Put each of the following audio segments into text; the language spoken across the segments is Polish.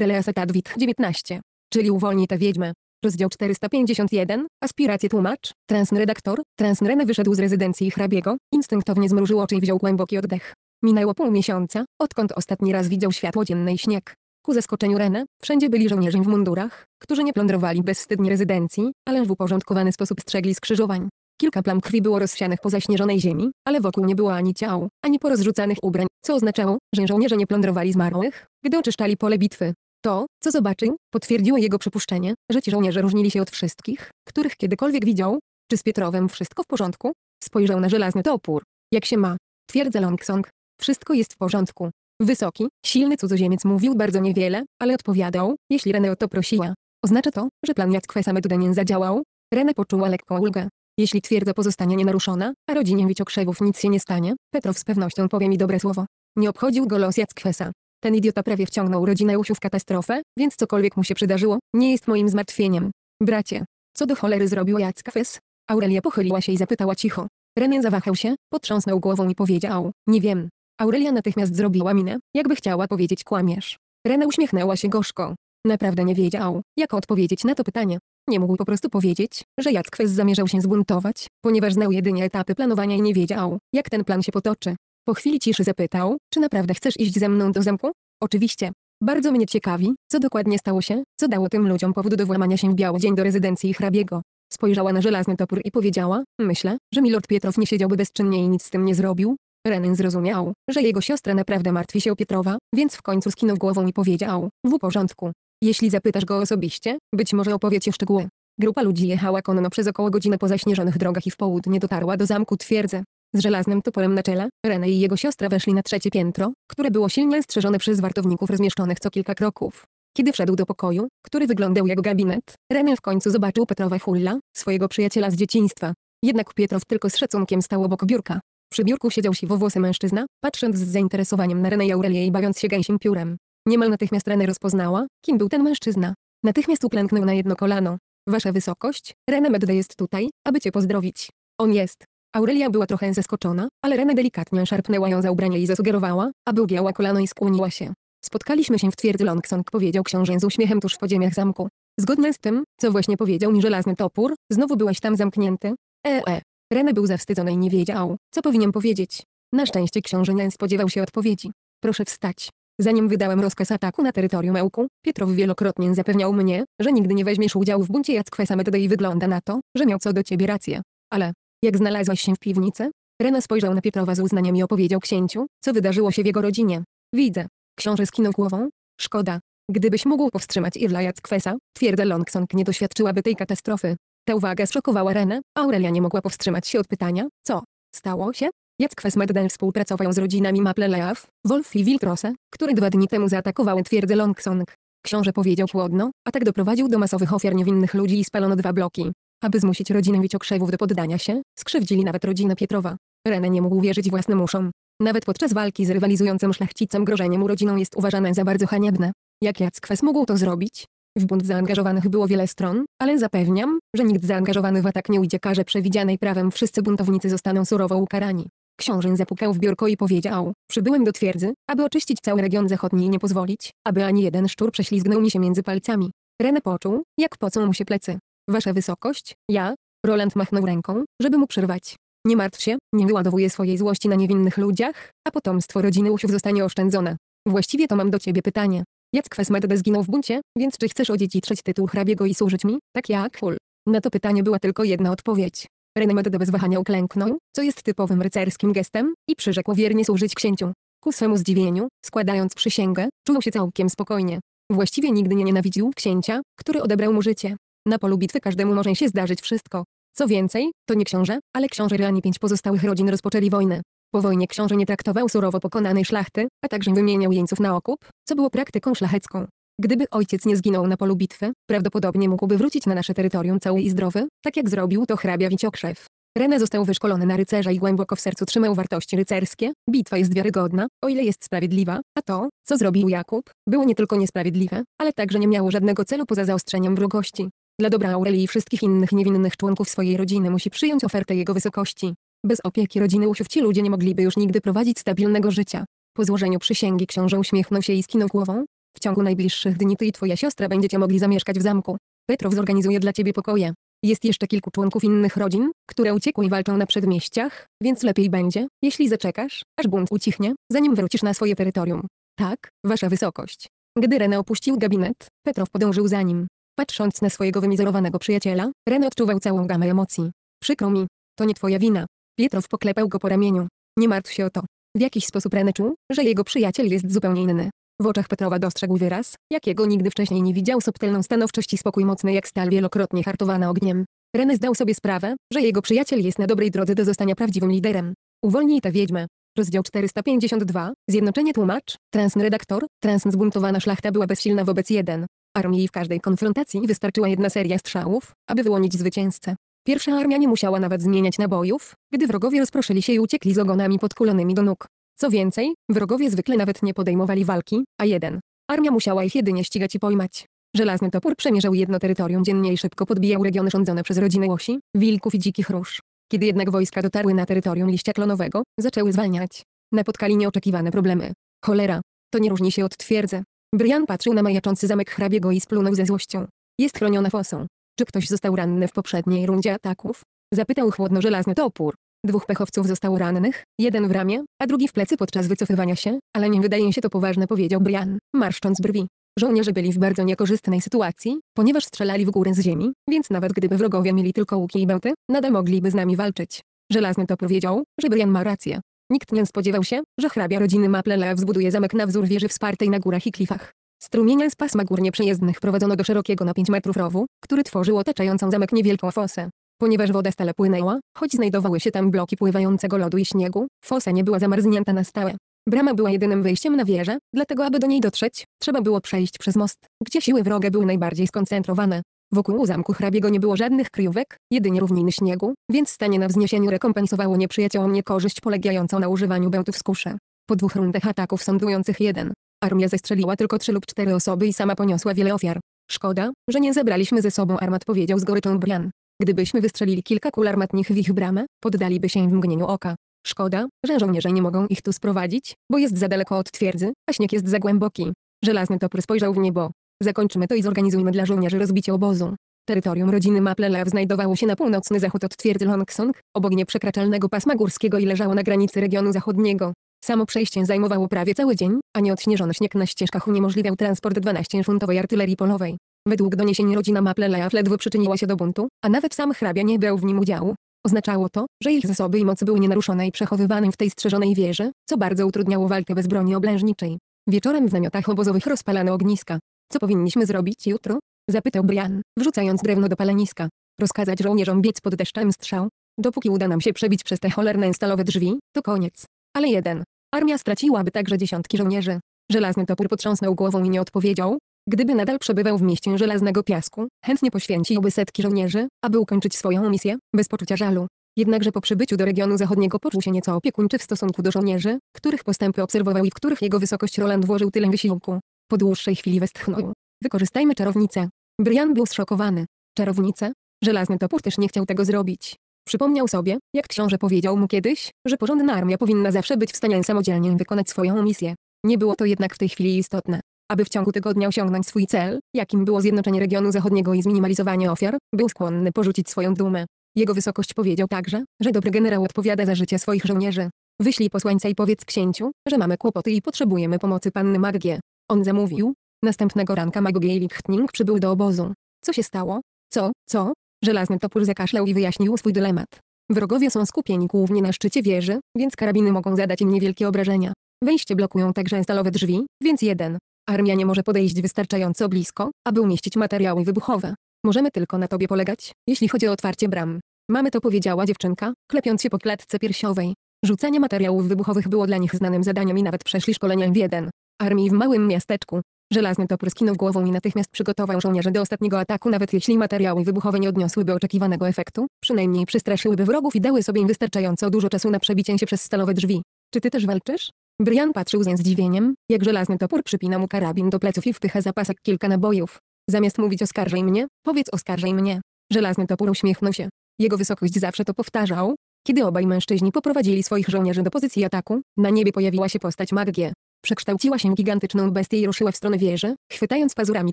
Release Tadwit 19. Czyli uwolni te wiedźmy. Rozdział 451, aspiracje tłumacz, transredaktor, transrene wyszedł z rezydencji hrabiego, instynktownie zmrużył oczy i wziął głęboki oddech. Minęło pół miesiąca, odkąd ostatni raz widział światło dzienne i śnieg. Ku zaskoczeniu Renę, wszędzie byli żołnierze w mundurach, którzy nie plądrowali bezstydnie rezydencji, ale w uporządkowany sposób strzegli skrzyżowań. Kilka plam krwi było rozsianych po zaśnieżonej ziemi, ale wokół nie było ani ciał, ani porozrzucanych ubrań, co oznaczało, że żołnierze nie plądrowali zmarłych, gdy oczyszczali pole bitwy. To, co zobaczył, potwierdziło jego przypuszczenie, że ci żołnierze różnili się od wszystkich, których kiedykolwiek widział. Czy z Pietrowem wszystko w porządku? Spojrzał na żelazny topór. Jak się ma? Twierdza Longsong. Wszystko jest w porządku. Wysoki, silny cudzoziemiec mówił bardzo niewiele, ale odpowiadał, jeśli Renę o to prosiła. Oznacza to, że plan Jackwesa Medudenin zadziałał. Renę poczuła lekką ulgę. Jeśli twierdza pozostanie nienaruszona, a rodzinie Wiciokrzewów nic się nie stanie, Petrow z pewnością powie mi dobre słowo. Nie obchodził go los Jackwesa. Ten idiota prawie wciągnął rodzinę Usiu w katastrofę, więc cokolwiek mu się przydarzyło, nie jest moim zmartwieniem. Bracie, co do cholery zrobił Jack Fes? Aurelia pochyliła się i zapytała cicho. René zawahał się, potrząsnął głową i powiedział, nie wiem. Aurelia natychmiast zrobiła minę, jakby chciała powiedzieć kłamiesz. René uśmiechnęła się gorzko. Naprawdę nie wiedział, jak odpowiedzieć na to pytanie. Nie mógł po prostu powiedzieć, że Jackwes zamierzał się zbuntować, ponieważ znał jedynie etapy planowania i nie wiedział, jak ten plan się potoczy. Po chwili ciszy zapytał, czy naprawdę chcesz iść ze mną do zamku? Oczywiście. Bardzo mnie ciekawi, co dokładnie stało się, co dało tym ludziom powód do włamania się w biały dzień do rezydencji hrabiego. Spojrzała na żelazny topór i powiedziała, myślę, że milord Pietrow nie siedziałby bezczynnie i nic z tym nie zrobił. Renin zrozumiał, że jego siostra naprawdę martwi się o Pietrowa, więc w końcu skinął głową i powiedział, w porządku. Jeśli zapytasz go osobiście, być może opowie ci szczegóły. Grupa ludzi jechała konno przez około godzinę po zaśnieżonych drogach i w południe dotarła do zamku twierdze. Z żelaznym toporem na czele, Rene i jego siostra weszli na trzecie piętro, które było silnie strzeżone przez wartowników rozmieszczonych co kilka kroków. Kiedy wszedł do pokoju, który wyglądał jak gabinet, Rene w końcu zobaczył Petrowa Hulla, swojego przyjaciela z dzieciństwa. Jednak Pietrow tylko z szacunkiem stał obok biurka. Przy biurku siedział siwowłosy mężczyzna, patrząc z zainteresowaniem na Renę i Aurelię i bawiąc się gęsim piórem. Niemal natychmiast Renę rozpoznała, kim był ten mężczyzna. Natychmiast uklęknął na jedno kolano. Wasza wysokość, Renę Medde jest tutaj, aby cię pozdrowić. On jest, Aurelia była trochę zaskoczona, ale Rene delikatnie szarpnęła ją za ubranie i zasugerowała, aby ugięła kolano i skłoniła się. Spotkaliśmy się w twierdzy Longsong powiedział książę z uśmiechem tuż w podziemiach zamku. Zgodne z tym, co właśnie powiedział mi żelazny topór, znowu byłeś tam zamknięty? Eee. Rene był zawstydzony i nie wiedział, co powinien powiedzieć. Na szczęście książę nie spodziewał się odpowiedzi. Proszę wstać. Zanim wydałem rozkaz ataku na terytorium Ełku, Pietrow wielokrotnie zapewniał mnie, że nigdy nie weźmiesz udziału w buncie Jackwesa metody i wygląda na to, że miał co do ciebie rację. Ale, jak znalazłaś się w piwnicy? Rena spojrzał na Pietrowa z uznaniem i opowiedział księciu, co wydarzyło się w jego rodzinie. Widzę. Książę skinął głową. Szkoda. Gdybyś mógł powstrzymać Irla Jackwesa, twierdzę Longsong nie doświadczyłaby tej katastrofy. Ta uwaga zszokowała Renę, a Aurelia nie mogła powstrzymać się od pytania, co stało się? Jacques Medden współpracował z rodzinami Maple Leaf, Wolf i Wiltrose, które dwa dni temu zaatakowały twierdzę Longsong. Książę powiedział chłodno, a tak doprowadził do masowych ofiar niewinnych ludzi i spalono dwa bloki. Aby zmusić rodzinę Wiciokszewów do poddania się, skrzywdzili nawet rodzinę Pietrowa. René nie mógł wierzyć własnym uszom. Nawet podczas walki z rywalizującym szlachcicem grożeniem urodziną jest uważane za bardzo haniebne. Jak Jackwes mógł to zrobić? W bunt zaangażowanych było wiele stron, ale zapewniam, że nikt zaangażowany w atak nie ujdzie karze przewidzianej prawem. Wszyscy buntownicy zostaną surowo ukarani. Książę zapukał w biurko i powiedział, przybyłem do twierdzy, aby oczyścić cały region zachodni i nie pozwolić, aby ani jeden szczur prześlizgnął mi się między palcami. René poczuł, jak pocą mu się plecy. Wasza wysokość, ja, Roland machnął ręką, żeby mu przerwać. Nie martw się, nie wyładowuję swojej złości na niewinnych ludziach, a potomstwo rodziny Usiów zostanie oszczędzone. Właściwie to mam do ciebie pytanie. Jack Kwesmedde zginął w buncie, więc czy chcesz odziedziczyć tytuł hrabiego i służyć mi, tak jak Ful. Na to pytanie była tylko jedna odpowiedź. René Medde bez wahania uklęknął, co jest typowym rycerskim gestem, i przyrzekł wiernie służyć księciu. Ku swemu zdziwieniu, składając przysięgę, czuł się całkiem spokojnie. Właściwie nigdy nie nienawidził księcia, który odebrał mu życie. Na polu bitwy każdemu może się zdarzyć wszystko. Co więcej, to nie książę, ale książę ani pięć pozostałych rodzin rozpoczęli wojnę. Po wojnie książę nie traktował surowo pokonanej szlachty, a także wymieniał jeńców na okup, co było praktyką szlachecką. Gdyby ojciec nie zginął na polu bitwy, prawdopodobnie mógłby wrócić na nasze terytorium cały i zdrowy, tak jak zrobił to hrabia Wiciokrzew. René został wyszkolony na rycerza i głęboko w sercu trzymał wartości rycerskie. Bitwa jest wiarygodna, o ile jest sprawiedliwa, a to, co zrobił Jakub, było nie tylko niesprawiedliwe, ale także nie miało żadnego celu poza zaostrzeniem wrogości. Dla dobra Aurelii i wszystkich innych niewinnych członków swojej rodziny musi przyjąć ofertę jego wysokości. Bez opieki rodziny Usiów ci ludzie nie mogliby już nigdy prowadzić stabilnego życia. Po złożeniu przysięgi książę uśmiechnął się i skinął głową. W ciągu najbliższych dni ty i twoja siostra będziecie mogli zamieszkać w zamku. Petrow zorganizuje dla ciebie pokoje. Jest jeszcze kilku członków innych rodzin, które uciekły i walczą na przedmieściach, więc lepiej będzie, jeśli zaczekasz, aż bunt ucichnie, zanim wrócisz na swoje terytorium. Tak, wasza wysokość. Gdy Rene opuścił gabinet, Petrow podążył za nim. Patrząc na swojego wymizerowanego przyjaciela, Ren odczuwał całą gamę emocji. Przykro mi. To nie twoja wina. Pietrow poklepał go po ramieniu. Nie martw się o to. W jakiś sposób Ren czuł, że jego przyjaciel jest zupełnie inny. W oczach Petrowa dostrzegł wyraz, jakiego nigdy wcześniej nie widział subtelną stanowczość i spokój mocny jak stal wielokrotnie hartowana ogniem. Ren zdał sobie sprawę, że jego przyjaciel jest na dobrej drodze do zostania prawdziwym liderem. Uwolnij tę wiedźmę. Rozdział 452, Zjednoczenie tłumacz, Redaktor. transn zbuntowana szlachta była bezsilna wobec jeden armii w każdej konfrontacji wystarczyła jedna seria strzałów, aby wyłonić zwycięzcę. Pierwsza armia nie musiała nawet zmieniać nabojów, gdy wrogowie rozproszyli się i uciekli z ogonami podkulonymi do nóg. Co więcej, wrogowie zwykle nawet nie podejmowali walki, a jeden. Armia musiała ich jedynie ścigać i pojmać. Żelazny topór przemierzał jedno terytorium dziennie i szybko podbijał regiony rządzone przez rodziny łosi, wilków i dzikich róż. Kiedy jednak wojska dotarły na terytorium liścia klonowego, zaczęły zwalniać. Napotkali nieoczekiwane problemy. Cholera. To nie różni się od twierdze. Brian patrzył na majaczący zamek hrabiego i splunął ze złością. Jest chroniona fosą. Czy ktoś został ranny w poprzedniej rundzie ataków? Zapytał chłodno żelazny topór. Dwóch pechowców zostało rannych, jeden w ramię, a drugi w plecy podczas wycofywania się, ale nie wydaje się to poważne powiedział Brian, marszcząc brwi. Żołnierze byli w bardzo niekorzystnej sytuacji, ponieważ strzelali w górę z ziemi, więc nawet gdyby wrogowie mieli tylko łuki i bełty, nadal mogliby z nami walczyć. Żelazny topór wiedział, że Brian ma rację. Nikt nie spodziewał się, że hrabia rodziny Maplelew zbuduje zamek na wzór wieży wspartej na górach i klifach. Strumienia z pasma górnie przejezdnych prowadzono do szerokiego na 5 metrów rowu, który tworzył otaczającą zamek niewielką fosę. Ponieważ woda stale płynęła, choć znajdowały się tam bloki pływającego lodu i śniegu, fosa nie była zamarznięta na stałe. Brama była jedynym wyjściem na wieżę, dlatego aby do niej dotrzeć, trzeba było przejść przez most, gdzie siły wroga były najbardziej skoncentrowane. Wokół zamku hrabiego nie było żadnych kryjówek, jedynie równiny śniegu, więc stanie na wzniesieniu rekompensowało nieprzyjaciołom niekorzyść polegającą na używaniu bełtów z kusze. Po dwóch rundach ataków sądujących jeden, armia zestrzeliła tylko trzy lub cztery osoby i sama poniosła wiele ofiar. Szkoda, że nie zebraliśmy ze sobą armat powiedział z goryczą Brian. Gdybyśmy wystrzelili kilka kul armatnich w ich bramę, poddaliby się im w mgnieniu oka. Szkoda, że żołnierze nie mogą ich tu sprowadzić, bo jest za daleko od twierdzy, a śnieg jest za głęboki. Żelazny topór spojrzał w niebo. Zakończmy to i zorganizujmy dla żołnierzy rozbicie obozu. Terytorium rodziny Maplelew znajdowało się na północny zachód od twierdzy Longsong, obok nieprzekraczalnego pasma górskiego i leżało na granicy regionu zachodniego. Samo przejście zajmowało prawie cały dzień, a nieodśnieżony śnieg na ścieżkach uniemożliwiał transport 12-funtowej artylerii polowej. Według doniesień rodzina Maplelew ledwo przyczyniła się do buntu, a nawet sam hrabia nie brał w nim udziału. Oznaczało to, że ich zasoby i moc były nienaruszone i przechowywane w tej strzeżonej wieży, co bardzo utrudniało walkę bez broni oblężniczej. Wieczorem w namiotach obozowych rozpalano ogniska. Co powinniśmy zrobić jutro? Zapytał Brian, wrzucając drewno do paleniska. Rozkazać żołnierzom biec pod deszczem strzał. Dopóki uda nam się przebić przez te cholerne stalowe drzwi, to koniec. Ale jeden. Armia straciłaby także dziesiątki żołnierzy. Żelazny topór potrząsnął głową i nie odpowiedział. Gdyby nadal przebywał w mieście żelaznego piasku, chętnie poświęciłby setki żołnierzy, aby ukończyć swoją misję, bez poczucia żalu. Jednakże po przybyciu do regionu zachodniego poczuł się nieco opiekuńczy w stosunku do żołnierzy, których postępy obserwował i w których jego wysokość Roland włożył tyle wysiłku. Po dłuższej chwili westchnął. Wykorzystajmy czarownicę. Brian był zszokowany. Czarownicę? Żelazny topór też nie chciał tego zrobić. Przypomniał sobie, jak książę powiedział mu kiedyś, że porządna armia powinna zawsze być w stanie samodzielnie wykonać swoją misję. Nie było to jednak w tej chwili istotne. Aby w ciągu tygodnia osiągnąć swój cel, jakim było zjednoczenie regionu zachodniego i zminimalizowanie ofiar, był skłonny porzucić swoją dumę. Jego wysokość powiedział także, że dobry generał odpowiada za życie swoich żołnierzy. Wyślij posłańca i powiedz księciu, że mamy kłopoty i potrzebujemy pomocy panny Maggie. On zamówił. Następnego ranka Magogiej Lichtning przybył do obozu. Co się stało? Co, co? Żelazny topór zakaszlał i wyjaśnił swój dylemat. Wrogowie są skupieni głównie na szczycie wieży, więc karabiny mogą zadać im niewielkie obrażenia. Wejście blokują także stalowe drzwi, więc jeden. Armia nie może podejść wystarczająco blisko, aby umieścić materiały wybuchowe. Możemy tylko na tobie polegać, jeśli chodzi o otwarcie bram. Mamy to powiedziała dziewczynka, klepiąc się po klatce piersiowej. Rzucanie materiałów wybuchowych było dla nich znanym zadaniem i nawet przeszli szkolenia w jeden armii w małym miasteczku. Żelazny topór skinął głową i natychmiast przygotował żołnierzy do ostatniego ataku nawet jeśli materiały wybuchowe nie odniosłyby oczekiwanego efektu, przynajmniej przestraszyłyby wrogów i dały sobie im wystarczająco dużo czasu na przebicie się przez stalowe drzwi. Czy ty też walczysz? Brian patrzył ze zdziwieniem, jak żelazny topór przypina mu karabin do pleców i wpycha za pasek kilka nabojów. Zamiast mówić oskarżaj mnie, powiedz oskarżaj mnie. Żelazny topór uśmiechnął się. Jego wysokość zawsze to powtarzał. Kiedy obaj mężczyźni poprowadzili swoich żołnierzy do pozycji ataku, na niebie pojawiła się postać Maggie. Przekształciła się gigantyczną bestię i ruszyła w stronę wieży, chwytając pazurami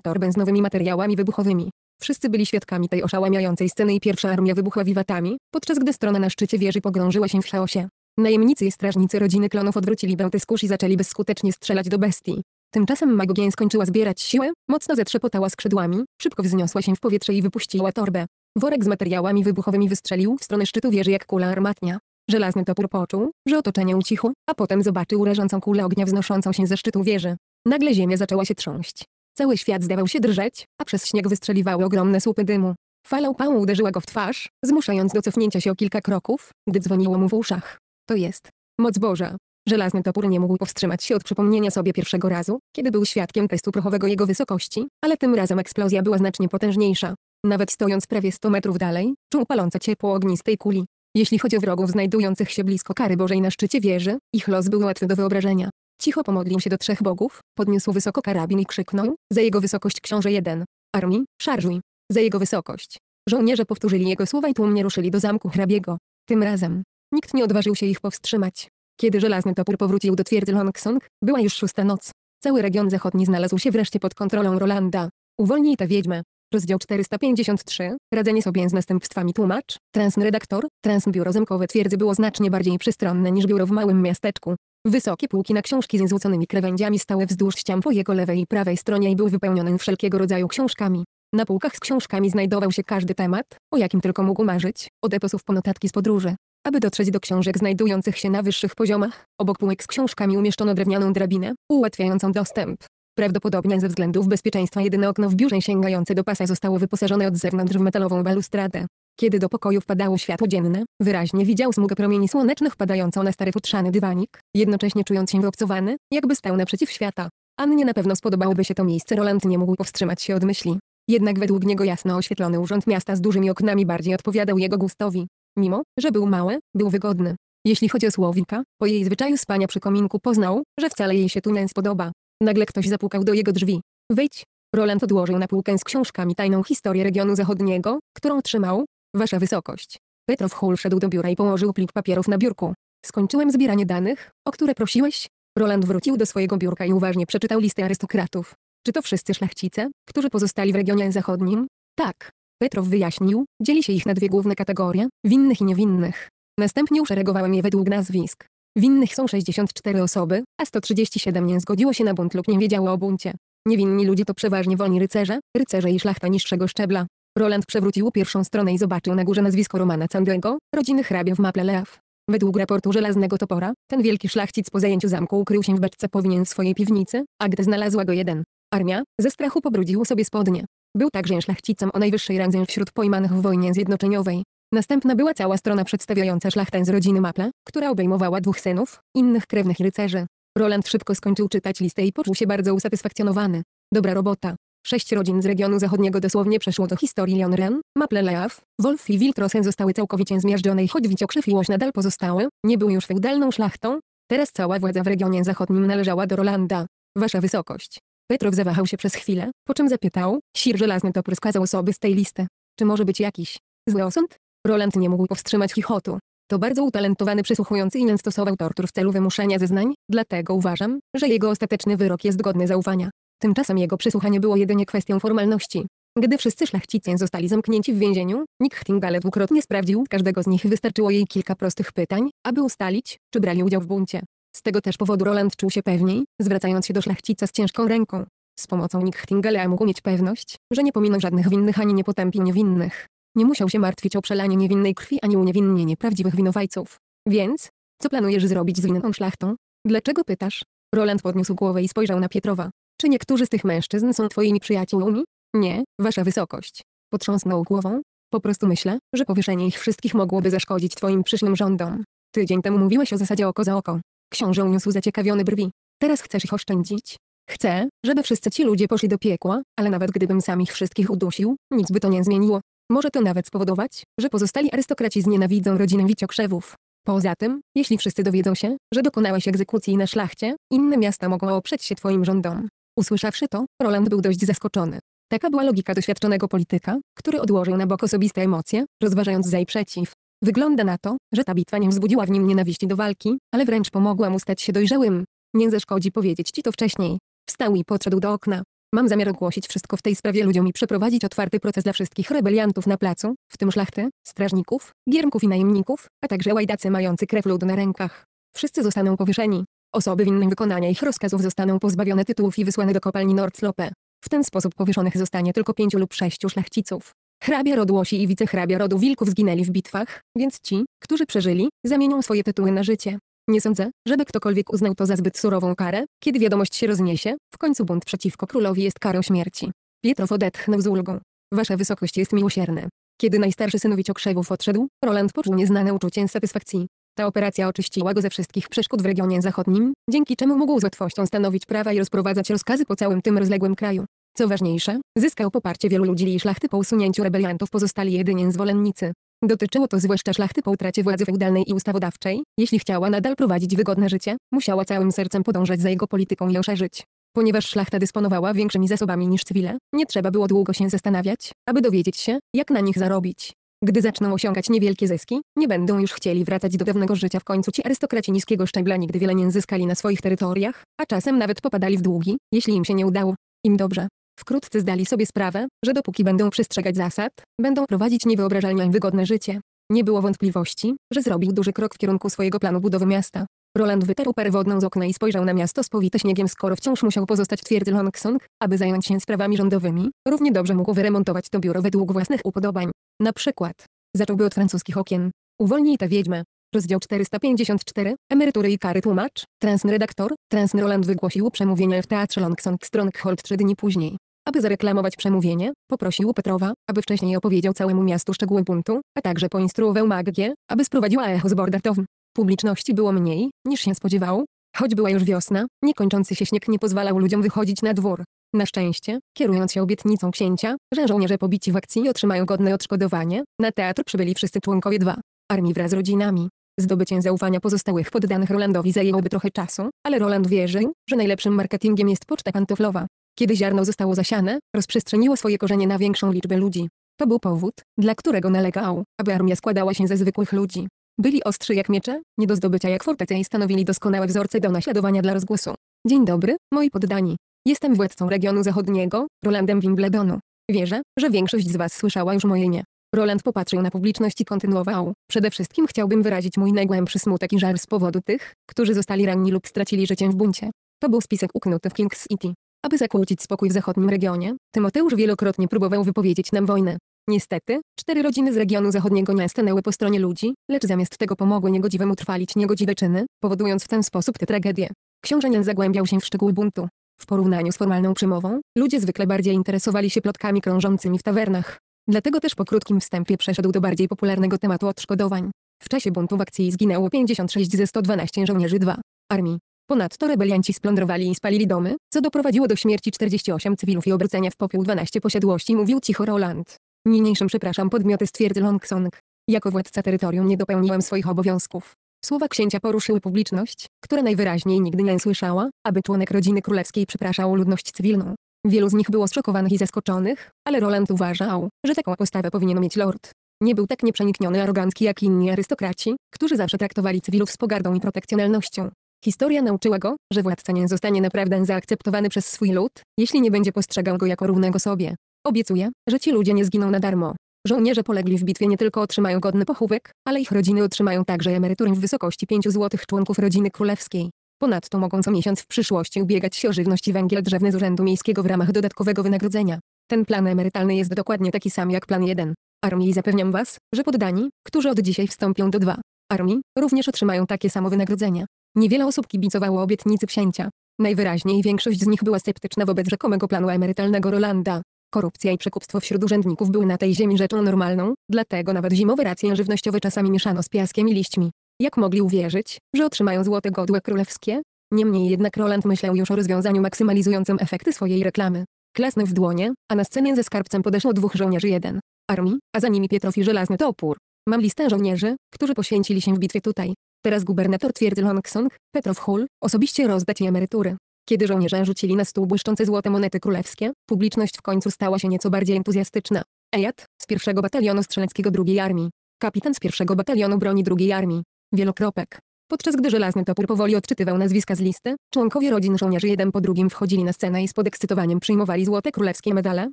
torbę z nowymi materiałami wybuchowymi. Wszyscy byli świadkami tej oszałamiającej sceny i pierwsza armia wybuchła wiwatami, podczas gdy strona na szczycie wieży pogrążyła się w chaosie. Najemnicy i strażnicy rodziny klonów odwrócili Bałtyskusz i zaczęli bezskutecznie strzelać do bestii. Tymczasem Magogien skończyła zbierać siłę, mocno zatrzepotała skrzydłami, szybko wzniosła się w powietrze i wypuściła torbę. Worek z materiałami wybuchowymi wystrzelił w stronę szczytu wieży jak kula armatnia. Żelazny topór poczuł, że otoczenie ucichło, a potem zobaczył rażącą kulę ognia wznoszącą się ze szczytu wieży. Nagle ziemia zaczęła się trząść. Cały świat zdawał się drżeć, a przez śnieg wystrzeliwały ogromne słupy dymu. Fala upału uderzyła go w twarz, zmuszając do cofnięcia się o kilka kroków, gdy dzwoniło mu w uszach. To jest moc Boża. Żelazny topór nie mógł powstrzymać się od przypomnienia sobie pierwszego razu, kiedy był świadkiem testu prochowego jego wysokości, ale tym razem eksplozja była znacznie potężniejsza. Nawet stojąc prawie 100 metrów dalej, czuł palące ciepło ognistej kuli. Jeśli chodzi o wrogów znajdujących się blisko kary Bożej na szczycie wieży, ich los był łatwy do wyobrażenia. Cicho pomodlił się do trzech bogów, podniósł wysoko karabin i krzyknął, za jego wysokość książę jeden. Armii, szarżuj. Za jego wysokość. Żołnierze powtórzyli jego słowa i tłumnie ruszyli do zamku hrabiego. Tym razem. Nikt nie odważył się ich powstrzymać. Kiedy żelazny topór powrócił do twierdzy Longsong, była już szósta noc. Cały region zachodni znalazł się wreszcie pod kontrolą Rolanda. Uwolnij tę wiedźmę, Rozdział 453. Radzenie sobie z następstwami tłumacz. Transredaktor. Transbiuro zamkowe twierdzy było znacznie bardziej przystronne niż biuro w małym miasteczku. Wysokie półki na książki ze złoconymi krawędziami stały wzdłuż ścian po jego lewej i prawej stronie i były wypełnione wszelkiego rodzaju książkami. Na półkach z książkami znajdował się każdy temat, o jakim tylko mógł marzyć, od eposów po notatki z podróży. Aby dotrzeć do książek znajdujących się na wyższych poziomach, obok półek z książkami umieszczono drewnianą drabinę, ułatwiającą dostęp. Prawdopodobnie ze względów bezpieczeństwa jedyne okno w biurze sięgające do pasa zostało wyposażone od zewnątrz w metalową balustradę. Kiedy do pokoju wpadało światło dzienne, wyraźnie widział smugę promieni słonecznych padającą na stary futrzany dywanik, jednocześnie czując się wyobcowany, jakby stał naprzeciw świata. Annie na pewno spodobałoby się to miejsce, Roland nie mógł powstrzymać się od myśli. Jednak według niego jasno oświetlony urząd miasta z dużymi oknami bardziej odpowiadał jego gustowi. Mimo, że był mały, był wygodny. Jeśli chodzi o Słowika, po jej zwyczaju spania przy kominku poznał, że wcale jej się tu nie spodoba. Nagle ktoś zapukał do jego drzwi. Wyjdź. Roland odłożył na półkę z książkami tajną historię regionu zachodniego, którą trzymał. Wasza wysokość. Petrow Hull wszedł do biura i położył plik papierów na biurku. Skończyłem zbieranie danych, o które prosiłeś. Roland wrócił do swojego biurka i uważnie przeczytał listę arystokratów. Czy to wszyscy szlachcice, którzy pozostali w regionie zachodnim? Tak. Petrow wyjaśnił, dzieli się ich na dwie główne kategorie, winnych i niewinnych. Następnie uszeregowałem je według nazwisk. Winnych są 64 osoby, a 137 nie zgodziło się na bunt lub nie wiedziało o buncie. Niewinni ludzie to przeważnie wolni rycerze, rycerze i szlachta niższego szczebla. Roland przewrócił pierwszą stronę i zobaczył na górze nazwisko Romana Candego, rodziny hrabia w Mapleleaf. Według raportu Żelaznego Topora, ten wielki szlachcic po zajęciu zamku ukrył się w beczce powinien swojej piwnicy, a gdy znalazła go jeden, armia, ze strachu pobrudził sobie spodnie. Był także szlachcicem o najwyższej randze wśród pojmanych w wojnie zjednoczeniowej. Następna była cała strona przedstawiająca szlachtę z rodziny Maple, która obejmowała dwóch synów, innych krewnych i rycerzy. Roland szybko skończył czytać listę i poczuł się bardzo usatysfakcjonowany. Dobra robota. Sześć rodzin z regionu zachodniego dosłownie przeszło do historii Leonren, Maple Leaf, Wolf i Wiltrosen zostały całkowicie zmiażdżone i choć wiciokrzewiłość nadal pozostały, nie były już feudalną szlachtą. Teraz cała władza w regionie zachodnim należała do Rolanda. Wasza wysokość. Petrow zawahał się przez chwilę, po czym zapytał, Sir Żelazny to kazał osoby z tej listy. Czy może być jakiś zły osąd? Roland nie mógł powstrzymać chichotu. To bardzo utalentowany przysłuchujący i stosował tortur w celu wymuszenia zeznań, dlatego uważam, że jego ostateczny wyrok jest godny zaufania. Tymczasem jego przesłuchanie było jedynie kwestią formalności. Gdy wszyscy szlachcice zostali zamknięci w więzieniu, Nichtingale dwukrotnie sprawdził każdego z nich wystarczyło jej kilka prostych pytań, aby ustalić, czy brali udział w buncie. Z tego też powodu Roland czuł się pewniej, zwracając się do szlachcica z ciężką ręką. Z pomocą Nichtingala mógł mieć pewność, że nie pominął żadnych winnych ani nie potępi niewinnych. Nie musiał się martwić o przelanie niewinnej krwi ani uniewinnienie prawdziwych winowajców. Więc, co planujesz zrobić z winną szlachtą? Dlaczego pytasz? Roland podniósł głowę i spojrzał na Pietrowa. Czy niektórzy z tych mężczyzn są twoimi przyjaciółmi? Nie, wasza wysokość. Potrząsnął głową. Po prostu myślę, że powieszenie ich wszystkich mogłoby zaszkodzić twoim przyszłym rządom. Tydzień temu mówiłeś o zasadzie oko za oko. Książę uniósł zaciekawiony brwi. Teraz chcesz ich oszczędzić? Chcę, żeby wszyscy ci ludzie poszli do piekła, ale nawet gdybym sam ich wszystkich udusił, nic by to nie zmieniło. Może to nawet spowodować, że pozostali arystokraci znienawidzą rodzinę Wiciokrzewów. Poza tym, jeśli wszyscy dowiedzą się, że dokonałeś egzekucji na szlachcie, inne miasta mogą oprzeć się twoim rządom. Usłyszawszy to, Roland był dość zaskoczony. Taka była logika doświadczonego polityka, który odłożył na bok osobiste emocje, rozważając za i przeciw. Wygląda na to, że ta bitwa nie wzbudziła w nim nienawiści do walki, ale wręcz pomogła mu stać się dojrzałym. Nie zaszkodzi powiedzieć ci to wcześniej. Wstał i podszedł do okna. Mam zamiar ogłosić wszystko w tej sprawie ludziom i przeprowadzić otwarty proces dla wszystkich rebeliantów na placu, w tym szlachty, strażników, giermków i najemników, a także łajdacy mający krew ludu na rękach. Wszyscy zostaną powieszeni. Osoby winne wykonania ich rozkazów zostaną pozbawione tytułów i wysłane do kopalni Nordslope. W ten sposób powieszonych zostanie tylko pięciu lub sześciu szlachciców. Hrabia rodu Łosi i wicehrabia rodu Wilków zginęli w bitwach, więc ci, którzy przeżyli, zamienią swoje tytuły na życie. Nie sądzę, żeby ktokolwiek uznał to za zbyt surową karę, kiedy wiadomość się rozniesie, w końcu bunt przeciwko królowi jest karą śmierci. Pietrow odetchnął z ulgą. Wasza wysokość jest miłosierny. Kiedy najstarszy synowiec Okrzewów odszedł, Roland poczuł nieznane uczucie satysfakcji. Ta operacja oczyściła go ze wszystkich przeszkód w regionie zachodnim, dzięki czemu mógł z łatwością stanowić prawa i rozprowadzać rozkazy po całym tym rozległym kraju. Co ważniejsze, zyskał poparcie wielu ludzi i szlachty po usunięciu rebeliantów pozostali jedynie zwolennicy. Dotyczyło to zwłaszcza szlachty po utracie władzy feudalnej i ustawodawczej, jeśli chciała nadal prowadzić wygodne życie, musiała całym sercem podążać za jego polityką i oszerzyć. Ponieważ szlachta dysponowała większymi zasobami niż cywile, nie trzeba było długo się zastanawiać, aby dowiedzieć się, jak na nich zarobić. Gdy zaczną osiągać niewielkie zyski, nie będą już chcieli wracać do dawnego życia w końcu ci arystokraci niskiego szczebla nigdy wiele nie zyskali na swoich terytoriach, a czasem nawet popadali w długi, jeśli im się nie udało. Im dobrze, Wkrótce zdali sobie sprawę, że dopóki będą przestrzegać zasad, będą prowadzić niewyobrażalnie im wygodne życie. Nie było wątpliwości, że zrobił duży krok w kierunku swojego planu budowy miasta. Roland wytarł perę wodną z okna i spojrzał na miasto spowite śniegiem skoro wciąż musiał pozostać w twierdzy Longsong, aby zająć się sprawami rządowymi, równie dobrze mógł wyremontować to biuro według własnych upodobań. Na przykład, zacząłby od francuskich okien. Uwolnij tę wiedźmę. Rozdział 454, Emerytury i kary tłumacz, transredaktor, Roland wygłosił przemówienie w Teatrze Longsong Stronghold trzy dni później aby zareklamować przemówienie, poprosił Petrowa, aby wcześniej opowiedział całemu miastu szczegóły buntu, a także poinstruował Magię, aby sprowadziła echo z Bordertown. Publiczności było mniej, niż się spodziewał. Choć była już wiosna, niekończący się śnieg nie pozwalał ludziom wychodzić na dwór. Na szczęście, kierując się obietnicą księcia, że żołnierze pobici w akcji otrzymają godne odszkodowanie, na teatr przybyli wszyscy członkowie dwa armii wraz z rodzinami. Zdobycie zaufania pozostałych poddanych Rolandowi zajęłoby trochę czasu, ale Roland wierzył, że najlepszym marketingiem jest poczta pantoflowa. Kiedy ziarno zostało zasiane, rozprzestrzeniło swoje korzenie na większą liczbę ludzi. To był powód, dla którego nalegał, aby armia składała się ze zwykłych ludzi. Byli ostrzy jak miecze, nie do zdobycia jak fortece i stanowili doskonałe wzorce do naśladowania dla rozgłosu. Dzień dobry, moi poddani. Jestem władcą regionu zachodniego, Rolandem Wimbledonu. Wierzę, że większość z was słyszała już moje nie. Roland popatrzył na publiczność i kontynuował. Przede wszystkim chciałbym wyrazić mój najgłębszy smutek i żal z powodu tych, którzy zostali ranni lub stracili życie w buncie. To był spisek uknuty w King's City. Aby zakłócić spokój w zachodnim regionie, Tymoteusz wielokrotnie próbował wypowiedzieć nam wojnę. Niestety, cztery rodziny z regionu zachodniego nie stanęły po stronie ludzi, lecz zamiast tego pomogły niegodziwemu trwalić niegodziwe czyny, powodując w ten sposób te tragedie. Książę Nian zagłębiał się w szczegóły buntu. W porównaniu z formalną przymową, ludzie zwykle bardziej interesowali się plotkami krążącymi w tawernach. Dlatego też po krótkim wstępie przeszedł do bardziej popularnego tematu odszkodowań. W czasie buntu w akcji zginęło 56 ze 112 żołnierzy 2 armii. Ponadto rebelianci splądrowali i spalili domy, co doprowadziło do śmierci 48 cywilów i obrócenia w popiół 12 posiadłości mówił cicho Roland. Niniejszym przepraszam podmioty stwierdził Song. Jako władca terytorium nie dopełniłem swoich obowiązków. Słowa księcia poruszyły publiczność, która najwyraźniej nigdy nie słyszała, aby członek rodziny królewskiej przepraszał ludność cywilną. Wielu z nich było zszokowanych i zaskoczonych, ale Roland uważał, że taką postawę powinien mieć lord. Nie był tak nieprzenikniony arogancki jak inni arystokraci, którzy zawsze traktowali cywilów z pogardą i protekcjonalnością. Historia nauczyła go, że władca nie zostanie naprawdę zaakceptowany przez swój lud, jeśli nie będzie postrzegał go jako równego sobie. Obiecuję, że ci ludzie nie zginą na darmo. Żołnierze polegli w bitwie nie tylko otrzymają godny pochówek, ale ich rodziny otrzymają także emeryturę w wysokości 5 złotych członków rodziny królewskiej. Ponadto mogą co miesiąc w przyszłości ubiegać się o żywność i węgiel drzewny z Urzędu Miejskiego w ramach dodatkowego wynagrodzenia. Ten plan emerytalny jest dokładnie taki sam jak plan 1. Armii zapewniam Was, że poddani, którzy od dzisiaj wstąpią do 2. Armii również otrzymają takie samo wynagrodzenie. Niewiele osób kibicowało obietnicy księcia. Najwyraźniej większość z nich była sceptyczna wobec rzekomego planu emerytalnego Rolanda. Korupcja i przekupstwo wśród urzędników były na tej ziemi rzeczą normalną, dlatego nawet zimowe racje żywnościowe czasami mieszano z piaskiem i liśćmi. Jak mogli uwierzyć, że otrzymają złote godłe królewskie? Niemniej jednak Roland myślał już o rozwiązaniu maksymalizującym efekty swojej reklamy. Klasnął w dłonie, a na scenę ze skarbcem podeszło dwóch żołnierzy jeden. Armii, a za nimi Pietrow i Żelazny Topór. Mam listę żołnierzy, którzy poświęcili się w bitwie tutaj. Teraz gubernator twierdzi Longsong, Petrow Hull, osobiście rozdać emerytury. Kiedy żołnierze rzucili na stół błyszczące złote monety królewskie, publiczność w końcu stała się nieco bardziej entuzjastyczna. Ejat, z pierwszego batalionu strzeleckiego drugiej armii. Kapitan z pierwszego batalionu broni drugiej armii. Wielokropek. Podczas gdy żelazny topór powoli odczytywał nazwiska z listy, członkowie rodzin żołnierzy jeden po drugim wchodzili na scenę i z podekscytowaniem przyjmowali złote królewskie medale,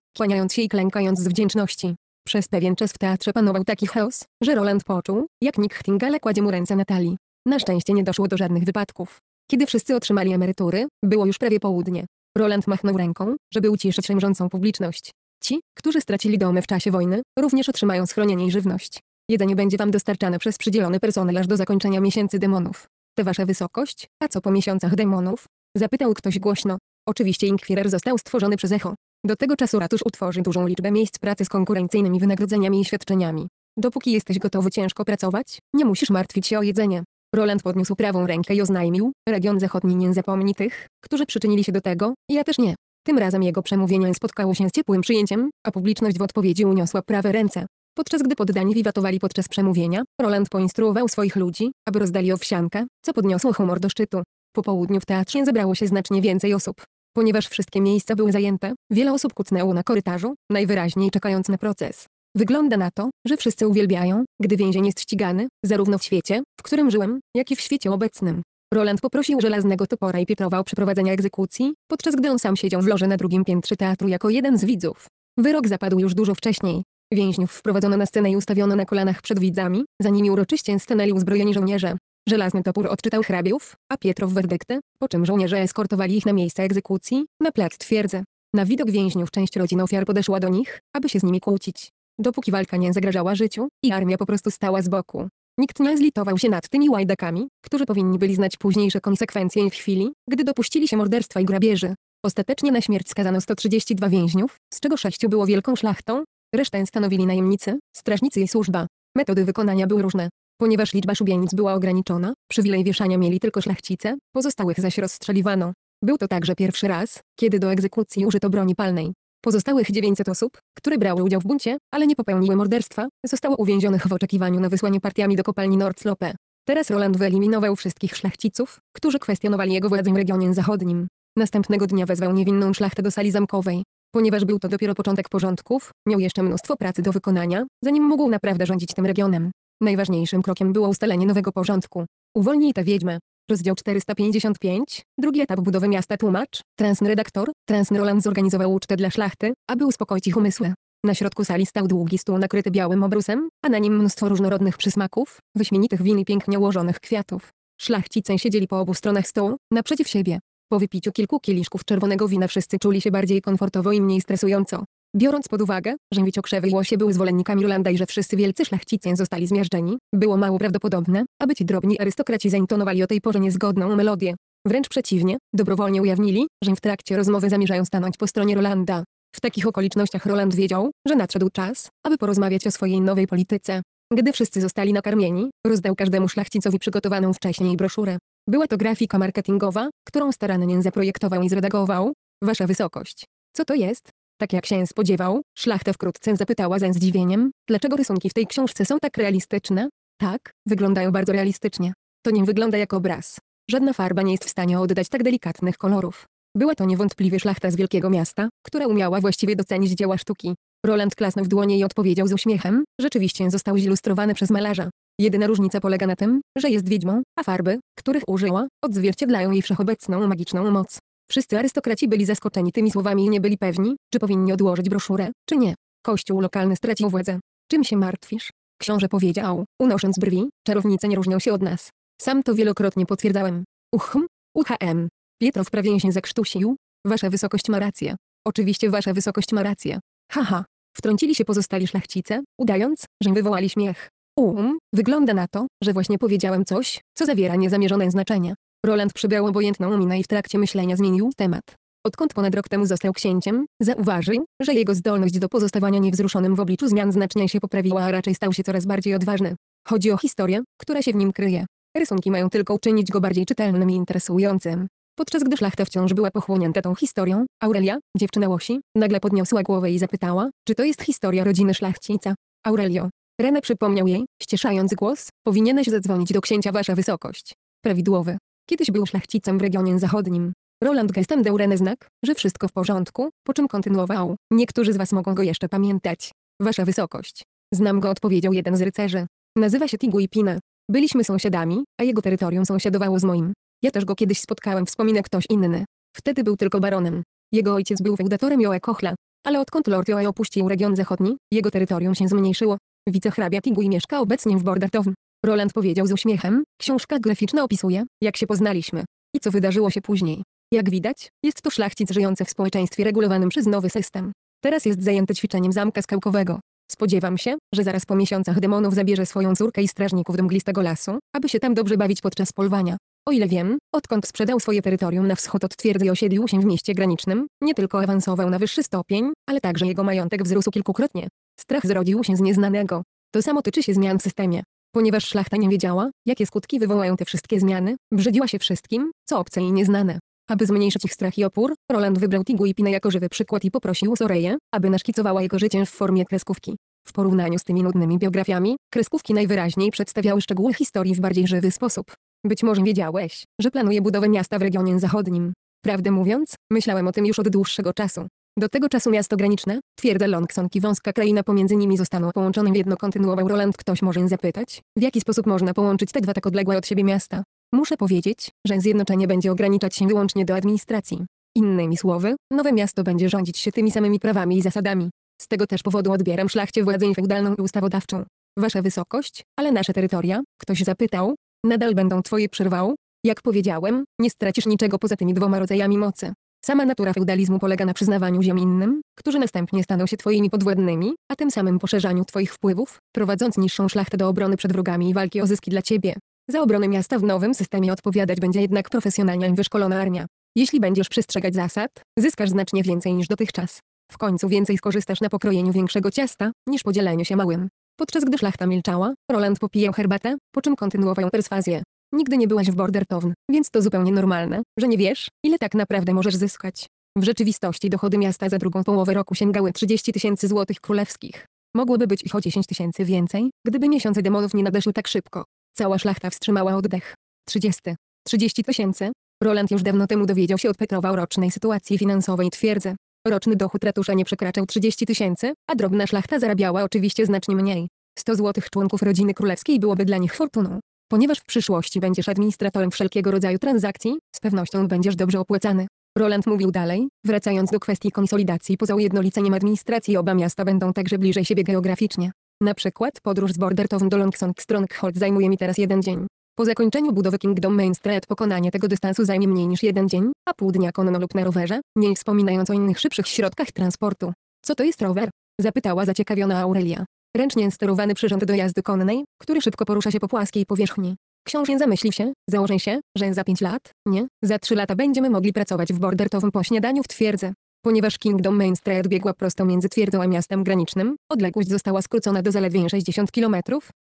kłaniając się i klękając z wdzięczności. Przez pewien czas w teatrze panował taki chaos, że Roland poczuł, jak Nick Htingale kładzie mu ręce na talii. Na szczęście nie doszło do żadnych wypadków. Kiedy wszyscy otrzymali emerytury, było już prawie południe. Roland machnął ręką, żeby uciszyć szemrzącą publiczność. Ci, którzy stracili domy w czasie wojny, również otrzymają schronienie i żywność. Jedzenie będzie wam dostarczane przez przydzielony personel aż do zakończenia miesięcy demonów. Te wasza wysokość, a co po miesiącach demonów? Zapytał ktoś głośno. Oczywiście Inkwierer został stworzony przez echo. Do tego czasu ratusz utworzy dużą liczbę miejsc pracy z konkurencyjnymi wynagrodzeniami i świadczeniami. Dopóki jesteś gotowy ciężko pracować, nie musisz martwić się o jedzenie. Roland podniósł prawą rękę i oznajmił, region zachodni nie zapomni tych, którzy przyczynili się do tego, ja też nie. Tym razem jego przemówienie spotkało się z ciepłym przyjęciem, a publiczność w odpowiedzi uniosła prawe ręce. Podczas gdy poddani wiwatowali podczas przemówienia, Roland poinstruował swoich ludzi, aby rozdali owsiankę, co podniosło humor do szczytu. Po południu w teatrze zebrało się znacznie więcej osób. Ponieważ wszystkie miejsca były zajęte, wiele osób kucnęło na korytarzu, najwyraźniej czekając na proces. Wygląda na to, że wszyscy uwielbiają, gdy więzień jest ścigany, zarówno w świecie, w którym żyłem, jak i w świecie obecnym. Roland poprosił żelaznego topora i pietrował przeprowadzenia egzekucji, podczas gdy on sam siedział w loże na drugim piętrze teatru jako jeden z widzów. Wyrok zapadł już dużo wcześniej. Więźniów wprowadzono na scenę i ustawiono na kolanach przed widzami, za nimi uroczyście stanęli uzbrojeni żołnierze. Żelazny topór odczytał hrabiów, a Pietrow werdykty, po czym żołnierze eskortowali ich na miejsce egzekucji, na plac twierdze. Na widok więźniów część rodzin ofiar podeszła do nich, aby się z nimi kłócić. Dopóki walka nie zagrażała życiu, i armia po prostu stała z boku. Nikt nie zlitował się nad tymi łajdakami, którzy powinni byli znać późniejsze konsekwencje w chwili, gdy dopuścili się morderstwa i grabieży. Ostatecznie na śmierć skazano 132 więźniów, z czego sześciu było wielką szlachtą, resztę stanowili najemnicy, strażnicy i służba. Metody wykonania były różne. Ponieważ liczba szubienic była ograniczona, przywilej wieszania mieli tylko szlachcice, pozostałych zaś rozstrzeliwano. Był to także pierwszy raz, kiedy do egzekucji użyto broni palnej. Pozostałych 900 osób, które brały udział w buncie, ale nie popełniły morderstwa, zostało uwięzionych w oczekiwaniu na wysłanie partiami do kopalni Slope. Teraz Roland wyeliminował wszystkich szlachciców, którzy kwestionowali jego władzę w regionie zachodnim. Następnego dnia wezwał niewinną szlachtę do sali zamkowej. Ponieważ był to dopiero początek porządków, miał jeszcze mnóstwo pracy do wykonania, zanim mógł naprawdę rządzić tym regionem. Najważniejszym krokiem było ustalenie nowego porządku. Uwolnij tę wiedźmę. Rozdział 455, drugi etap budowy miasta tłumacz, transn redaktor, transn Roland zorganizował ucztę dla szlachty, aby uspokoić ich umysły. Na środku sali stał długi stół nakryty białym obrusem, a na nim mnóstwo różnorodnych przysmaków, wyśmienitych win i pięknie ułożonych kwiatów. Szlachcice siedzieli po obu stronach stołu, naprzeciw siebie. Po wypiciu kilku kieliszków czerwonego wina wszyscy czuli się bardziej komfortowo i mniej stresująco. Biorąc pod uwagę, że Wiciokrzewy i Łosie były zwolennikami Rolanda i że wszyscy wielcy szlachcice zostali zmiażdżeni, było mało prawdopodobne, aby ci drobni arystokraci zaintonowali o tej porze niezgodną melodię. Wręcz przeciwnie, dobrowolnie ujawnili, że w trakcie rozmowy zamierzają stanąć po stronie Rolanda. W takich okolicznościach Roland wiedział, że nadszedł czas, aby porozmawiać o swojej nowej polityce. Gdy wszyscy zostali nakarmieni, rozdał każdemu szlachcicowi przygotowaną wcześniej broszurę. Była to grafika marketingowa, którą starannie zaprojektował i zredagował. Wasza wysokość. Co to jest? Tak jak się spodziewał, szlachta wkrótce zapytała ze zdziwieniem, dlaczego rysunki w tej książce są tak realistyczne? Tak, wyglądają bardzo realistycznie. To nie wygląda jak obraz. Żadna farba nie jest w stanie oddać tak delikatnych kolorów. Była to niewątpliwie szlachta z wielkiego miasta, która umiała właściwie docenić dzieła sztuki. Roland klasnął w dłonie i odpowiedział z uśmiechem, rzeczywiście został zilustrowany przez malarza. Jedyna różnica polega na tym, że jest wiedźmą, a farby, których użyła, odzwierciedlają jej wszechobecną magiczną moc. Wszyscy arystokraci byli zaskoczeni tymi słowami i nie byli pewni, czy powinni odłożyć broszurę, czy nie. Kościół lokalny stracił władzę. Czym się martwisz? Książę powiedział, unosząc brwi, czarownice nie różnią się od nas. Sam to wielokrotnie potwierdzałem. Uchm, uchm. Pietro prawie się zakrztusił. Wasza wysokość ma rację. Oczywiście wasza wysokość ma rację. Haha. Wtrącili się pozostali szlachcice, udając, że wywołali śmiech. Um, wygląda na to, że właśnie powiedziałem coś, co zawiera niezamierzone znaczenie. Roland przybrał obojętną minę i w trakcie myślenia zmienił temat. Odkąd ponad rok temu został księciem, zauważył, że jego zdolność do pozostawania niewzruszonym w obliczu zmian znacznie się poprawiła, a raczej stał się coraz bardziej odważny. Chodzi o historię, która się w nim kryje. Rysunki mają tylko uczynić go bardziej czytelnym i interesującym. Podczas gdy szlachta wciąż była pochłonięta tą historią, Aurelia, dziewczyna Łosi, nagle podniosła głowę i zapytała, czy to jest historia rodziny szlachcica. Aurelio. René przypomniał jej, ścieszając głos, powinieneś zadzwonić do księcia wasza wysokość. Prawidłowy. Kiedyś był szlachcicem w regionie zachodnim. Roland gestem dał znak, że wszystko w porządku, po czym kontynuował. Niektórzy z was mogą go jeszcze pamiętać. Wasza wysokość. Znam go odpowiedział jeden z rycerzy. Nazywa się Tigu i Pina. Byliśmy sąsiadami, a jego terytorium sąsiadowało z moim. Ja też go kiedyś spotkałem, wspomina ktoś inny. Wtedy był tylko baronem. Jego ojciec był feudatorem Joe Kochla, ale odkąd Lord Joe opuścił region zachodni, jego terytorium się zmniejszyło. Wicehrabia Tigui mieszka obecnie w Bordertown. Roland powiedział z uśmiechem, książka graficzna opisuje, jak się poznaliśmy. I co wydarzyło się później. Jak widać, jest to szlachcic żyjący w społeczeństwie regulowanym przez nowy system. Teraz jest zajęty ćwiczeniem zamka skałkowego. Spodziewam się, że zaraz po miesiącach demonów zabierze swoją córkę i strażników do mglistego lasu, aby się tam dobrze bawić podczas polowania. O ile wiem, odkąd sprzedał swoje terytorium na wschód od twierdzy i osiedlił się w mieście granicznym, nie tylko awansował na wyższy stopień, ale także jego majątek wzrósł kilkukrotnie. Strach zrodził się z nieznanego. To samo tyczy się zmian w systemie. Ponieważ szlachta nie wiedziała, jakie skutki wywołają te wszystkie zmiany, brzydziła się wszystkim, co obce i nieznane. Aby zmniejszyć ich strach i opór, Roland wybrał Tigu i Pina jako żywy przykład i poprosił Soreję, aby naszkicowała jego życie w formie kreskówki. W porównaniu z tymi nudnymi biografiami, kreskówki najwyraźniej przedstawiały szczegóły historii w bardziej żywy sposób. Być może wiedziałeś, że planuje budowę miasta w regionie zachodnim. Prawdę mówiąc, myślałem o tym już od dłuższego czasu. Do tego czasu miasto graniczne, twierdza Longson i wąska kraina pomiędzy nimi zostaną połączone w jedno kontynuował Roland. Ktoś może zapytać, w jaki sposób można połączyć te dwa tak odległe od siebie miasta. Muszę powiedzieć, że zjednoczenie będzie ograniczać się wyłącznie do administracji. Innymi słowy, nowe miasto będzie rządzić się tymi samymi prawami i zasadami. Z tego też powodu odbieram szlachcie władzę feudalną i ustawodawczą. Wasza wysokość, ale nasze terytoria, ktoś zapytał, nadal będą twoje przerwał. Jak powiedziałem, nie stracisz niczego poza tymi dwoma rodzajami mocy. Sama natura feudalizmu polega na przyznawaniu ziem innym, którzy następnie staną się twoimi podwładnymi, a tym samym poszerzaniu twoich wpływów, prowadząc niższą szlachtę do obrony przed wrogami i walki o zyski dla ciebie. Za obronę miasta w nowym systemie odpowiadać będzie jednak profesjonalnie wyszkolona armia. Jeśli będziesz przestrzegać zasad, zyskasz znacznie więcej niż dotychczas. W końcu więcej skorzystasz na pokrojeniu większego ciasta, niż podzieleniu się małym. Podczas gdy szlachta milczała, Roland popijał herbatę, po czym kontynuował perswazję. Nigdy nie byłaś w Border Town, więc to zupełnie normalne, że nie wiesz, ile tak naprawdę możesz zyskać. W rzeczywistości dochody miasta za drugą połowę roku sięgały 30 tysięcy złotych królewskich. Mogłoby być ich o 10 tysięcy więcej, gdyby miesiące demonów nie nadeszły tak szybko. Cała szlachta wstrzymała oddech. 30. 30 tysięcy? Roland już dawno temu dowiedział się od Petrowa o rocznej sytuacji finansowej twierdzę. Roczny dochód ratusza nie przekraczał 30 tysięcy, a drobna szlachta zarabiała oczywiście znacznie mniej. 100 złotych członków rodziny królewskiej byłoby dla nich fortuną. Ponieważ w przyszłości będziesz administratorem wszelkiego rodzaju transakcji, z pewnością będziesz dobrze opłacany. Roland mówił dalej, wracając do kwestii konsolidacji poza ujednoliceniem administracji oba miasta będą także bliżej siebie geograficznie. Na przykład podróż z Bordertown do Longsong Stronghold zajmuje mi teraz jeden dzień. Po zakończeniu budowy Kingdom Main Street pokonanie tego dystansu zajmie mniej niż jeden dzień, a pół dnia konno lub na rowerze, nie wspominając o innych szybszych środkach transportu. Co to jest rower? Zapytała zaciekawiona Aurelia. Ręcznie sterowany przyrząd do jazdy konnej, który szybko porusza się po płaskiej powierzchni. Książę zamyślił się, założę się, że za 5 lat, nie, za 3 lata będziemy mogli pracować w bordertowym po śniadaniu w twierdze. Ponieważ Kingdom Main Street biegła prosto między twierdzą a miastem granicznym, odległość została skrócona do zaledwie 60 km,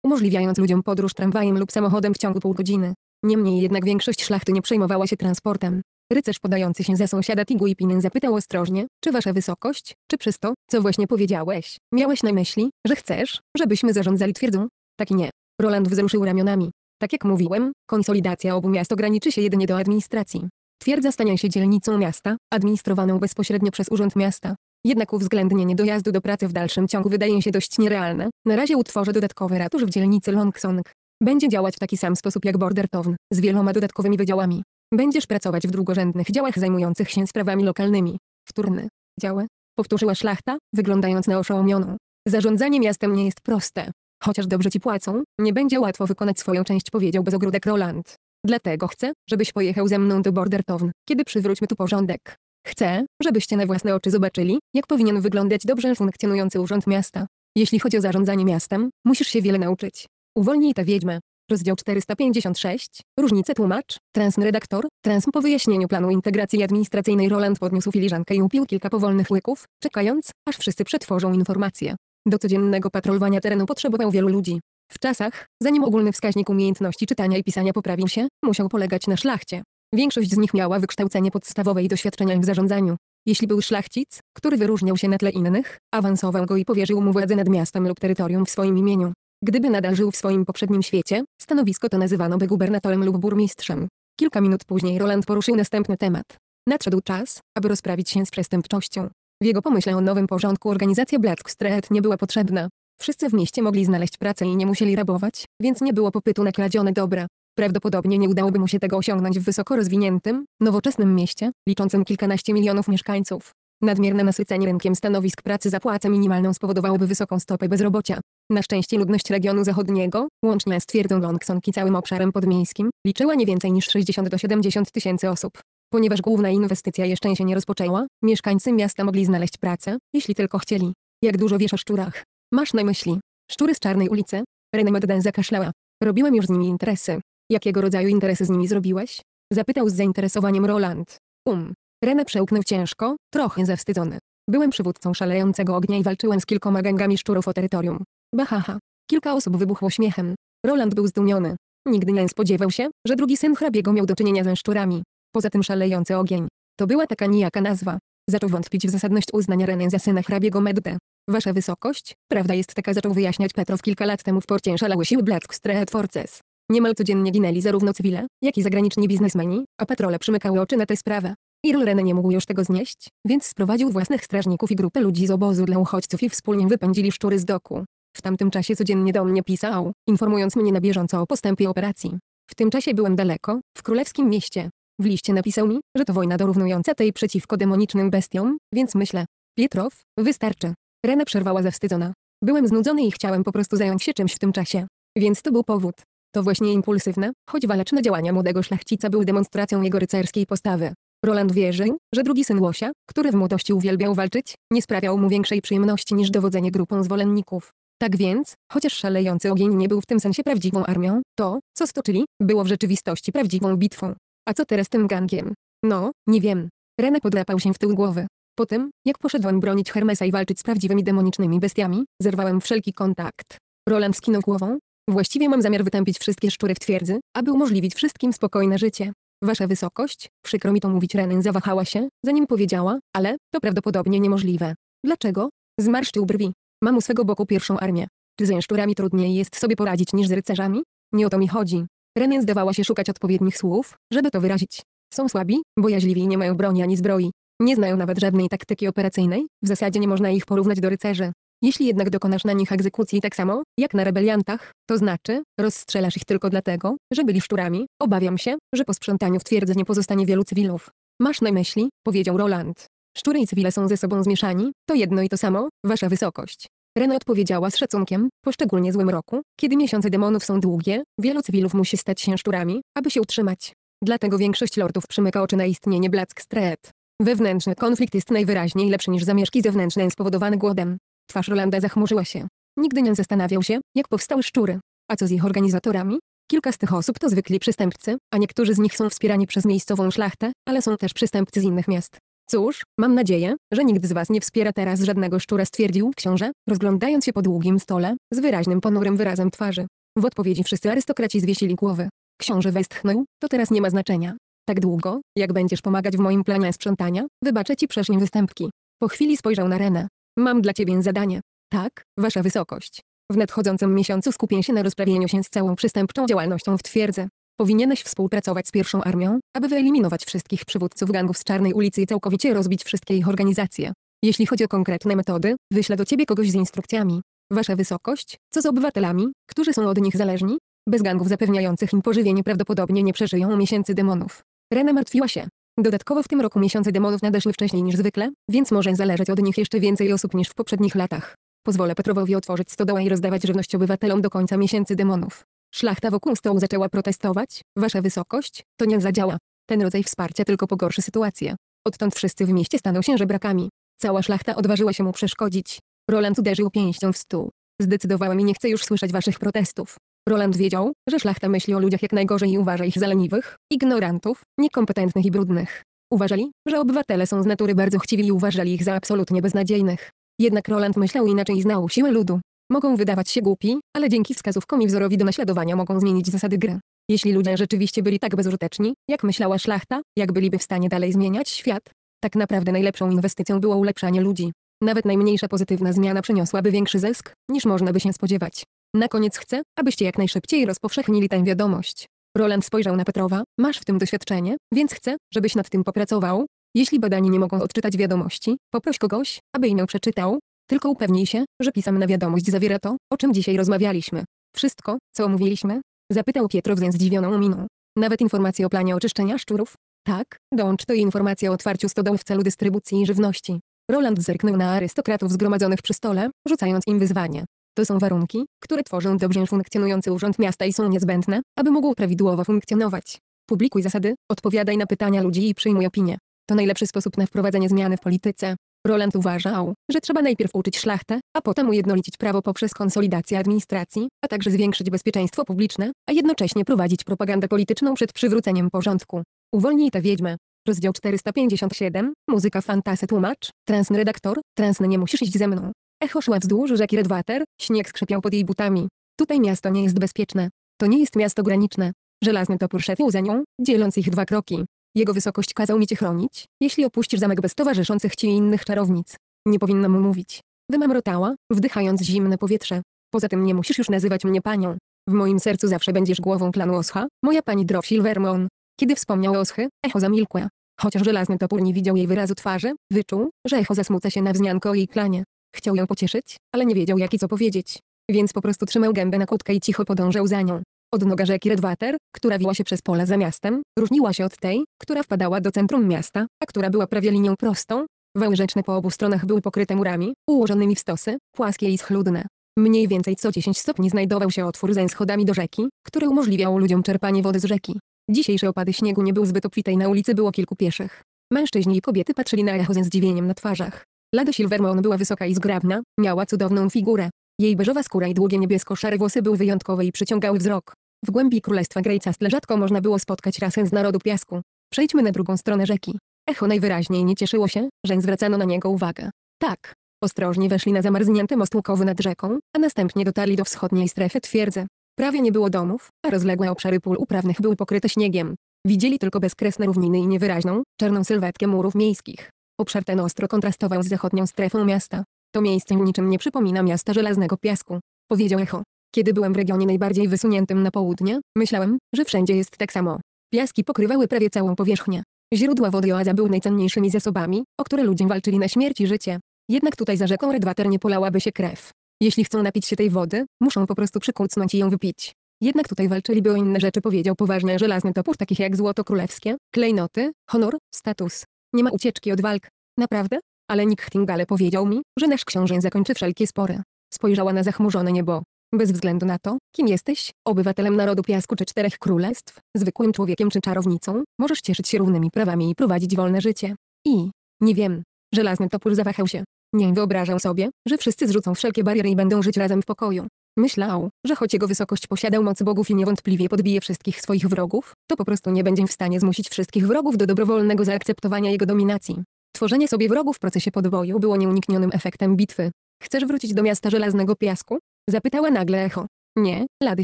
umożliwiając ludziom podróż tramwajem lub samochodem w ciągu pół godziny. Niemniej jednak większość szlachty nie przejmowała się transportem. Rycerz podający się za sąsiada Pinin zapytał ostrożnie, czy wasza wysokość, czy przez to, co właśnie powiedziałeś, miałeś na myśli, że chcesz, żebyśmy zarządzali twierdzą? Tak i nie. Roland wzruszył ramionami. Tak jak mówiłem, konsolidacja obu miast ograniczy się jedynie do administracji. Twierdza stanie się dzielnicą miasta, administrowaną bezpośrednio przez Urząd Miasta. Jednak uwzględnienie dojazdu do pracy w dalszym ciągu wydaje się dość nierealne. Na razie utworzę dodatkowy ratusz w dzielnicy Longsong. Będzie działać w taki sam sposób jak Border Town, z wieloma dodatkowymi wydziałami. Będziesz pracować w drugorzędnych działach zajmujących się sprawami lokalnymi. Wtórny. Działy. Powtórzyła szlachta, wyglądając na oszołomioną. Zarządzanie miastem nie jest proste. Chociaż dobrze ci płacą, nie będzie łatwo wykonać swoją część powiedział bez ogródek Roland. Dlatego chcę, żebyś pojechał ze mną do Bordertown, kiedy przywróćmy tu porządek. Chcę, żebyście na własne oczy zobaczyli, jak powinien wyglądać dobrze funkcjonujący urząd miasta. Jeśli chodzi o zarządzanie miastem, musisz się wiele nauczyć. Uwolnij tę wiedźmę, Rozdział 456. Różnice tłumacz. redaktor. Trans po wyjaśnieniu planu integracji administracyjnej Roland podniósł filiżankę i upił kilka powolnych łyków, czekając, aż wszyscy przetworzą informacje. Do codziennego patrolowania terenu potrzebował wielu ludzi. W czasach, zanim ogólny wskaźnik umiejętności czytania i pisania poprawił się, musiał polegać na szlachcie. Większość z nich miała wykształcenie podstawowe i doświadczenia w zarządzaniu. Jeśli był szlachcic, który wyróżniał się na tle innych, awansował go i powierzył mu władzę nad miastem lub terytorium w swoim imieniu. Gdyby nadal żył w swoim poprzednim świecie, stanowisko to nazywano by gubernatorem lub burmistrzem. Kilka minut później Roland poruszył następny temat. Nadszedł czas, aby rozprawić się z przestępczością. W jego pomyśle o nowym porządku organizacja Black Street nie była potrzebna. Wszyscy w mieście mogli znaleźć pracę i nie musieli rabować, więc nie było popytu na kradzione dobra. Prawdopodobnie nie udałoby mu się tego osiągnąć w wysoko rozwiniętym, nowoczesnym mieście, liczącym kilkanaście milionów mieszkańców. Nadmierne nasycenie rynkiem stanowisk pracy za płacę minimalną spowodowałoby wysoką stopę bezrobocia. Na szczęście ludność regionu zachodniego, łącznie z twierdzą Longsong i całym obszarem podmiejskim, liczyła nie więcej niż 60 do 70 tysięcy osób. Ponieważ główna inwestycja jeszcze się nie rozpoczęła, mieszkańcy miasta mogli znaleźć pracę, jeśli tylko chcieli. Jak dużo wiesz o szczurach? Masz na myśli. Szczury z czarnej ulicy? René Medden zakaszlała. Robiłem już z nimi interesy. Jakiego rodzaju interesy z nimi zrobiłeś? Zapytał z zainteresowaniem Roland. Um. René przełknął ciężko, trochę zawstydzony. Byłem przywódcą szalejącego ognia i walczyłem z kilkoma gangami szczurów o terytorium. Bahaha. Kilka osób wybuchło śmiechem. Roland był zdumiony. Nigdy nie spodziewał się, że drugi syn hrabiego miał do czynienia ze szczurami. Poza tym szalejący ogień. To była taka nijaka nazwa. Zaczął wątpić w zasadność uznania René za syna hrabiego Medde. Wasza wysokość, prawda jest taka zaczął wyjaśniać Petrow kilka lat temu w porcie szalały siły Black Street Forces. Niemal codziennie ginęli zarówno cywile, jak i zagraniczni biznesmeni, a patrole przymykały oczy na tę sprawę. Irl René nie mógł już tego znieść, więc sprowadził własnych strażników i grupę ludzi z obozu dla uchodźców i wspólnie wypędzili szczury z doku. W tamtym czasie codziennie do mnie pisał, informując mnie na bieżąco o postępie operacji. W tym czasie byłem daleko, w królewskim mieście. W liście napisał mi, że to wojna dorównująca tej przeciwko demonicznym bestiom, więc myślę. Pietrow, wystarczy. Rena przerwała zawstydzona. Byłem znudzony i chciałem po prostu zająć się czymś w tym czasie. Więc to był powód. To właśnie impulsywne, choć waleczne działania młodego szlachcica były demonstracją jego rycerskiej postawy. Roland wierzył, że drugi syn Łosia, który w młodości uwielbiał walczyć, nie sprawiał mu większej przyjemności niż dowodzenie grupą zwolenników. Tak więc, chociaż szalejący ogień nie był w tym sensie prawdziwą armią, to, co stoczyli, było w rzeczywistości prawdziwą bitwą. A co teraz tym gangiem? No, nie wiem. Rene podrapał się w tył głowy. Po tym, jak poszedłem bronić Hermesa i walczyć z prawdziwymi demonicznymi bestiami, zerwałem wszelki kontakt. Roland skinął głową. Właściwie mam zamiar wytępić wszystkie szczury w twierdzy, aby umożliwić wszystkim spokojne życie. Wasza wysokość, przykro mi to mówić Renyn zawahała się, zanim powiedziała, ale, to prawdopodobnie niemożliwe. Dlaczego? Zmarszczył brwi. Mam u swego boku pierwszą armię. Czy z jaszczurami trudniej jest sobie poradzić niż z rycerzami? Nie o to mi chodzi. René zdawała się szukać odpowiednich słów, żeby to wyrazić. Są słabi, bojaźliwi i nie mają broni ani zbroi. Nie znają nawet żadnej taktyki operacyjnej, w zasadzie nie można ich porównać do rycerzy. Jeśli jednak dokonasz na nich egzekucji tak samo, jak na rebeliantach, to znaczy, rozstrzelasz ich tylko dlatego, że byli szczurami, obawiam się, że po sprzątaniu w twierdzy nie pozostanie wielu cywilów. Masz na myśli, powiedział Roland, Szczury i cywile są ze sobą zmieszani, to jedno i to samo, wasza wysokość. Rena odpowiedziała z szacunkiem, po szczególnie złym roku, kiedy miesiące demonów są długie, wielu cywilów musi stać się szczurami, aby się utrzymać. Dlatego większość lordów przymyka oczy na istnienie black street. Wewnętrzny konflikt jest najwyraźniej lepszy niż zamieszki zewnętrzne spowodowane głodem. Twarz Rolanda zachmurzyła się. Nigdy nie zastanawiał się, jak powstały szczury. A co z ich organizatorami? Kilka z tych osób to zwykli przestępcy, a niektórzy z nich są wspierani przez miejscową szlachtę, ale są też przestępcy z innych miast. Cóż, mam nadzieję, że nikt z was nie wspiera teraz żadnego szczura stwierdził książę, rozglądając się po długim stole, z wyraźnym ponurym wyrazem twarzy. W odpowiedzi wszyscy arystokraci zwiesili głowy. Książę westchnął, to teraz nie ma znaczenia. Tak długo, jak będziesz pomagać w moim planie sprzątania, wybaczę ci przeszłe występki. Po chwili spojrzał na Renę. Mam dla ciebie zadanie. Tak, wasza wysokość. W nadchodzącym miesiącu skupię się na rozprawieniu się z całą przystępczą działalnością w twierdze. Powinieneś współpracować z pierwszą armią, aby wyeliminować wszystkich przywódców gangów z Czarnej ulicy i całkowicie rozbić wszystkie ich organizacje. Jeśli chodzi o konkretne metody, wyślę do ciebie kogoś z instrukcjami. Wasza wysokość, co z obywatelami, którzy są od nich zależni? Bez gangów zapewniających im pożywienie prawdopodobnie nie przeżyją miesięcy demonów. Rena martwiła się. Dodatkowo w tym roku miesiące demonów nadeszły wcześniej niż zwykle, więc może zależeć od nich jeszcze więcej osób niż w poprzednich latach. Pozwolę Petrowowi otworzyć stodołę i rozdawać żywność obywatelom do końca miesięcy demonów. Szlachta wokół stołu zaczęła protestować, wasza wysokość, to nie zadziała. Ten rodzaj wsparcia tylko pogorszy sytuację. Odtąd wszyscy w mieście staną się żebrakami. Cała szlachta odważyła się mu przeszkodzić. Roland uderzył pięścią w stół. Zdecydowałem i nie chcę już słyszeć waszych protestów. Roland wiedział, że szlachta myśli o ludziach jak najgorzej i uważa ich za leniwych, ignorantów, niekompetentnych i brudnych. Uważali, że obywatele są z natury bardzo chciwi i uważali ich za absolutnie beznadziejnych. Jednak Roland myślał inaczej i znał siłę ludu. Mogą wydawać się głupi, ale dzięki wskazówkom i wzorowi do naśladowania mogą zmienić zasady gry. Jeśli ludzie rzeczywiście byli tak bezużyteczni, jak myślała szlachta, jak byliby w stanie dalej zmieniać świat? Tak naprawdę najlepszą inwestycją było ulepszanie ludzi. Nawet najmniejsza pozytywna zmiana przyniosłaby większy zysk, niż można by się spodziewać. Na koniec chcę, abyście jak najszybciej rozpowszechnili tę wiadomość. Roland spojrzał na Petrowa, masz w tym doświadczenie, więc chcę, żebyś nad tym popracował. Jeśli badani nie mogą odczytać wiadomości, poproś kogoś, aby ją przeczytał, tylko upewnij się, że pisemna wiadomość zawiera to, o czym dzisiaj rozmawialiśmy. Wszystko, co omówiliśmy? Zapytał Pietro ze zdziwioną miną. Nawet informacje o planie oczyszczenia szczurów? Tak, dołącz do informacje o otwarciu stodoł w celu dystrybucji żywności. Roland zerknął na arystokratów zgromadzonych przy stole, rzucając im wyzwanie. To są warunki, które tworzą dobrze funkcjonujący urząd miasta i są niezbędne, aby mógł prawidłowo funkcjonować. Publikuj zasady, odpowiadaj na pytania ludzi i przyjmuj opinie. To najlepszy sposób na wprowadzenie zmiany w polityce. Roland uważał, że trzeba najpierw uczyć szlachtę, a potem ujednolicić prawo poprzez konsolidację administracji, a także zwiększyć bezpieczeństwo publiczne, a jednocześnie prowadzić propagandę polityczną przed przywróceniem porządku. Uwolnij tę wiedźmy. Rozdział 457, muzyka fantasy tłumacz, transny redaktor, transny nie musisz iść ze mną. Echo szła wzdłuż rzeki Redwater, śnieg skrzypiał pod jej butami. Tutaj miasto nie jest bezpieczne. To nie jest miasto graniczne. Żelazny topór szedł za nią, dzieląc ich dwa kroki. Jego wysokość kazał mi cię chronić, jeśli opuścisz zamek bez towarzyszących ci innych czarownic. Nie mu mówić. Wymamrotała, wdychając zimne powietrze. Poza tym nie musisz już nazywać mnie panią. W moim sercu zawsze będziesz głową klanu Osha, moja pani Drow Silvermon. Kiedy wspomniał Oschy, echo zamilkła. Chociaż żelazny topór nie widział jej wyrazu twarzy, wyczuł, że echo zasmuca się na wzmiankę o jej klanie. Chciał ją pocieszyć, ale nie wiedział jak i co powiedzieć. Więc po prostu trzymał gębę na kłódkę i cicho podążał za nią. Odnoga rzeki Redwater, która wiła się przez pola za miastem, różniła się od tej, która wpadała do centrum miasta, a która była prawie linią prostą. Wały rzeczne po obu stronach były pokryte murami, ułożonymi w stosy, płaskie i schludne. Mniej więcej co 10 stopni znajdował się otwór ze schodami do rzeki, który umożliwiał ludziom czerpanie wody z rzeki. Dzisiejsze opady śniegu nie były zbyt obfite i na ulicy było kilku pieszych. Mężczyźni i kobiety patrzyli na Echo ze zdziwieniem na twarzach. Lada Silvermoon była wysoka i zgrabna, miała cudowną figurę. Jej beżowa skóra i długie niebiesko-szare włosy były wyjątkowe i przyciągały wzrok. W głębi królestwa Greycastle rzadko można było spotkać rasę z narodu piasku. Przejdźmy na drugą stronę rzeki. Echo najwyraźniej nie cieszyło się, że zwracano na niego uwagę. Tak. Ostrożnie weszli na zamarznięty most łukowy nad rzeką, a następnie dotarli do wschodniej strefy twierdzy. Prawie nie było domów, a rozległe obszary pól uprawnych były pokryte śniegiem. Widzieli tylko bezkresne równiny i niewyraźną, czarną sylwetkę murów miejskich. Obszar ten ostro kontrastował z zachodnią strefą miasta. To miejsce niczym nie przypomina miasta żelaznego piasku. Powiedział Echo. Kiedy byłem w regionie najbardziej wysuniętym na południe, myślałem, że wszędzie jest tak samo. Piaski pokrywały prawie całą powierzchnię. Źródła wody oaza były najcenniejszymi zasobami, o które ludzie walczyli na śmierć i życie. Jednak tutaj za rzeką Redwater nie polałaby się krew. Jeśli chcą napić się tej wody, muszą po prostu przykucnąć i ją wypić. Jednak tutaj walczyliby o inne rzeczy powiedział poważnie żelazny topór takich jak złoto królewskie, klejnoty, honor, status. Nie ma ucieczki od walk. Naprawdę? Ale Nick Tingale powiedział mi, że nasz książę zakończy wszelkie spory. Spojrzała na zachmurzone niebo. Bez względu na to, kim jesteś, obywatelem narodu piasku czy czterech królestw, zwykłym człowiekiem czy czarownicą, możesz cieszyć się równymi prawami i prowadzić wolne życie. I, nie wiem, żelazny topór zawahał się. Nie wyobrażał sobie, że wszyscy zrzucą wszelkie bariery i będą żyć razem w pokoju. Myślał, że choć jego wysokość posiadał moc bogów i niewątpliwie podbije wszystkich swoich wrogów, to po prostu nie będzie w stanie zmusić wszystkich wrogów do dobrowolnego zaakceptowania jego dominacji. Tworzenie sobie wrogów w procesie podboju było nieuniknionym efektem bitwy. Chcesz wrócić do miasta żelaznego piasku? Zapytała nagle echo. Nie, Lady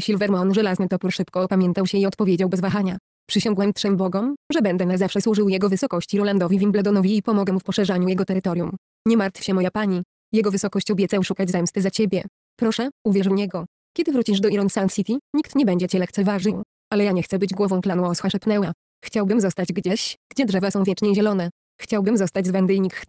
Silvermon żelazny topór szybko opamiętał się i odpowiedział bez wahania. Przysiągłem trzem bogom, że będę na zawsze służył jego wysokości Rolandowi Wimbledonowi i pomogę mu w poszerzaniu jego terytorium. Nie martw się moja pani. Jego wysokość obiecał szukać zemsty za ciebie. Proszę, uwierz w niego. Kiedy wrócisz do Iron Sun City, nikt nie będzie cię lekceważył. Ale ja nie chcę być głową klanu osła szepnęła. Chciałbym zostać gdzieś, gdzie drzewa są wiecznie zielone. Chciałbym zostać z Wendy i Nick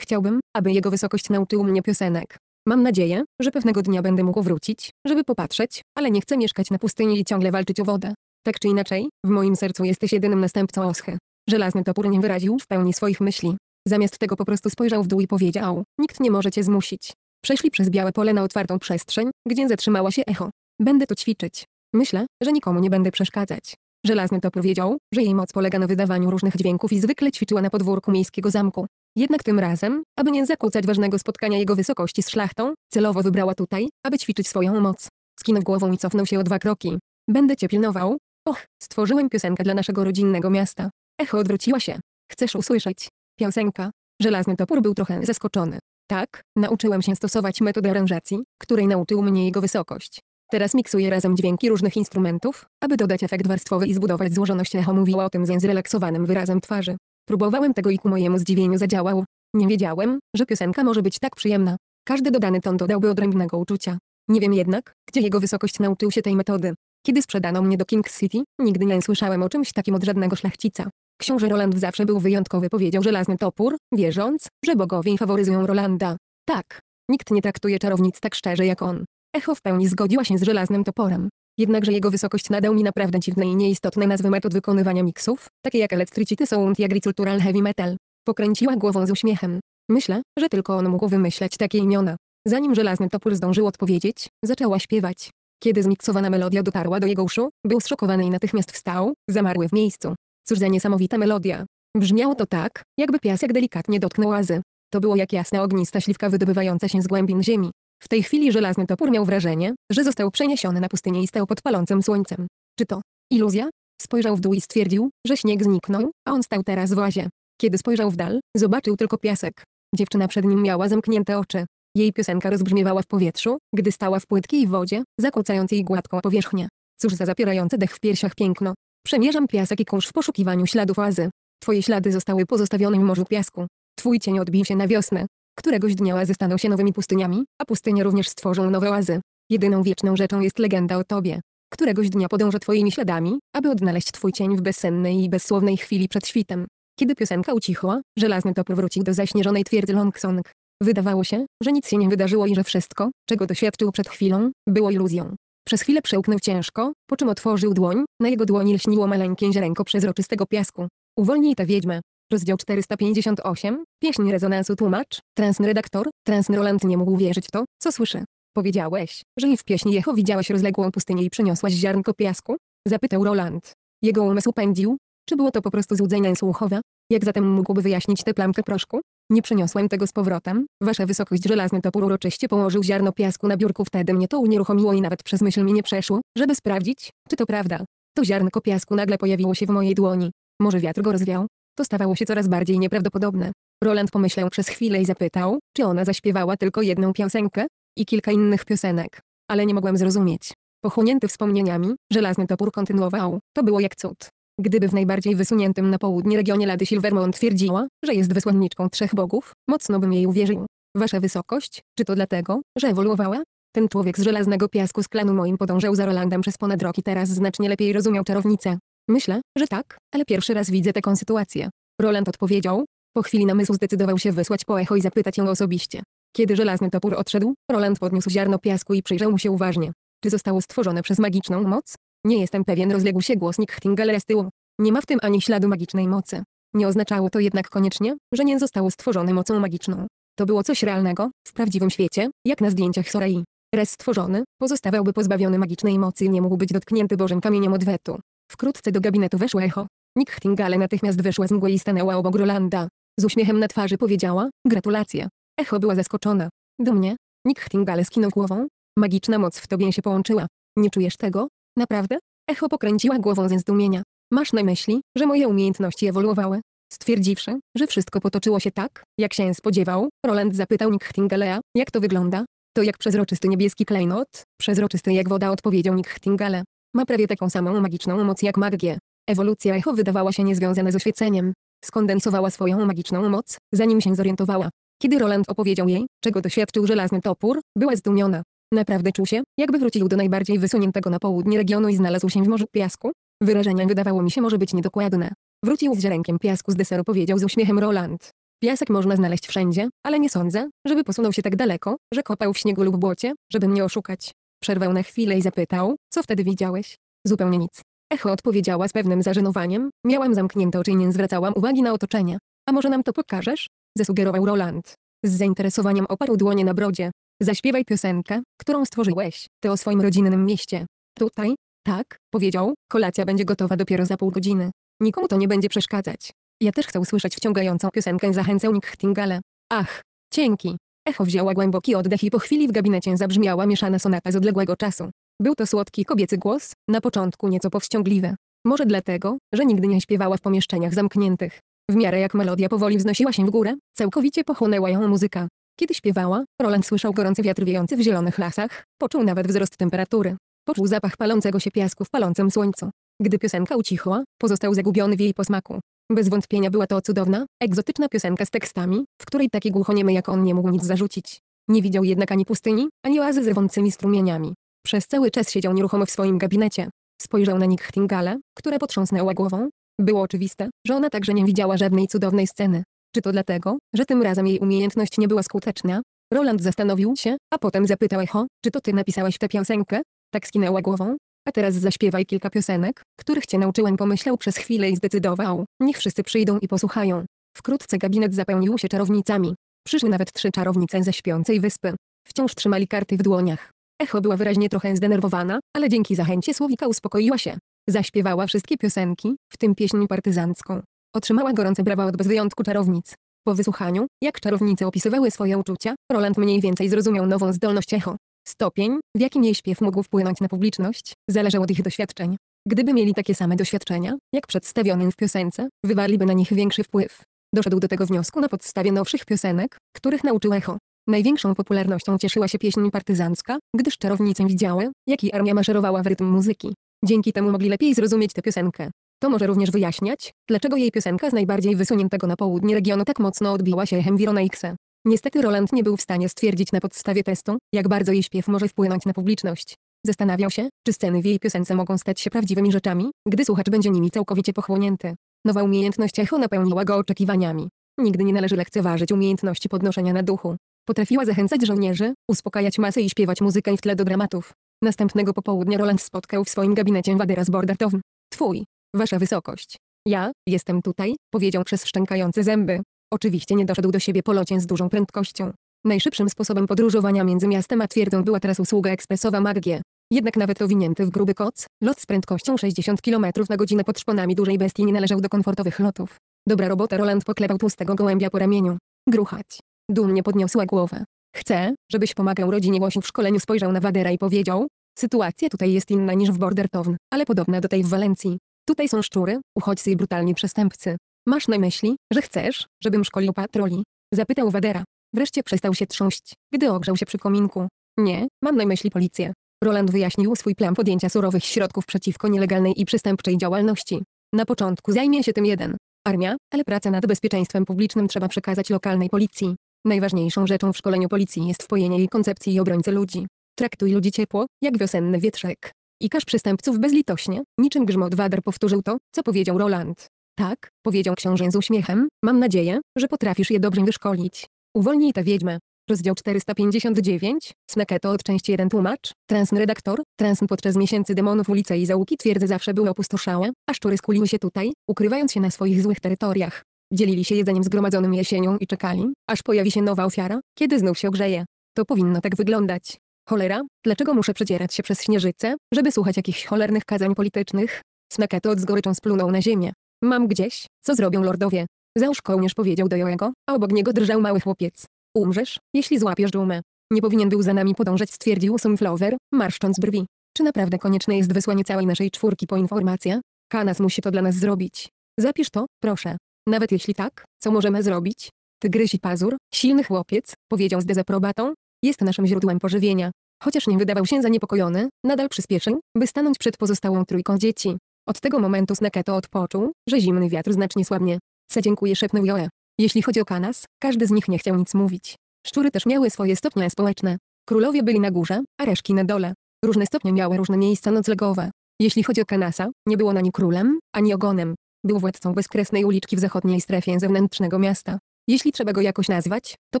Chciałbym, aby jego wysokość nauczył mnie piosenek. Mam nadzieję, że pewnego dnia będę mógł wrócić, żeby popatrzeć, ale nie chcę mieszkać na pustyni i ciągle walczyć o wodę. Tak czy inaczej, w moim sercu jesteś jedynym następcą Oschy. Żelazny topór nie wyraził w pełni swoich myśli. Zamiast tego po prostu spojrzał w dół i powiedział, nikt nie może cię zmusić. Przeszli przez białe pole na otwartą przestrzeń, gdzie zatrzymała się echo. Będę to ćwiczyć. Myślę, że nikomu nie będę przeszkadzać. Żelazny topór wiedział, że jej moc polega na wydawaniu różnych dźwięków i zwykle ćwiczyła na podwórku miejskiego zamku. Jednak tym razem, aby nie zakłócać ważnego spotkania jego wysokości z szlachtą, celowo wybrała tutaj, aby ćwiczyć swoją moc. Skinął głową i cofnął się o dwa kroki. Będę cię pilnował. Och, stworzyłem piosenkę dla naszego rodzinnego miasta. Echo odwróciła się. Chcesz usłyszeć? Piosenka. Żelazny topór był trochę zaskoczony. Tak, nauczyłem się stosować metodę aranżacji, której nauczył mnie jego wysokość. Teraz miksuję razem dźwięki różnych instrumentów, aby dodać efekt warstwowy i zbudować złożoność echo mówiła o tym ze zrelaksowanym wyrazem twarzy. Próbowałem tego i ku mojemu zdziwieniu zadziałało. Nie wiedziałem, że piosenka może być tak przyjemna. Każdy dodany ton dodałby odrębnego uczucia. Nie wiem jednak, gdzie jego wysokość nauczył się tej metody. Kiedy sprzedano mnie do King City, nigdy nie słyszałem o czymś takim od żadnego szlachcica. Książę Roland zawsze był wyjątkowy powiedział żelazny topór, wierząc, że bogowie faworyzują Rolanda. Tak. Nikt nie traktuje czarownic tak szczerze jak on. Echo w pełni zgodziła się z żelaznym toporem. Jednakże jego wysokość nadał mi naprawdę dziwne i nieistotne nazwy metod wykonywania miksów, takie jak Electricity Sound i Agricultural Heavy Metal. Pokręciła głową z uśmiechem. Myślę, że tylko on mógł wymyślać takie imiona. Zanim żelazny topór zdążył odpowiedzieć, zaczęła śpiewać. Kiedy zmiksowana melodia dotarła do jego uszu, był zszokowany i natychmiast wstał, zamarły w miejscu. Cóż za niesamowita melodia. Brzmiało to tak, jakby piasek delikatnie dotknął łazy. To było jak jasna ognista śliwka wydobywająca się z głębin ziemi. W tej chwili żelazny topór miał wrażenie, że został przeniesiony na pustynię i stał pod palącym słońcem. Czy to iluzja? Spojrzał w dół i stwierdził, że śnieg zniknął, a on stał teraz w łazie. Kiedy spojrzał w dal, zobaczył tylko piasek. Dziewczyna przed nim miała zamknięte oczy. Jej piosenka rozbrzmiewała w powietrzu, gdy stała w płytkiej wodzie, zakłócając jej gładką powierzchnię. Cóż za zapierające dech w piersiach piękno. Przemierzam piasek i kurz w poszukiwaniu śladów oazy. Twoje ślady zostały pozostawione w morzu piasku. Twój cień odbił się na wiosnę. Któregoś dnia oazy staną się nowymi pustyniami, a pustynie również stworzą nowe oazy. Jedyną wieczną rzeczą jest legenda o tobie. Któregoś dnia podążę twoimi śladami, aby odnaleźć twój cień w bezsennej i bezsłownej chwili przed świtem. Kiedy piosenka ucichła, żelazny topór wrócił do zaśnieżonej twierdzy Longsong. Wydawało się, że nic się nie wydarzyło i że wszystko, czego doświadczył przed chwilą, było iluzją. Przez chwilę przełknął ciężko, po czym otworzył dłoń, na jego dłoni lśniło maleńkie ziarenko przezroczystego piasku. Uwolnij tę wiedźmę, Rozdział 458. Pieśń rezonansu tłumacz. redaktor, transny Roland nie mógł wierzyć w to, co słyszy. Powiedziałeś, że i w pieśni Jeho widziałaś rozległą pustynię i przyniosłaś ziarnko piasku? Zapytał Roland. Jego umysł pędził. Czy było to po prostu złudzenie słuchowe? Jak zatem mógłby wyjaśnić tę plamkę proszku? Nie przyniosłem tego z powrotem. Wasza wysokość żelazny topór uroczyście położył ziarno piasku na biurku. Wtedy mnie to unieruchomiło i nawet przez myśl mi nie przeszło, żeby sprawdzić, czy to prawda. To ziarnko piasku nagle pojawiło się w mojej dłoni. Może wiatr go rozwiał? To stawało się coraz bardziej nieprawdopodobne. Roland pomyślał przez chwilę i zapytał, czy ona zaśpiewała tylko jedną piosenkę i kilka innych piosenek. Ale nie mogłem zrozumieć. Pochłonięty wspomnieniami, żelazny topór kontynuował. To było jak cud. Gdyby w najbardziej wysuniętym na południe regionie Lady Silvermont twierdziła, że jest wysłanniczką trzech bogów, mocno bym jej uwierzył. Wasza wysokość, czy to dlatego, że ewoluowała? Ten człowiek z żelaznego piasku z klanu moim podążał za Rolandem przez ponad rok i teraz znacznie lepiej rozumiał czarownicę. Myślę, że tak, ale pierwszy raz widzę taką sytuację. Roland odpowiedział. Po chwili namysłu zdecydował się wysłać po echo i zapytać ją osobiście. Kiedy żelazny topór odszedł, Roland podniósł ziarno piasku i przyjrzał mu się uważnie. Czy zostało stworzone przez magiczną moc? Nie jestem pewien, rozległ się głosnik Htingallera z tyłu. Nie ma w tym ani śladu magicznej mocy. Nie oznaczało to jednak koniecznie, że nie zostało stworzone mocą magiczną. To było coś realnego, w prawdziwym świecie, jak na zdjęciach Sorai. Raz stworzony, pozostawałby pozbawiony magicznej mocy i nie mógł być dotknięty Bożym kamieniem odwetu. Wkrótce do gabinetu weszło echo. Nichtingale natychmiast wyszła z mgły i stanęła obok Rolanda. Z uśmiechem na twarzy powiedziała, gratulacje. Echo była zaskoczona. Do mnie? Nichtingale skinął głową. Magiczna moc w tobie się połączyła. Nie czujesz tego? Naprawdę? Echo pokręciła głową ze zdumienia. Masz na myśli, że moje umiejętności ewoluowały? Stwierdziwszy, że wszystko potoczyło się tak, jak się spodziewał, Roland zapytał Nichtingalea, jak to wygląda? To jak przezroczysty niebieski klejnot, przezroczysty jak woda odpowiedział Nichtingale. Ma prawie taką samą magiczną moc jak magię. Ewolucja echo wydawała się niezwiązana z oświeceniem. Skondensowała swoją magiczną moc, zanim się zorientowała. Kiedy Roland opowiedział jej, czego doświadczył żelazny topór, była zdumiona. Naprawdę czuł się, jakby wrócił do najbardziej wysuniętego na południe regionu i znalazł się w morzu piasku. Wyrażenie wydawało mi się może być niedokładne. Wrócił z ziarenkiem piasku z deseru powiedział z uśmiechem Roland. Piasek można znaleźć wszędzie, ale nie sądzę, żeby posunął się tak daleko, że kopał w śniegu lub błocie, żeby mnie oszukać. Przerwał na chwilę i zapytał, co wtedy widziałeś? Zupełnie nic. Echo odpowiedziała z pewnym zażenowaniem, miałam zamknięte oczy i nie zwracałam uwagi na otoczenie. A może nam to pokażesz? Zasugerował Roland. Z zainteresowaniem oparł dłonie na brodzie. Zaśpiewaj piosenkę, którą stworzyłeś, ty o swoim rodzinnym mieście. Tutaj? Tak, powiedział, kolacja będzie gotowa dopiero za pół godziny. Nikomu to nie będzie przeszkadzać. Ja też chcę usłyszeć wciągającą piosenkę Zachęcę Nick Tingale. Ach, dzięki. Echo wzięła głęboki oddech i po chwili w gabinecie zabrzmiała mieszana sonata z odległego czasu. Był to słodki kobiecy głos, na początku nieco powściągliwy. Może dlatego, że nigdy nie śpiewała w pomieszczeniach zamkniętych. W miarę jak melodia powoli wznosiła się w górę, całkowicie pochłonęła ją muzyka. Kiedy śpiewała, Roland słyszał gorący wiatr wiejący w zielonych lasach, poczuł nawet wzrost temperatury. Poczuł zapach palącego się piasku w palącym słońcu. Gdy piosenka ucichła, pozostał zagubiony w jej posmaku. Bez wątpienia była to cudowna, egzotyczna piosenka z tekstami, w której taki głuchoniemy jak on nie mógł nic zarzucić. Nie widział jednak ani pustyni, ani oazy z rwącymi strumieniami. Przez cały czas siedział nieruchomo w swoim gabinecie. Spojrzał na Nightingale, która potrząsnęła głową. Było oczywiste, że ona także nie widziała żadnej cudownej sceny. Czy to dlatego, że tym razem jej umiejętność nie była skuteczna? Roland zastanowił się, a potem zapytał Echo, czy to ty napisałaś tę piosenkę? Tak skinęła głową, a teraz zaśpiewaj kilka piosenek, których cię nauczyłem pomyślał przez chwilę i zdecydował, niech wszyscy przyjdą i posłuchają. Wkrótce gabinet zapełnił się czarownicami. Przyszły nawet trzy czarownice ze śpiącej wyspy. Wciąż trzymali karty w dłoniach. Echo była wyraźnie trochę zdenerwowana, ale dzięki zachęcie Słowika uspokoiła się. Zaśpiewała wszystkie piosenki, w tym pieśń partyzancką. Otrzymała gorące brawa od bez wyjątku czarownic. Po wysłuchaniu, jak czarownice opisywały swoje uczucia, Roland mniej więcej zrozumiał nową zdolność echo. Stopień, w jakim jej śpiew mógł wpłynąć na publiczność, zależał od ich doświadczeń. Gdyby mieli takie same doświadczenia, jak przedstawionym w piosence, wywarliby na nich większy wpływ. Doszedł do tego wniosku na podstawie nowszych piosenek, których nauczył echo. Największą popularnością cieszyła się pieśń partyzancka, gdyż czarownice widziały, jaki armia maszerowała w rytm muzyki. Dzięki temu mogli lepiej zrozumieć tę piosenkę. To może również wyjaśniać, dlaczego jej piosenka z najbardziej wysuniętego na południe regionu tak mocno odbiła się echem X. Niestety Roland nie był w stanie stwierdzić na podstawie testu, jak bardzo jej śpiew może wpłynąć na publiczność. Zastanawiał się, czy sceny w jej piosence mogą stać się prawdziwymi rzeczami, gdy słuchacz będzie nimi całkowicie pochłonięty. Nowa umiejętność echo napełniła go oczekiwaniami. Nigdy nie należy lekceważyć umiejętności podnoszenia na duchu. Potrafiła zachęcać żołnierzy, uspokajać masy i śpiewać muzykę w tle do dramatów. Następnego popołudnia Roland spotkał w swoim gabinecie Wadera z Bordertown. Twój, wasza wysokość. Ja, jestem tutaj, powiedział przez szczękające zęby. Oczywiście nie doszedł do siebie po locie z dużą prędkością. Najszybszym sposobem podróżowania między miastem a twierdzą była teraz usługa ekspresowa Magie. Jednak nawet owinięty w gruby koc, lot z prędkością 60 km na godzinę pod szponami dużej bestii nie należał do komfortowych lotów. Dobra robota Roland poklepał tłustego gołębia po ramieniu. Gruchać. Dumnie podniosła głowę. Chcę, żebyś pomagał rodzinie Łosiu w szkoleniu spojrzał na Wadera i powiedział Sytuacja tutaj jest inna niż w Border Town, ale podobna do tej w Walencji. Tutaj są szczury, uchodźcy i brutalni przestępcy. Masz na myśli, że chcesz, żebym szkolił patroli? Zapytał Wadera. Wreszcie przestał się trząść, gdy ogrzał się przy kominku. Nie, mam na myśli policję. Roland wyjaśnił swój plan podjęcia surowych środków przeciwko nielegalnej i przestępczej działalności. Na początku zajmie się tym jeden. Armia, ale praca nad bezpieczeństwem publicznym trzeba przekazać lokalnej policji. Najważniejszą rzeczą w szkoleniu policji jest wpojenie jej koncepcji i obrońcy ludzi. Traktuj ludzi ciepło, jak wiosenny wietrzek. I każ przestępców bezlitośnie, niczym grzmot wader powtórzył to, co powiedział Roland. Tak, powiedział książę z uśmiechem, mam nadzieję, że potrafisz je dobrze wyszkolić. Uwolnij tę wiedźmę. Rozdział 459, Snaketo od części 1 tłumacz, transn redaktor, transn podczas miesięcy demonów ulice i załuki że zawsze były opustoszałe, a szczury skuliły się tutaj, ukrywając się na swoich złych terytoriach. Dzielili się jedzeniem zgromadzonym jesienią i czekali, aż pojawi się nowa ofiara, kiedy znów się ogrzeje. To powinno tak wyglądać. Cholera, dlaczego muszę przedzierać się przez śnieżycę, żeby słuchać jakichś cholernych kazań politycznych? Snaketo od z goryczą splunął na ziemię. Mam gdzieś, co zrobią lordowie. Załóż kołnierz powiedział do Joego, a obok niego drżał mały chłopiec. Umrzesz, jeśli złapiesz dżumę. Nie powinien był za nami podążać stwierdził Sunflower, marszcząc brwi. Czy naprawdę konieczne jest wysłanie całej naszej czwórki po informację? Kanas musi to dla nas zrobić. Zapisz to, proszę. Nawet jeśli tak, co możemy zrobić? Tygrysi pazur, silny chłopiec, powiedział z dezaprobatą, jest naszym źródłem pożywienia. Chociaż nie wydawał się zaniepokojony, nadal przyspieszył, by stanąć przed pozostałą trójką dzieci. Od tego momentu Snaketo odpoczął, że zimny wiatr znacznie słabnie. Se dziękuję szepnął Joe. Jeśli chodzi o Kanas, każdy z nich nie chciał nic mówić. Szczury też miały swoje stopnie społeczne. Królowie byli na górze, a reszki na dole. Różne stopnie miały różne miejsca noclegowe. Jeśli chodzi o Kanasa, nie było na ani królem, ani ogonem. Był władcą bezkresnej uliczki w zachodniej strefie zewnętrznego miasta. Jeśli trzeba go jakoś nazwać, to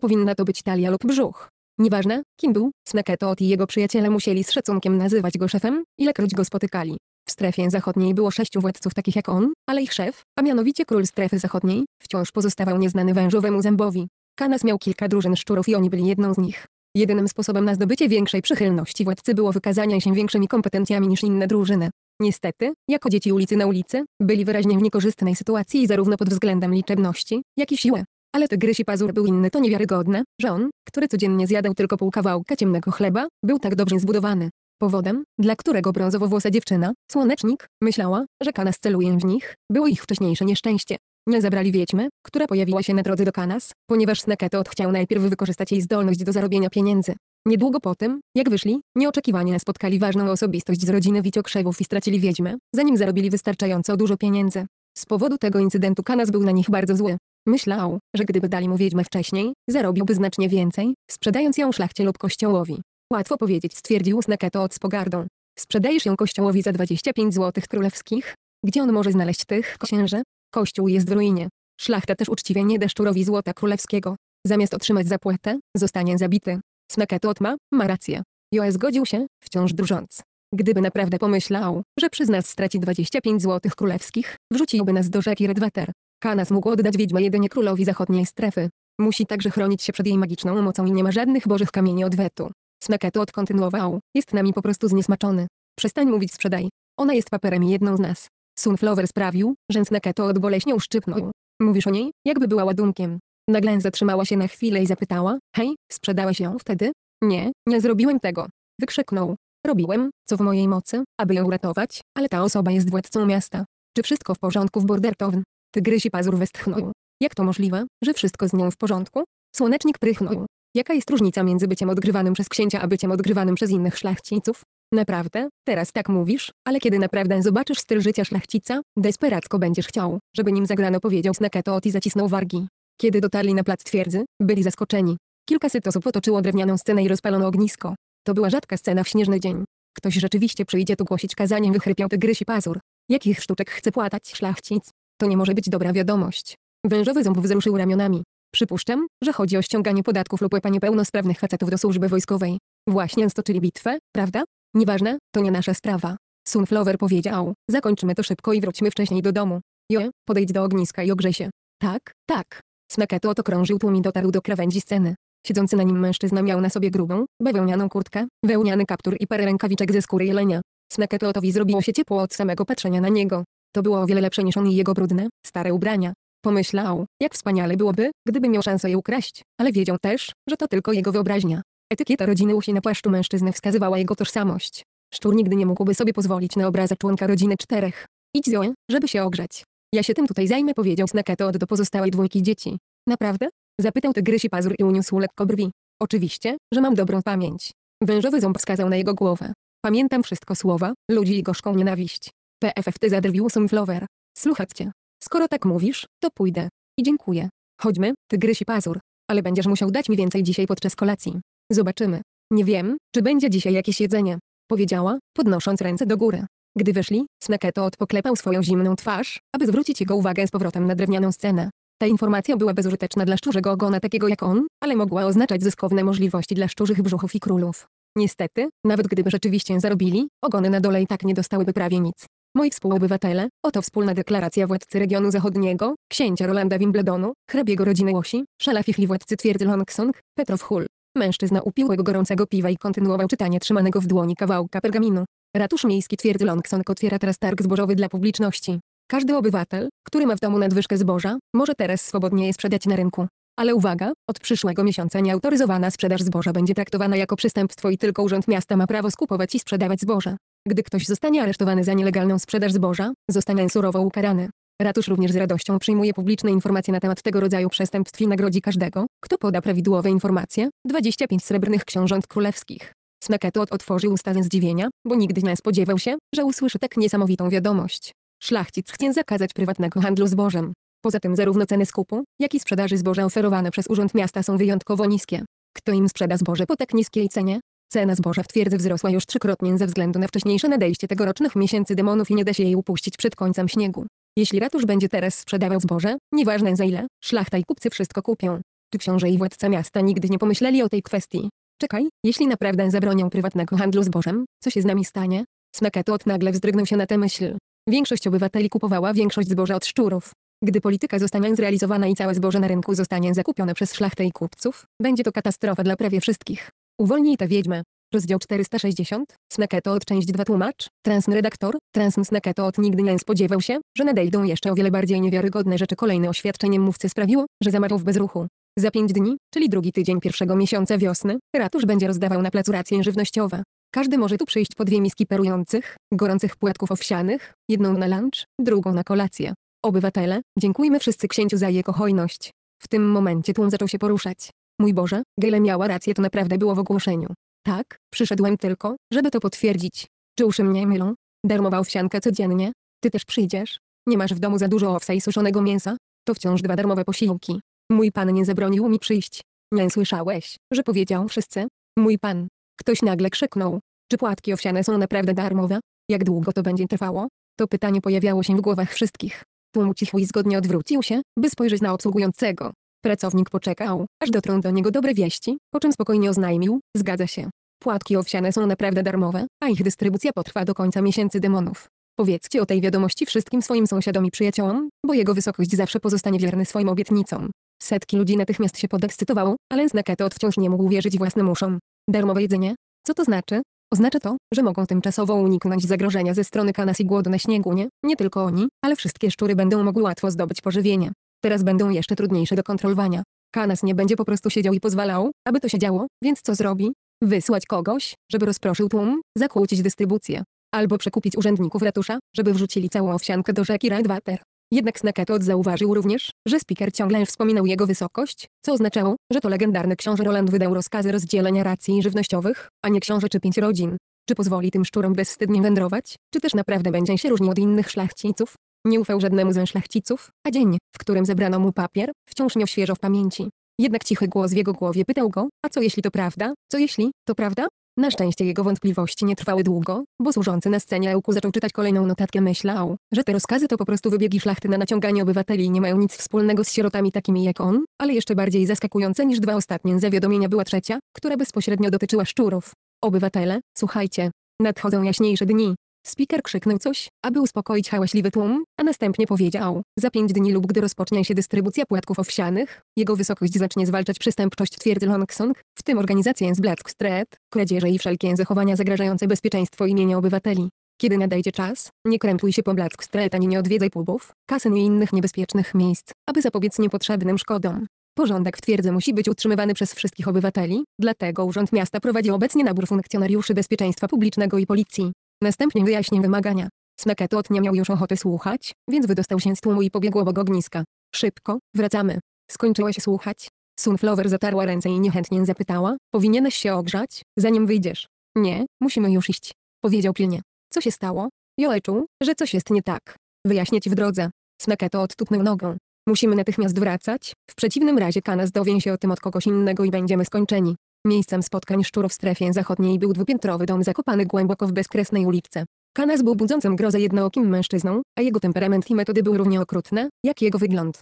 powinna to być talia lub brzuch. Nieważne, kim był, Snaketot i jego przyjaciele musieli z szacunkiem nazywać go szefem, ilekroć go spotykali. W strefie zachodniej było sześciu władców takich jak on, ale ich szef, a mianowicie król strefy zachodniej, wciąż pozostawał nieznany wężowemu zębowi. Kanas miał kilka drużyn szczurów i oni byli jedną z nich. Jedynym sposobem na zdobycie większej przychylności władcy było wykazanie się większymi kompetencjami niż inne drużyny. Niestety, jako dzieci ulicy na ulicy, byli wyraźnie w niekorzystnej sytuacji zarówno pod względem liczebności, jak i siły. Ale tygrysi pazur był inny to niewiarygodne, że on, który codziennie zjadał tylko pół kawałka ciemnego chleba, był tak dobrze zbudowany. Powodem, dla którego włosa dziewczyna, słonecznik, myślała, że Kanas celuje w nich, było ich wcześniejsze nieszczęście. Nie zabrali wiedźmy, która pojawiła się na drodze do Kanas, ponieważ Sneketot chciał najpierw wykorzystać jej zdolność do zarobienia pieniędzy. Niedługo po tym, jak wyszli, nieoczekiwanie spotkali ważną osobistość z rodziny Wiciokrzewów i stracili wiedźmę, zanim zarobili wystarczająco dużo pieniędzy. Z powodu tego incydentu Kanas był na nich bardzo zły. Myślał, że gdyby dali mu wiedźmę wcześniej, zarobiłby znacznie więcej, sprzedając ją szlachcie lub kościołowi. Łatwo powiedzieć stwierdził Snakato z pogardą. Sprzedajesz ją kościołowi za 25 złotych królewskich? Gdzie on może znaleźć tych księży? Kościół jest w ruinie. Szlachta też uczciwie nie da złota królewskiego. Zamiast otrzymać zapłatę, zostanie zabity. Snakato ma, ma rację. Joe zgodził się, wciąż drżąc. Gdyby naprawdę pomyślał, że przez nas straci 25 złotych królewskich, wrzuciłby nas do rzeki Redwater. Kanas mógł oddać wiedźma jedynie królowi zachodniej strefy. Musi także chronić się przed jej magiczną mocą i nie ma żadnych bożych kamieni odwetu. Smeketo odkontynuował. Jest nami po prostu zniesmaczony. Przestań mówić sprzedaj. Ona jest paperem i jedną z nas. Sunflower sprawił, że Sneketo odboleśnie uszczypnął. Mówisz o niej, jakby była ładunkiem. Nagle zatrzymała się na chwilę i zapytała, hej, sprzedałaś ją wtedy? Nie, nie zrobiłem tego. Wykrzyknął. Robiłem, co w mojej mocy, aby ją uratować, ale ta osoba jest władcą miasta. Czy wszystko w porządku w Bordertown? Tygrysi pazur westchnął. Jak to możliwe, że wszystko z nią w porządku? Słonecznik prychnął. Jaka jest różnica między byciem odgrywanym przez księcia a byciem odgrywanym przez innych szlachciców? Naprawdę? Teraz tak mówisz, ale kiedy naprawdę zobaczysz styl życia szlachcica, desperacko będziesz chciał, żeby nim zagrano powiedział Snaketo i zacisnął wargi. Kiedy dotarli na plac twierdzy, byli zaskoczeni. Kilkaset osób otoczyło drewnianą scenę i rozpalono ognisko. To była rzadka scena w śnieżny dzień. Ktoś rzeczywiście przyjdzie tu głosić kazanie wychrypiał tygrysi pazur. Jakich sztuczek chce płatać szlachcic? To nie może być dobra wiadomość. Wężowy ząb wzruszył ramionami. Przypuszczam, że chodzi o ściąganie podatków lub łapanie pełnosprawnych hacetów do służby wojskowej. Właśnie stoczyli bitwę, prawda? Nieważne, to nie nasza sprawa. Sunflower powiedział, zakończmy to szybko i wróćmy wcześniej do domu. Jo, podejdź do ogniska i ogrzej się. Tak, tak. Smeketo okrążył tłum i dotarł do krawędzi sceny. Siedzący na nim mężczyzna miał na sobie grubą, bawełnianą kurtkę, wełniany kaptur i parę rękawiczek ze skóry jelenia. Smeketotowi zrobiło się ciepło od samego patrzenia na niego. To było o wiele lepsze niż on i jego brudne, stare ubrania. Pomyślał, jak wspaniale byłoby, gdyby miał szansę je ukraść, ale wiedział też, że to tylko jego wyobraźnia. Etykieta rodziny usi na płaszczu mężczyzny wskazywała jego tożsamość. Szczur nigdy nie mógłby sobie pozwolić na obrazę członka rodziny czterech. Idź Zoe, żeby się ogrzać. Ja się tym tutaj zajmę powiedział Snaketo do pozostałej dwójki dzieci. Naprawdę? Zapytał tygrysi pazur i uniósł lekko brwi. Oczywiście, że mam dobrą pamięć. Wężowy ząb wskazał na jego głowę. Pamiętam wszystko słowa, ludzi i gorzką nienawiść. PFFT zadrwił Sumflower. Słuchajcie, Skoro tak mówisz, to pójdę. I dziękuję. Chodźmy, tygrysi pazur. Ale będziesz musiał dać mi więcej dzisiaj podczas kolacji. Zobaczymy. Nie wiem, czy będzie dzisiaj jakieś jedzenie. Powiedziała, podnosząc ręce do góry. Gdy wyszli, Snaketo odpoklepał swoją zimną twarz, aby zwrócić jego uwagę z powrotem na drewnianą scenę. Ta informacja była bezużyteczna dla szczurzego ogona takiego jak on, ale mogła oznaczać zyskowne możliwości dla szczurzych brzuchów i królów. Niestety, nawet gdyby rzeczywiście zarobili, ogony na dole i tak nie dostałyby prawie nic. Moi współobywatele, oto wspólna deklaracja władcy regionu zachodniego, księcia Rolanda Wimbledonu, hrabiego rodziny Łosi, szalafich i władcy twierdzy Longsong, Petrow Hull. Mężczyzna upił go gorącego piwa i kontynuował czytanie trzymanego w dłoni kawałka pergaminu. Ratusz miejski twierdzy Longsong otwiera teraz targ zbożowy dla publiczności. Każdy obywatel, który ma w domu nadwyżkę zboża, może teraz swobodnie je sprzedać na rynku. Ale uwaga, od przyszłego miesiąca nieautoryzowana sprzedaż zboża będzie traktowana jako przestępstwo i tylko Urząd Miasta ma prawo skupować i sprzedawać zboże. Gdy ktoś zostanie aresztowany za nielegalną sprzedaż zboża, zostanie surowo ukarany. Ratusz również z radością przyjmuje publiczne informacje na temat tego rodzaju przestępstw i nagrodzi każdego, kto poda prawidłowe informacje, 25 srebrnych książąt królewskich. Smeketot otworzył usta ze zdziwienia, bo nigdy nie spodziewał się, że usłyszy tak niesamowitą wiadomość. Szlachcic chce zakazać prywatnego handlu zbożem. Poza tym zarówno ceny skupu, jak i sprzedaży zboża oferowane przez Urząd Miasta są wyjątkowo niskie. Kto im sprzeda zboże po tak niskiej cenie, Cena zboża w twierdzy wzrosła już trzykrotnie ze względu na wcześniejsze nadejście tegorocznych miesięcy demonów i nie da się jej upuścić przed końcem śniegu. Jeśli ratusz będzie teraz sprzedawał zboże, nieważne za ile, szlachta i kupcy wszystko kupią. Tu książę i władca miasta nigdy nie pomyśleli o tej kwestii. Czekaj, jeśli naprawdę zabronią prywatnego handlu zbożem, co się z nami stanie? Smekatot nagle wzdrygnął się na tę myśl. Większość obywateli kupowała większość zboża od szczurów. Gdy polityka zostanie zrealizowana i całe zboże na rynku zostanie zakupione przez szlachtę i kupców, będzie to katastrofa dla prawie wszystkich. Uwolnij tę wiedźmę. Rozdział 460, Snaketo od część 2 tłumacz, transredaktor, transnaketo od nigdy nie spodziewał się, że nadejdą jeszcze o wiele bardziej niewiarygodne rzeczy. Kolejne oświadczenie mówcy sprawiło, że zamarł w bezruchu. Za pięć dni, czyli drugi tydzień pierwszego miesiąca wiosny, ratusz będzie rozdawał na placu racje żywnościowe. Każdy może tu przyjść po dwie miski perujących, gorących płatków owsianych, jedną na lunch, drugą na kolację. Obywatele, dziękujmy wszyscy księciu za jego hojność. W tym momencie tłum zaczął się poruszać. Mój Boże, Gale miała rację to naprawdę było w ogłoszeniu. Tak, przyszedłem tylko, żeby to potwierdzić. Czy uszy mnie mylą? Darmował wsiankę codziennie? Ty też przyjdziesz? Nie masz w domu za dużo owsa i suszonego mięsa? To wciąż dwa darmowe posiłki. Mój pan nie zabronił mi przyjść. Nie słyszałeś, że powiedział wszyscy? Mój pan. Ktoś nagle krzyknął. Czy płatki owsiane są naprawdę darmowe? Jak długo to będzie trwało? To pytanie pojawiało się w głowach wszystkich. Tłum ucichł i zgodnie odwrócił się, by spojrzeć na obsługującego. Pracownik poczekał, aż dotrą do niego dobre wieści, po czym spokojnie oznajmił, zgadza się. Płatki owsiane są naprawdę darmowe, a ich dystrybucja potrwa do końca miesięcy demonów. Powiedzcie o tej wiadomości wszystkim swoim sąsiadom i przyjaciołom, bo jego wysokość zawsze pozostanie wierny swoim obietnicom. Setki ludzi natychmiast się podekscytowało, ale Znakato wciąż nie mógł wierzyć własnym uszom. Darmowe jedzenie? Co to znaczy? Oznacza to, że mogą tymczasowo uniknąć zagrożenia ze strony kanas i na śniegu nie tylko oni, ale wszystkie szczury będą mogły łatwo zdobyć pożywienie. Teraz będą jeszcze trudniejsze do kontrolowania. Kanas nie będzie po prostu siedział i pozwalał, aby to się działo, więc co zrobi? Wysłać kogoś, żeby rozproszył tłum, zakłócić dystrybucję. Albo przekupić urzędników ratusza, żeby wrzucili całą owsiankę do rzeki Redwater. Jednak Snacketot zauważył również, że speaker ciągle wspominał jego wysokość, co oznaczało, że to legendarny książę Roland wydał rozkazy rozdzielenia racji żywnościowych, a nie książę czy pięć rodzin. Czy pozwoli tym szczurom bezwstydnie wędrować, czy też naprawdę będzie się różnił od innych szlachciców? Nie ufał żadnemu ze szlachciców, a dzień, w którym zebrano mu papier, wciąż miał świeżo w pamięci. Jednak cichy głos w jego głowie pytał go, a co jeśli to prawda? Co jeśli to prawda? Na szczęście jego wątpliwości nie trwały długo, bo służący na scenie Ełku zaczął czytać kolejną notatkę myślał, że te rozkazy to po prostu wybiegi szlachty na naciąganie obywateli i nie mają nic wspólnego z sierotami takimi jak on, ale jeszcze bardziej zaskakujące niż dwa ostatnie zawiadomienia była trzecia, która bezpośrednio dotyczyła szczurów. Obywatele, słuchajcie. Nadchodzą jaśniejsze dni. Speaker krzyknął coś, aby uspokoić hałaśliwy tłum, a następnie powiedział, za pięć dni lub gdy rozpocznie się dystrybucja płatków owsianych, jego wysokość zacznie zwalczać przestępczość twierdzy Longsong, w tym organizację z Black Street, kradzieże i wszelkie zachowania zagrażające bezpieczeństwo imienia obywateli. Kiedy nadejdzie czas, nie krępuj się po Black Street ani nie odwiedzaj pubów, kasyn i innych niebezpiecznych miejsc, aby zapobiec niepotrzebnym szkodom. Porządek w twierdzy musi być utrzymywany przez wszystkich obywateli, dlatego Urząd Miasta prowadzi obecnie nabór funkcjonariuszy bezpieczeństwa publicznego i policji. Następnie wyjaśnił wymagania. Smeketot nie miał już ochoty słuchać, więc wydostał się z tłumu i pobiegł obok ogniska. Szybko, wracamy. Skończyłeś słuchać? Sunflower zatarła ręce i niechętnie zapytała, powinieneś się ogrzać, zanim wyjdziesz. Nie, musimy już iść. Powiedział pilnie. Co się stało? Joe czuł, że coś jest nie tak. Wyjaśnię ci w drodze. Smeketo odtupnął nogą. Musimy natychmiast wracać, w przeciwnym razie Kana dowie się o tym od kogoś innego i będziemy skończeni. Miejscem spotkań szczurów w strefie zachodniej był dwupiętrowy dom zakopany głęboko w bezkresnej uliczce. Kanas był budzącym grozę jednookim mężczyzną, a jego temperament i metody były równie okrutne, jak jego wygląd.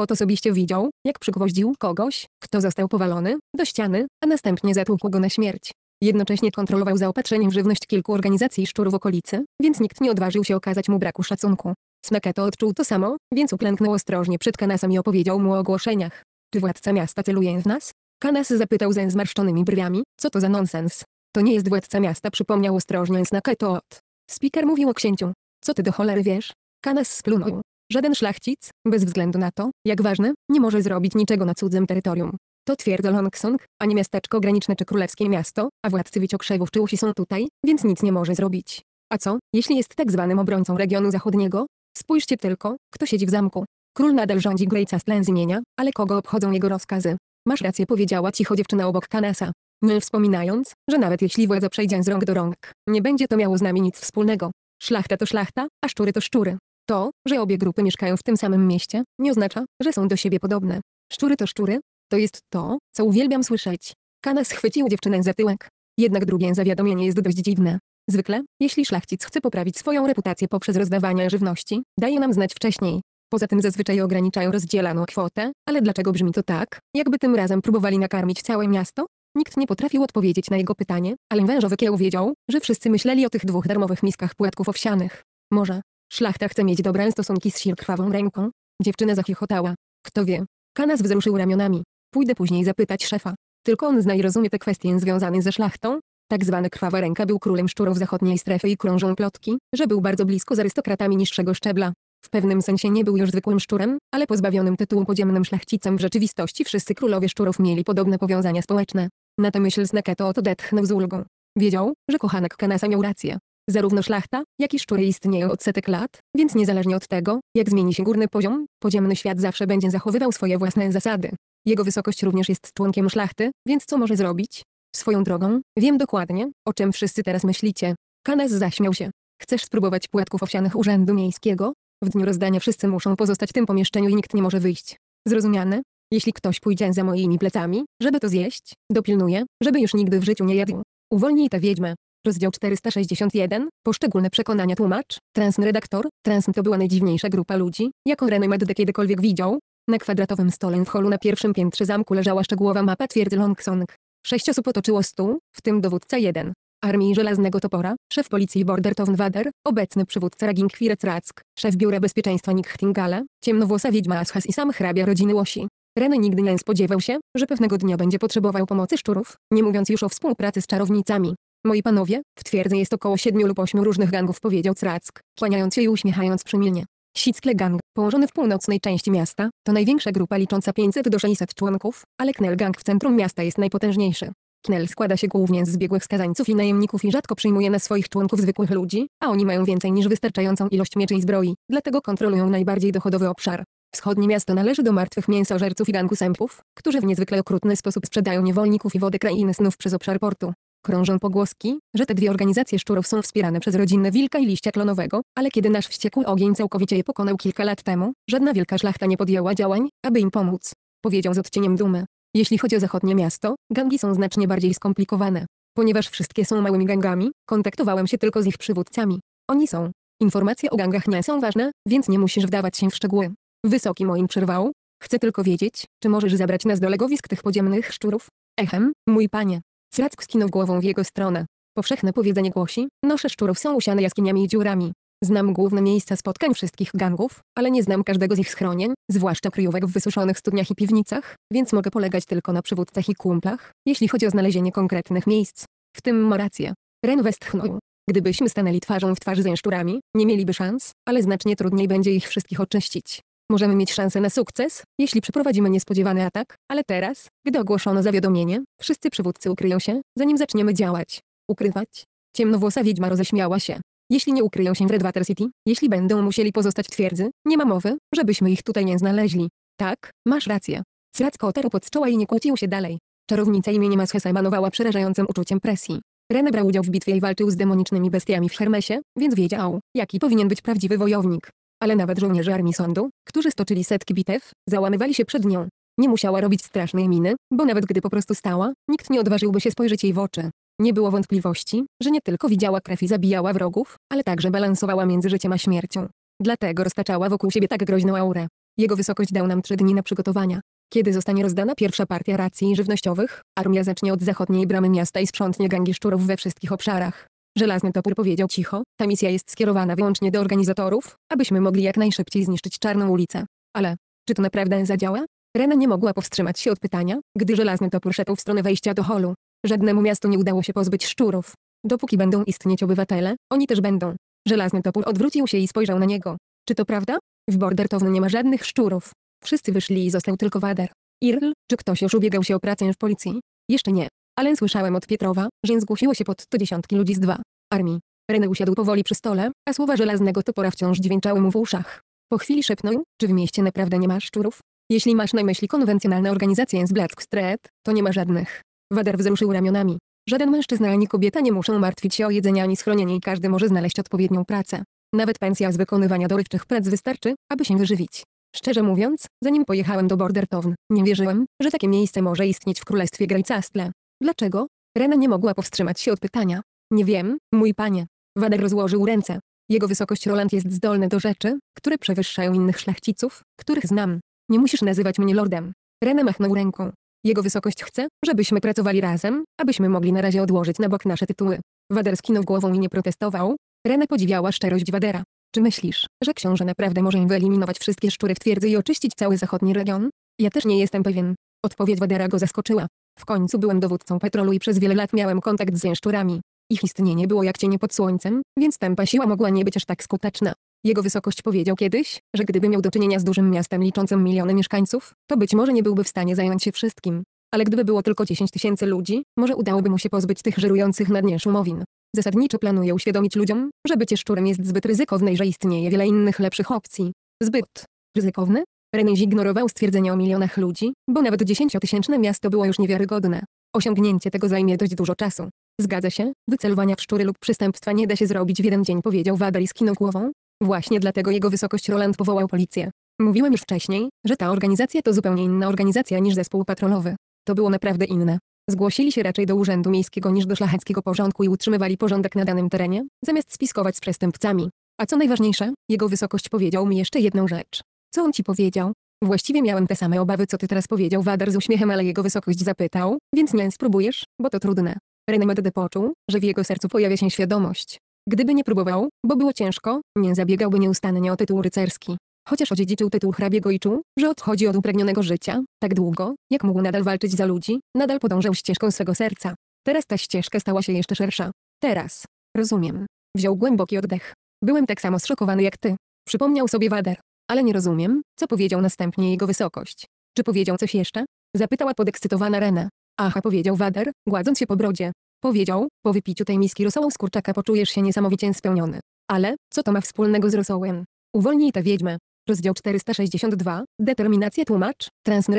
od osobiście widział, jak przygwoździł kogoś, kto został powalony, do ściany, a następnie zatłukł go na śmierć. Jednocześnie kontrolował zaopatrzeniem żywność kilku organizacji szczurów w okolicy, więc nikt nie odważył się okazać mu braku szacunku. Smeketo odczuł to samo, więc uklęknął ostrożnie przed Kanasem i opowiedział mu o ogłoszeniach. Czy władca miasta celuje w nas? Kanas zapytał ze zmarszczonymi brwiami, co to za nonsens. To nie jest władca miasta przypomniał ostrożnie Snaketot. Speaker mówił o księciu. Co ty do cholery wiesz? Kanas splunął. Żaden szlachcic, bez względu na to, jak ważny, nie może zrobić niczego na cudzym terytorium. To twierdzą Longsong, a nie miasteczko graniczne czy królewskie miasto, a władcy Wieciokrzewów czy Usi są tutaj, więc nic nie może zrobić. A co, jeśli jest tak zwanym obrońcą regionu zachodniego? Spójrzcie tylko, kto siedzi w zamku. Król nadal rządzi Lens imienia, ale kogo obchodzą jego rozkazy? Masz rację powiedziała cicho dziewczyna obok Kanasa. Nie wspominając, że nawet jeśli władza przejdzie z rąk do rąk, nie będzie to miało z nami nic wspólnego. Szlachta to szlachta, a szczury to szczury. To, że obie grupy mieszkają w tym samym mieście, nie oznacza, że są do siebie podobne. Szczury to szczury. To jest to, co uwielbiam słyszeć. Kanas chwycił dziewczynę za tyłek. Jednak drugie zawiadomienie jest dość dziwne. Zwykle, jeśli szlachcic chce poprawić swoją reputację poprzez rozdawanie żywności, daje nam znać wcześniej. Poza tym zazwyczaj ograniczają rozdzielaną kwotę, ale dlaczego brzmi to tak, jakby tym razem próbowali nakarmić całe miasto? Nikt nie potrafił odpowiedzieć na jego pytanie, ale wężowy kieł wiedział, że wszyscy myśleli o tych dwóch darmowych miskach płatków owsianych. Może, szlachta chce mieć dobre stosunki z Sir krwawą ręką? Dziewczyna zachichotała. Kto wie? Kanas wzruszył ramionami. Pójdę później zapytać szefa. Tylko on zna i rozumie te kwestie związane ze szlachtą. Tak zwany krwawa ręka był królem szczurów zachodniej strefy i krążą plotki, że był bardzo blisko z arystokratami niższego szczebla. W pewnym sensie nie był już zwykłym szczurem, ale pozbawionym tytułu podziemnym szlachcicem w rzeczywistości wszyscy królowie szczurów mieli podobne powiązania społeczne. Na tę myśl Znaketo odetchnął z ulgą. Wiedział, że kochanek Kanasa miał rację. Zarówno szlachta, jak i szczury istnieją od setek lat, więc niezależnie od tego, jak zmieni się górny poziom, podziemny świat zawsze będzie zachowywał swoje własne zasady. Jego wysokość również jest członkiem szlachty, więc co może zrobić? Swoją drogą, wiem dokładnie, o czym wszyscy teraz myślicie. Kanes zaśmiał się. Chcesz spróbować płatków owsianych urzędu miejskiego? W dniu rozdania wszyscy muszą pozostać w tym pomieszczeniu i nikt nie może wyjść. Zrozumiane? Jeśli ktoś pójdzie za moimi plecami, żeby to zjeść, dopilnuję, żeby już nigdy w życiu nie jadł. Uwolnij tę wiedźmę. Rozdział 461, poszczególne przekonania tłumacz, Redaktor. Transm. to była najdziwniejsza grupa ludzi, jaką René Medde kiedykolwiek widział. Na kwadratowym stole w holu na pierwszym piętrze zamku leżała szczegółowa mapa twierdzy Longsong. Sześć osób otoczyło stół, w tym dowódca jeden. Armii Żelaznego Topora, szef policji Town Wader, obecny przywódca Raging Rack, szef Biura Bezpieczeństwa Nick Htingala, ciemnowłosa wiedźma Ashas i sam hrabia rodziny Łosi. Rene nigdy nie spodziewał się, że pewnego dnia będzie potrzebował pomocy szczurów, nie mówiąc już o współpracy z czarownicami. Moi panowie, w twierdzy jest około siedmiu lub ośmiu różnych gangów powiedział Crack, kłaniając się i uśmiechając przymilnie. Sickle Gang, położony w północnej części miasta, to największa grupa licząca 500 do 600 członków, ale Knell Gang w centrum miasta jest najpotężniejszy. Knell składa się głównie z zbiegłych skazańców i najemników i rzadko przyjmuje na swoich członków zwykłych ludzi, a oni mają więcej niż wystarczającą ilość mieczy i zbroi, dlatego kontrolują najbardziej dochodowy obszar. Wschodnie miasto należy do martwych mięsożerców i gangu sępów, którzy w niezwykle okrutny sposób sprzedają niewolników i wodę krainy snów przez obszar portu. Krążą pogłoski, że te dwie organizacje szczurów są wspierane przez rodzinne wilka i liścia klonowego, ale kiedy nasz wściekły ogień całkowicie je pokonał kilka lat temu, żadna wielka szlachta nie podjęła działań, aby im pomóc. Powiedział z odcieniem dumy. Jeśli chodzi o zachodnie miasto, gangi są znacznie bardziej skomplikowane. Ponieważ wszystkie są małymi gangami, kontaktowałem się tylko z ich przywódcami. Oni są. Informacje o gangach nie są ważne, więc nie musisz wdawać się w szczegóły. Wysoki moim przerwał. Chcę tylko wiedzieć, czy możesz zabrać nas do legowisk tych podziemnych szczurów? Echem, mój panie. Crack skinął głową w jego stronę. Powszechne powiedzenie głosi, nosze szczurów są usiane jaskiniami i dziurami. Znam główne miejsca spotkań wszystkich gangów, ale nie znam każdego z ich schronień, zwłaszcza kryjówek w wysuszonych studniach i piwnicach, więc mogę polegać tylko na przywódcach i kumplach, jeśli chodzi o znalezienie konkretnych miejsc. W tym ma rację. Ren westchnął. Gdybyśmy stanęli twarzą w twarz z jaszczurami, nie mieliby szans, ale znacznie trudniej będzie ich wszystkich oczyścić. Możemy mieć szansę na sukces, jeśli przeprowadzimy niespodziewany atak, ale teraz, gdy ogłoszono zawiadomienie, wszyscy przywódcy ukryją się, zanim zaczniemy działać. Ukrywać? Ciemnowłosa wiedźma roześmiała się. Jeśli nie ukryją się w Redwater City, jeśli będą musieli pozostać w twierdzy, nie ma mowy, żebyśmy ich tutaj nie znaleźli. Tak, masz rację. Sracko otarł pod czoła i nie kłócił się dalej. Czarownica imieniem Ashesa manowała przerażającym uczuciem presji. Ren brał udział w bitwie i walczył z demonicznymi bestiami w Hermesie, więc wiedział, jaki powinien być prawdziwy wojownik. Ale nawet żołnierze armii sądu, którzy stoczyli setki bitew, załamywali się przed nią. Nie musiała robić strasznej miny, bo nawet gdy po prostu stała, nikt nie odważyłby się spojrzeć jej w oczy. Nie było wątpliwości, że nie tylko widziała krew i zabijała wrogów, ale także balansowała między życiem a śmiercią. Dlatego roztaczała wokół siebie tak groźną aurę. Jego wysokość dał nam trzy dni na przygotowania. Kiedy zostanie rozdana pierwsza partia racji żywnościowych, armia zacznie od zachodniej bramy miasta i sprzątnie gangi szczurów we wszystkich obszarach. Żelazny topór powiedział cicho, ta misja jest skierowana wyłącznie do organizatorów, abyśmy mogli jak najszybciej zniszczyć Czarną ulicę. Ale, czy to naprawdę zadziała? Rena nie mogła powstrzymać się od pytania, gdy żelazny topór szedł w stronę wejścia do holu. Żadnemu miastu nie udało się pozbyć szczurów. Dopóki będą istnieć obywatele, oni też będą. Żelazny topór odwrócił się i spojrzał na niego. Czy to prawda? W bordertownie nie ma żadnych szczurów. Wszyscy wyszli i został tylko Wader. Irl, czy ktoś już ubiegał się o pracę w policji? Jeszcze nie. Ale słyszałem od Pietrowa, że zgłosiło się pod to dziesiątki ludzi z dwa armii. René usiadł powoli przy stole, a słowa żelaznego topora wciąż dźwięczały mu w uszach. Po chwili szepnął, czy w mieście naprawdę nie ma szczurów? Jeśli masz na myśli konwencjonalne organizacje z Black Street, to nie ma żadnych. Wader wzruszył ramionami. Żaden mężczyzna ani kobieta nie muszą martwić się o jedzenie ani schronienie i każdy może znaleźć odpowiednią pracę. Nawet pensja z wykonywania dorywczych prac wystarczy, aby się wyżywić. Szczerze mówiąc, zanim pojechałem do Bordertown, nie wierzyłem, że takie miejsce może istnieć w królestwie Grejcastle. Dlaczego? Rena nie mogła powstrzymać się od pytania. Nie wiem, mój panie. Wader rozłożył ręce. Jego wysokość Roland jest zdolny do rzeczy, które przewyższają innych szlachciców, których znam. Nie musisz nazywać mnie lordem. Rena machnął ręką. Jego wysokość chce, żebyśmy pracowali razem, abyśmy mogli na razie odłożyć na bok nasze tytuły. Wader skinął głową i nie protestował. Rene podziwiała szczerość Wadera. Czy myślisz, że książę naprawdę może wyeliminować wszystkie szczury w twierdzy i oczyścić cały zachodni region? Ja też nie jestem pewien. Odpowiedź Wadera go zaskoczyła. W końcu byłem dowódcą petrolu i przez wiele lat miałem kontakt z jęszczurami. Ich istnienie było jak cienie pod słońcem, więc tempa siła mogła nie być aż tak skuteczna. Jego wysokość powiedział kiedyś, że gdyby miał do czynienia z dużym miastem liczącym miliony mieszkańców, to być może nie byłby w stanie zająć się wszystkim. Ale gdyby było tylko 10 tysięcy ludzi, może udałoby mu się pozbyć tych żerujących na dnie szumowin. Zasadniczo planuje uświadomić ludziom, że bycie szczurem jest zbyt ryzykowne i że istnieje wiele innych lepszych opcji. Zbyt ryzykowne? René zignorował stwierdzenia o milionach ludzi, bo nawet dziesięciotysięczne miasto było już niewiarygodne. Osiągnięcie tego zajmie dość dużo czasu. Zgadza się, wycelowania w szczury lub przestępstwa nie da się zrobić w jeden dzień powiedział Wada i skinął głową, Właśnie dlatego jego wysokość Roland powołał policję. Mówiłem już wcześniej, że ta organizacja to zupełnie inna organizacja niż zespół patrolowy. To było naprawdę inne. Zgłosili się raczej do Urzędu Miejskiego niż do szlacheckiego porządku i utrzymywali porządek na danym terenie, zamiast spiskować z przestępcami. A co najważniejsze, jego wysokość powiedział mi jeszcze jedną rzecz. Co on ci powiedział? Właściwie miałem te same obawy, co ty teraz powiedział Wadar z uśmiechem, ale jego wysokość zapytał, więc nie spróbujesz, bo to trudne. René Medede poczuł, że w jego sercu pojawia się świadomość, Gdyby nie próbował, bo było ciężko, nie zabiegałby nieustannie o tytuł rycerski. Chociaż odziedziczył tytuł hrabiego i czuł, że odchodzi od upragnionego życia, tak długo, jak mógł nadal walczyć za ludzi, nadal podążał ścieżką swego serca. Teraz ta ścieżka stała się jeszcze szersza. Teraz. Rozumiem. Wziął głęboki oddech. Byłem tak samo zszokowany jak ty. Przypomniał sobie Wader. Ale nie rozumiem, co powiedział następnie jego wysokość. Czy powiedział coś jeszcze? Zapytała podekscytowana Rena. Aha, powiedział Wader, gładząc się po brodzie. Powiedział, po wypiciu tej miski rosołu z kurczaka poczujesz się niesamowicie spełniony. Ale, co to ma wspólnego z rosołem? Uwolnij tę wiedźmę. Rozdział 462, Determinacja tłumacz, Transn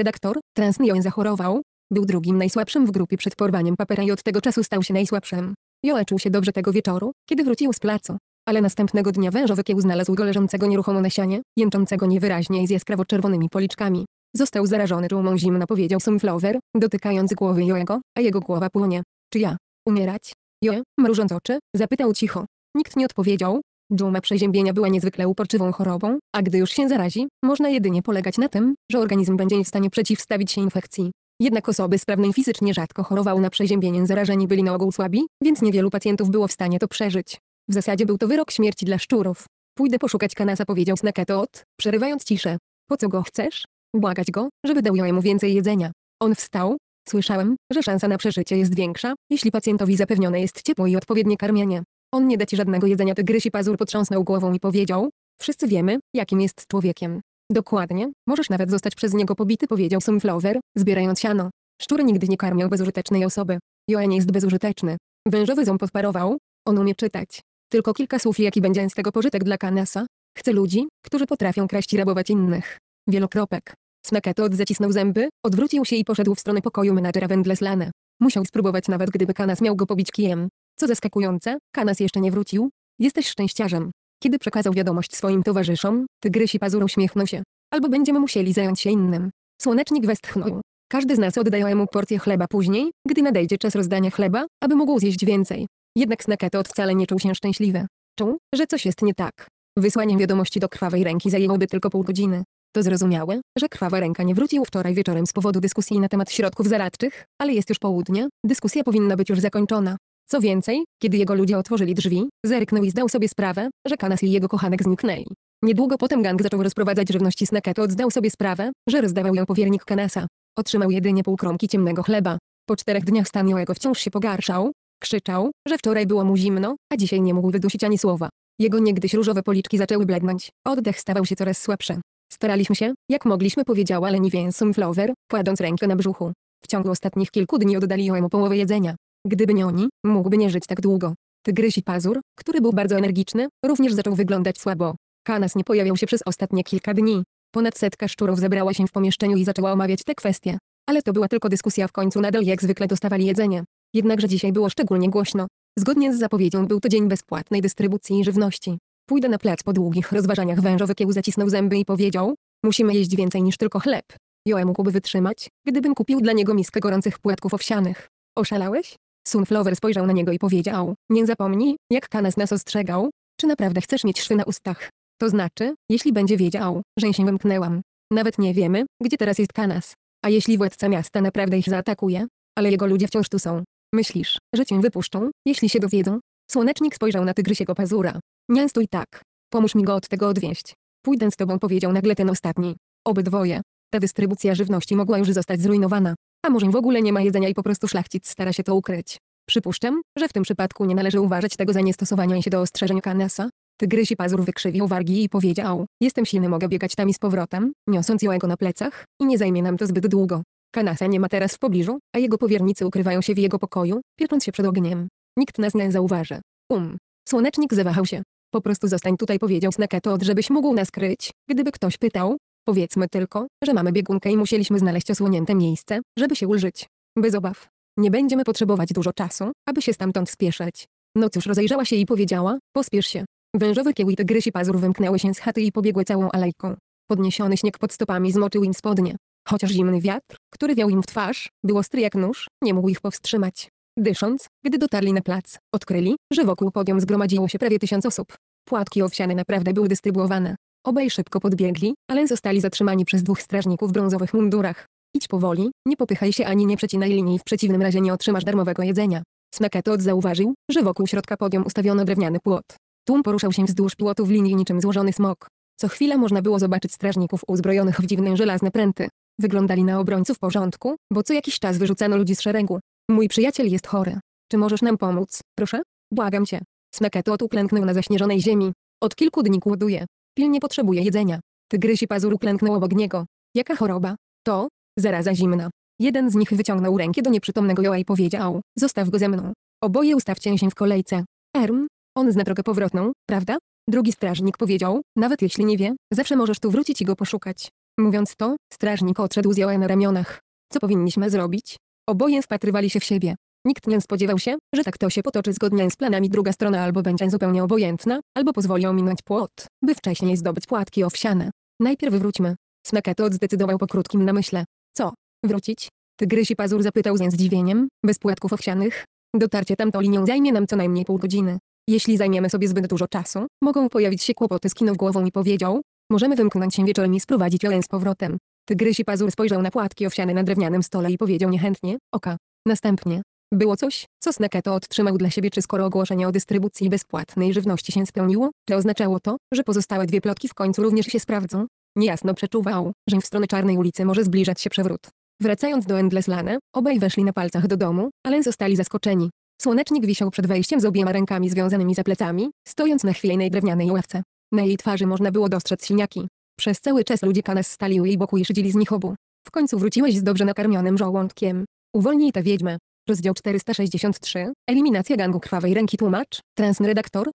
joen zachorował, był drugim najsłabszym w grupie przed porwaniem papera i od tego czasu stał się najsłabszym. Joe czuł się dobrze tego wieczoru, kiedy wrócił z placu. Ale następnego dnia wężowy kieł znalazł go leżącego nieruchomo na sianie, jęczącego niewyraźnie i z jaskrawo-czerwonymi policzkami. Został zarażony dżumą zimną, powiedział Sumflower, dotykając głowy Joego, a jego głowa płonie. Czy ja, Umierać? Joe, mrużąc oczy, zapytał cicho. Nikt nie odpowiedział. Dżuma przeziębienia była niezwykle uporczywą chorobą, a gdy już się zarazi, można jedynie polegać na tym, że organizm będzie nie w stanie przeciwstawić się infekcji. Jednak osoby sprawne fizycznie rzadko chorowały na przeziębienie zarażeni byli na ogół słabi, więc niewielu pacjentów było w stanie to przeżyć. W zasadzie był to wyrok śmierci dla szczurów. Pójdę poszukać kanasa powiedział Snaketo przerywając ciszę. Po co go chcesz? Błagać go, żeby dał jemu więcej jedzenia. On wstał, Słyszałem, że szansa na przeżycie jest większa, jeśli pacjentowi zapewnione jest ciepło i odpowiednie karmienie. On nie da ci żadnego jedzenia tygrysi pazur potrząsnął głową i powiedział, wszyscy wiemy, jakim jest człowiekiem. Dokładnie, możesz nawet zostać przez niego pobity powiedział Sunflower, zbierając siano. Szczury nigdy nie karmią bezużytecznej osoby. Joanie jest bezużyteczny. Wężowy ząb podparował, on umie czytać. Tylko kilka słów jaki będzie z tego pożytek dla Kanasa. Chce ludzi, którzy potrafią kraść i rabować innych. Wielokropek. Snakatot zacisnął zęby, odwrócił się i poszedł w stronę pokoju menadżera Wendleslana. Musiał spróbować nawet gdyby Kanas miał go pobić kijem. Co zaskakujące, Kanas jeszcze nie wrócił. Jesteś szczęściarzem. Kiedy przekazał wiadomość swoim towarzyszom, tygrysi pazur uśmiechnął się. Albo będziemy musieli zająć się innym. Słonecznik westchnął. Każdy z nas oddaje mu porcję chleba później, gdy nadejdzie czas rozdania chleba, aby mógł zjeść więcej. Jednak Snaketot wcale nie czuł się szczęśliwy. Czuł, że coś jest nie tak. Wysłanie wiadomości do krwawej ręki zajęłoby tylko pół godziny to zrozumiałe, że krwawa ręka nie wrócił wczoraj wieczorem z powodu dyskusji na temat środków zaradczych, ale jest już południe, dyskusja powinna być już zakończona. Co więcej, kiedy jego ludzie otworzyli drzwi, zerknął i zdał sobie sprawę, że Kanas i jego kochanek zniknęli. Niedługo potem gang zaczął rozprowadzać żywności z Nakato zdał sobie sprawę, że rozdawał ją powiernik Kanasa. Otrzymał jedynie kromki ciemnego chleba. Po czterech dniach stan jego wciąż się pogarszał. Krzyczał, że wczoraj było mu zimno, a dzisiaj nie mógł wydusić ani słowa. Jego niegdyś różowe policzki zaczęły blednąć, oddech stawał się coraz słabszy. Staraliśmy się, jak mogliśmy powiedziała leniwięsum Flower, kładąc rękę na brzuchu. W ciągu ostatnich kilku dni oddali mu połowę jedzenia. Gdyby nie oni, mógłby nie żyć tak długo. Tygrysi pazur, który był bardzo energiczny, również zaczął wyglądać słabo. Kanas nie pojawiał się przez ostatnie kilka dni. Ponad setka szczurów zebrała się w pomieszczeniu i zaczęła omawiać te kwestie. Ale to była tylko dyskusja w końcu nadal jak zwykle dostawali jedzenie. Jednakże dzisiaj było szczególnie głośno. Zgodnie z zapowiedzią był to dzień bezpłatnej dystrybucji żywności. Pójdę na plac po długich rozważaniach wężowy kieł zacisnął zęby i powiedział, musimy jeść więcej niż tylko chleb. Joe mógłby wytrzymać, gdybym kupił dla niego miskę gorących płatków owsianych. Oszalałeś? Sunflower spojrzał na niego i powiedział, nie zapomnij, jak Kanas nas ostrzegał, czy naprawdę chcesz mieć szwy na ustach. To znaczy, jeśli będzie wiedział, że się wymknęłam. Nawet nie wiemy, gdzie teraz jest Kanas. A jeśli władca miasta naprawdę ich zaatakuje, ale jego ludzie wciąż tu są. Myślisz, że cię wypuszczą, jeśli się dowiedzą? Słonecznik spojrzał na tygrysiego pazura. Nie stój tak. Pomóż mi go od tego odwieść. Pójdę z tobą powiedział nagle ten ostatni. Obydwoje. Ta dystrybucja żywności mogła już zostać zrujnowana. A może w ogóle nie ma jedzenia i po prostu szlachcic stara się to ukryć. Przypuszczam, że w tym przypadku nie należy uważać tego za niestosowanie się do ostrzeżeń Kanesa. Tygrysi pazur wykrzywił wargi i powiedział, jestem silny mogę biegać tam i z powrotem, niosąc Joego na plecach, i nie zajmie nam to zbyt długo. Kanasa nie ma teraz w pobliżu, a jego powiernicy ukrywają się w jego pokoju, piecząc się przed ogniem. Nikt nas nie zauważy. Um. Słonecznik zawahał się. Po prostu zostań tutaj powiedział Snaketot żebyś mógł nas kryć. Gdyby ktoś pytał, powiedzmy tylko, że mamy biegunkę i musieliśmy znaleźć osłonięte miejsce, żeby się ulżyć. Bez obaw. Nie będziemy potrzebować dużo czasu, aby się stamtąd spieszyć. No cóż rozejrzała się i powiedziała, pospiesz się. Wężowe kieły i tygrysi pazur wymknęły się z chaty i pobiegły całą alejką. Podniesiony śnieg pod stopami zmoczył im spodnie. Chociaż zimny wiatr, który wiał im w twarz, był ostry jak nóż, nie mógł ich powstrzymać. Dysząc, gdy dotarli na plac, odkryli, że wokół podium zgromadziło się prawie tysiąc osób. Płatki owsiane naprawdę były dystrybuowane. Obaj szybko podbiegli, ale zostali zatrzymani przez dwóch strażników w brązowych mundurach. Idź powoli, nie popychaj się ani nie przecinaj linii, w przeciwnym razie nie otrzymasz darmowego jedzenia. Smeketot zauważył, że wokół środka podium ustawiono drewniany płot. Tłum poruszał się wzdłuż płotu w linii niczym złożony smok. Co chwila można było zobaczyć strażników uzbrojonych w dziwne żelazne pręty. Wyglądali na obrońców porządku, bo co jakiś czas wyrzucano ludzi z szeregu. Mój przyjaciel jest chory. Czy możesz nam pomóc, proszę? Błagam cię. Smeketot uklęknął na zaśnieżonej ziemi. Od kilku dni głoduje. Pilnie potrzebuje jedzenia. Tygrysi pazur uklęknął obok niego. Jaka choroba? To? Zaraza zimna. Jeden z nich wyciągnął rękę do nieprzytomnego Joa i powiedział, zostaw go ze mną. Oboje ustawcie się w kolejce. Erm, on zna drogę powrotną, prawda? Drugi strażnik powiedział, nawet jeśli nie wie, zawsze możesz tu wrócić i go poszukać. Mówiąc to, strażnik odszedł z Joa na ramionach. Co powinniśmy zrobić? Oboje wpatrywali się w siebie. Nikt nie spodziewał się, że tak to się potoczy zgodnie z planami druga strona albo będzie zupełnie obojętna, albo pozwoli ominąć płot, by wcześniej zdobyć płatki owsiane. Najpierw wróćmy. Smeketo oddecydował po krótkim namyśle. Co? Wrócić? Tygrysi pazur zapytał z zdziwieniem, bez płatków owsianych. Dotarcie tamto linią zajmie nam co najmniej pół godziny. Jeśli zajmiemy sobie zbyt dużo czasu, mogą pojawić się kłopoty skinął głową i powiedział, możemy wymknąć się wieczorem i sprowadzić Olen z powrotem. Tygrysi pazur spojrzał na płatki owsiane na drewnianym stole i powiedział niechętnie, oka. Następnie, było coś, co Snaketo otrzymał dla siebie czy skoro ogłoszenie o dystrybucji bezpłatnej żywności się spełniło, czy oznaczało to, że pozostałe dwie plotki w końcu również się sprawdzą? Niejasno przeczuwał, że w stronę Czarnej ulicy może zbliżać się przewrót. Wracając do Lane, obaj weszli na palcach do domu, ale zostali zaskoczeni. Słonecznik wisiał przed wejściem z obiema rękami związanymi za plecami, stojąc na chwiejnej drewnianej ławce. Na jej twarzy można było dostrzec siniaki. Przez cały czas ludzie kanas stali u jej boku i szydzili z nich obu. W końcu wróciłeś z dobrze nakarmionym żołądkiem. Uwolnij tę wiedźmę. Rozdział 463. Eliminacja gangu krwawej ręki tłumacz. Transredaktor.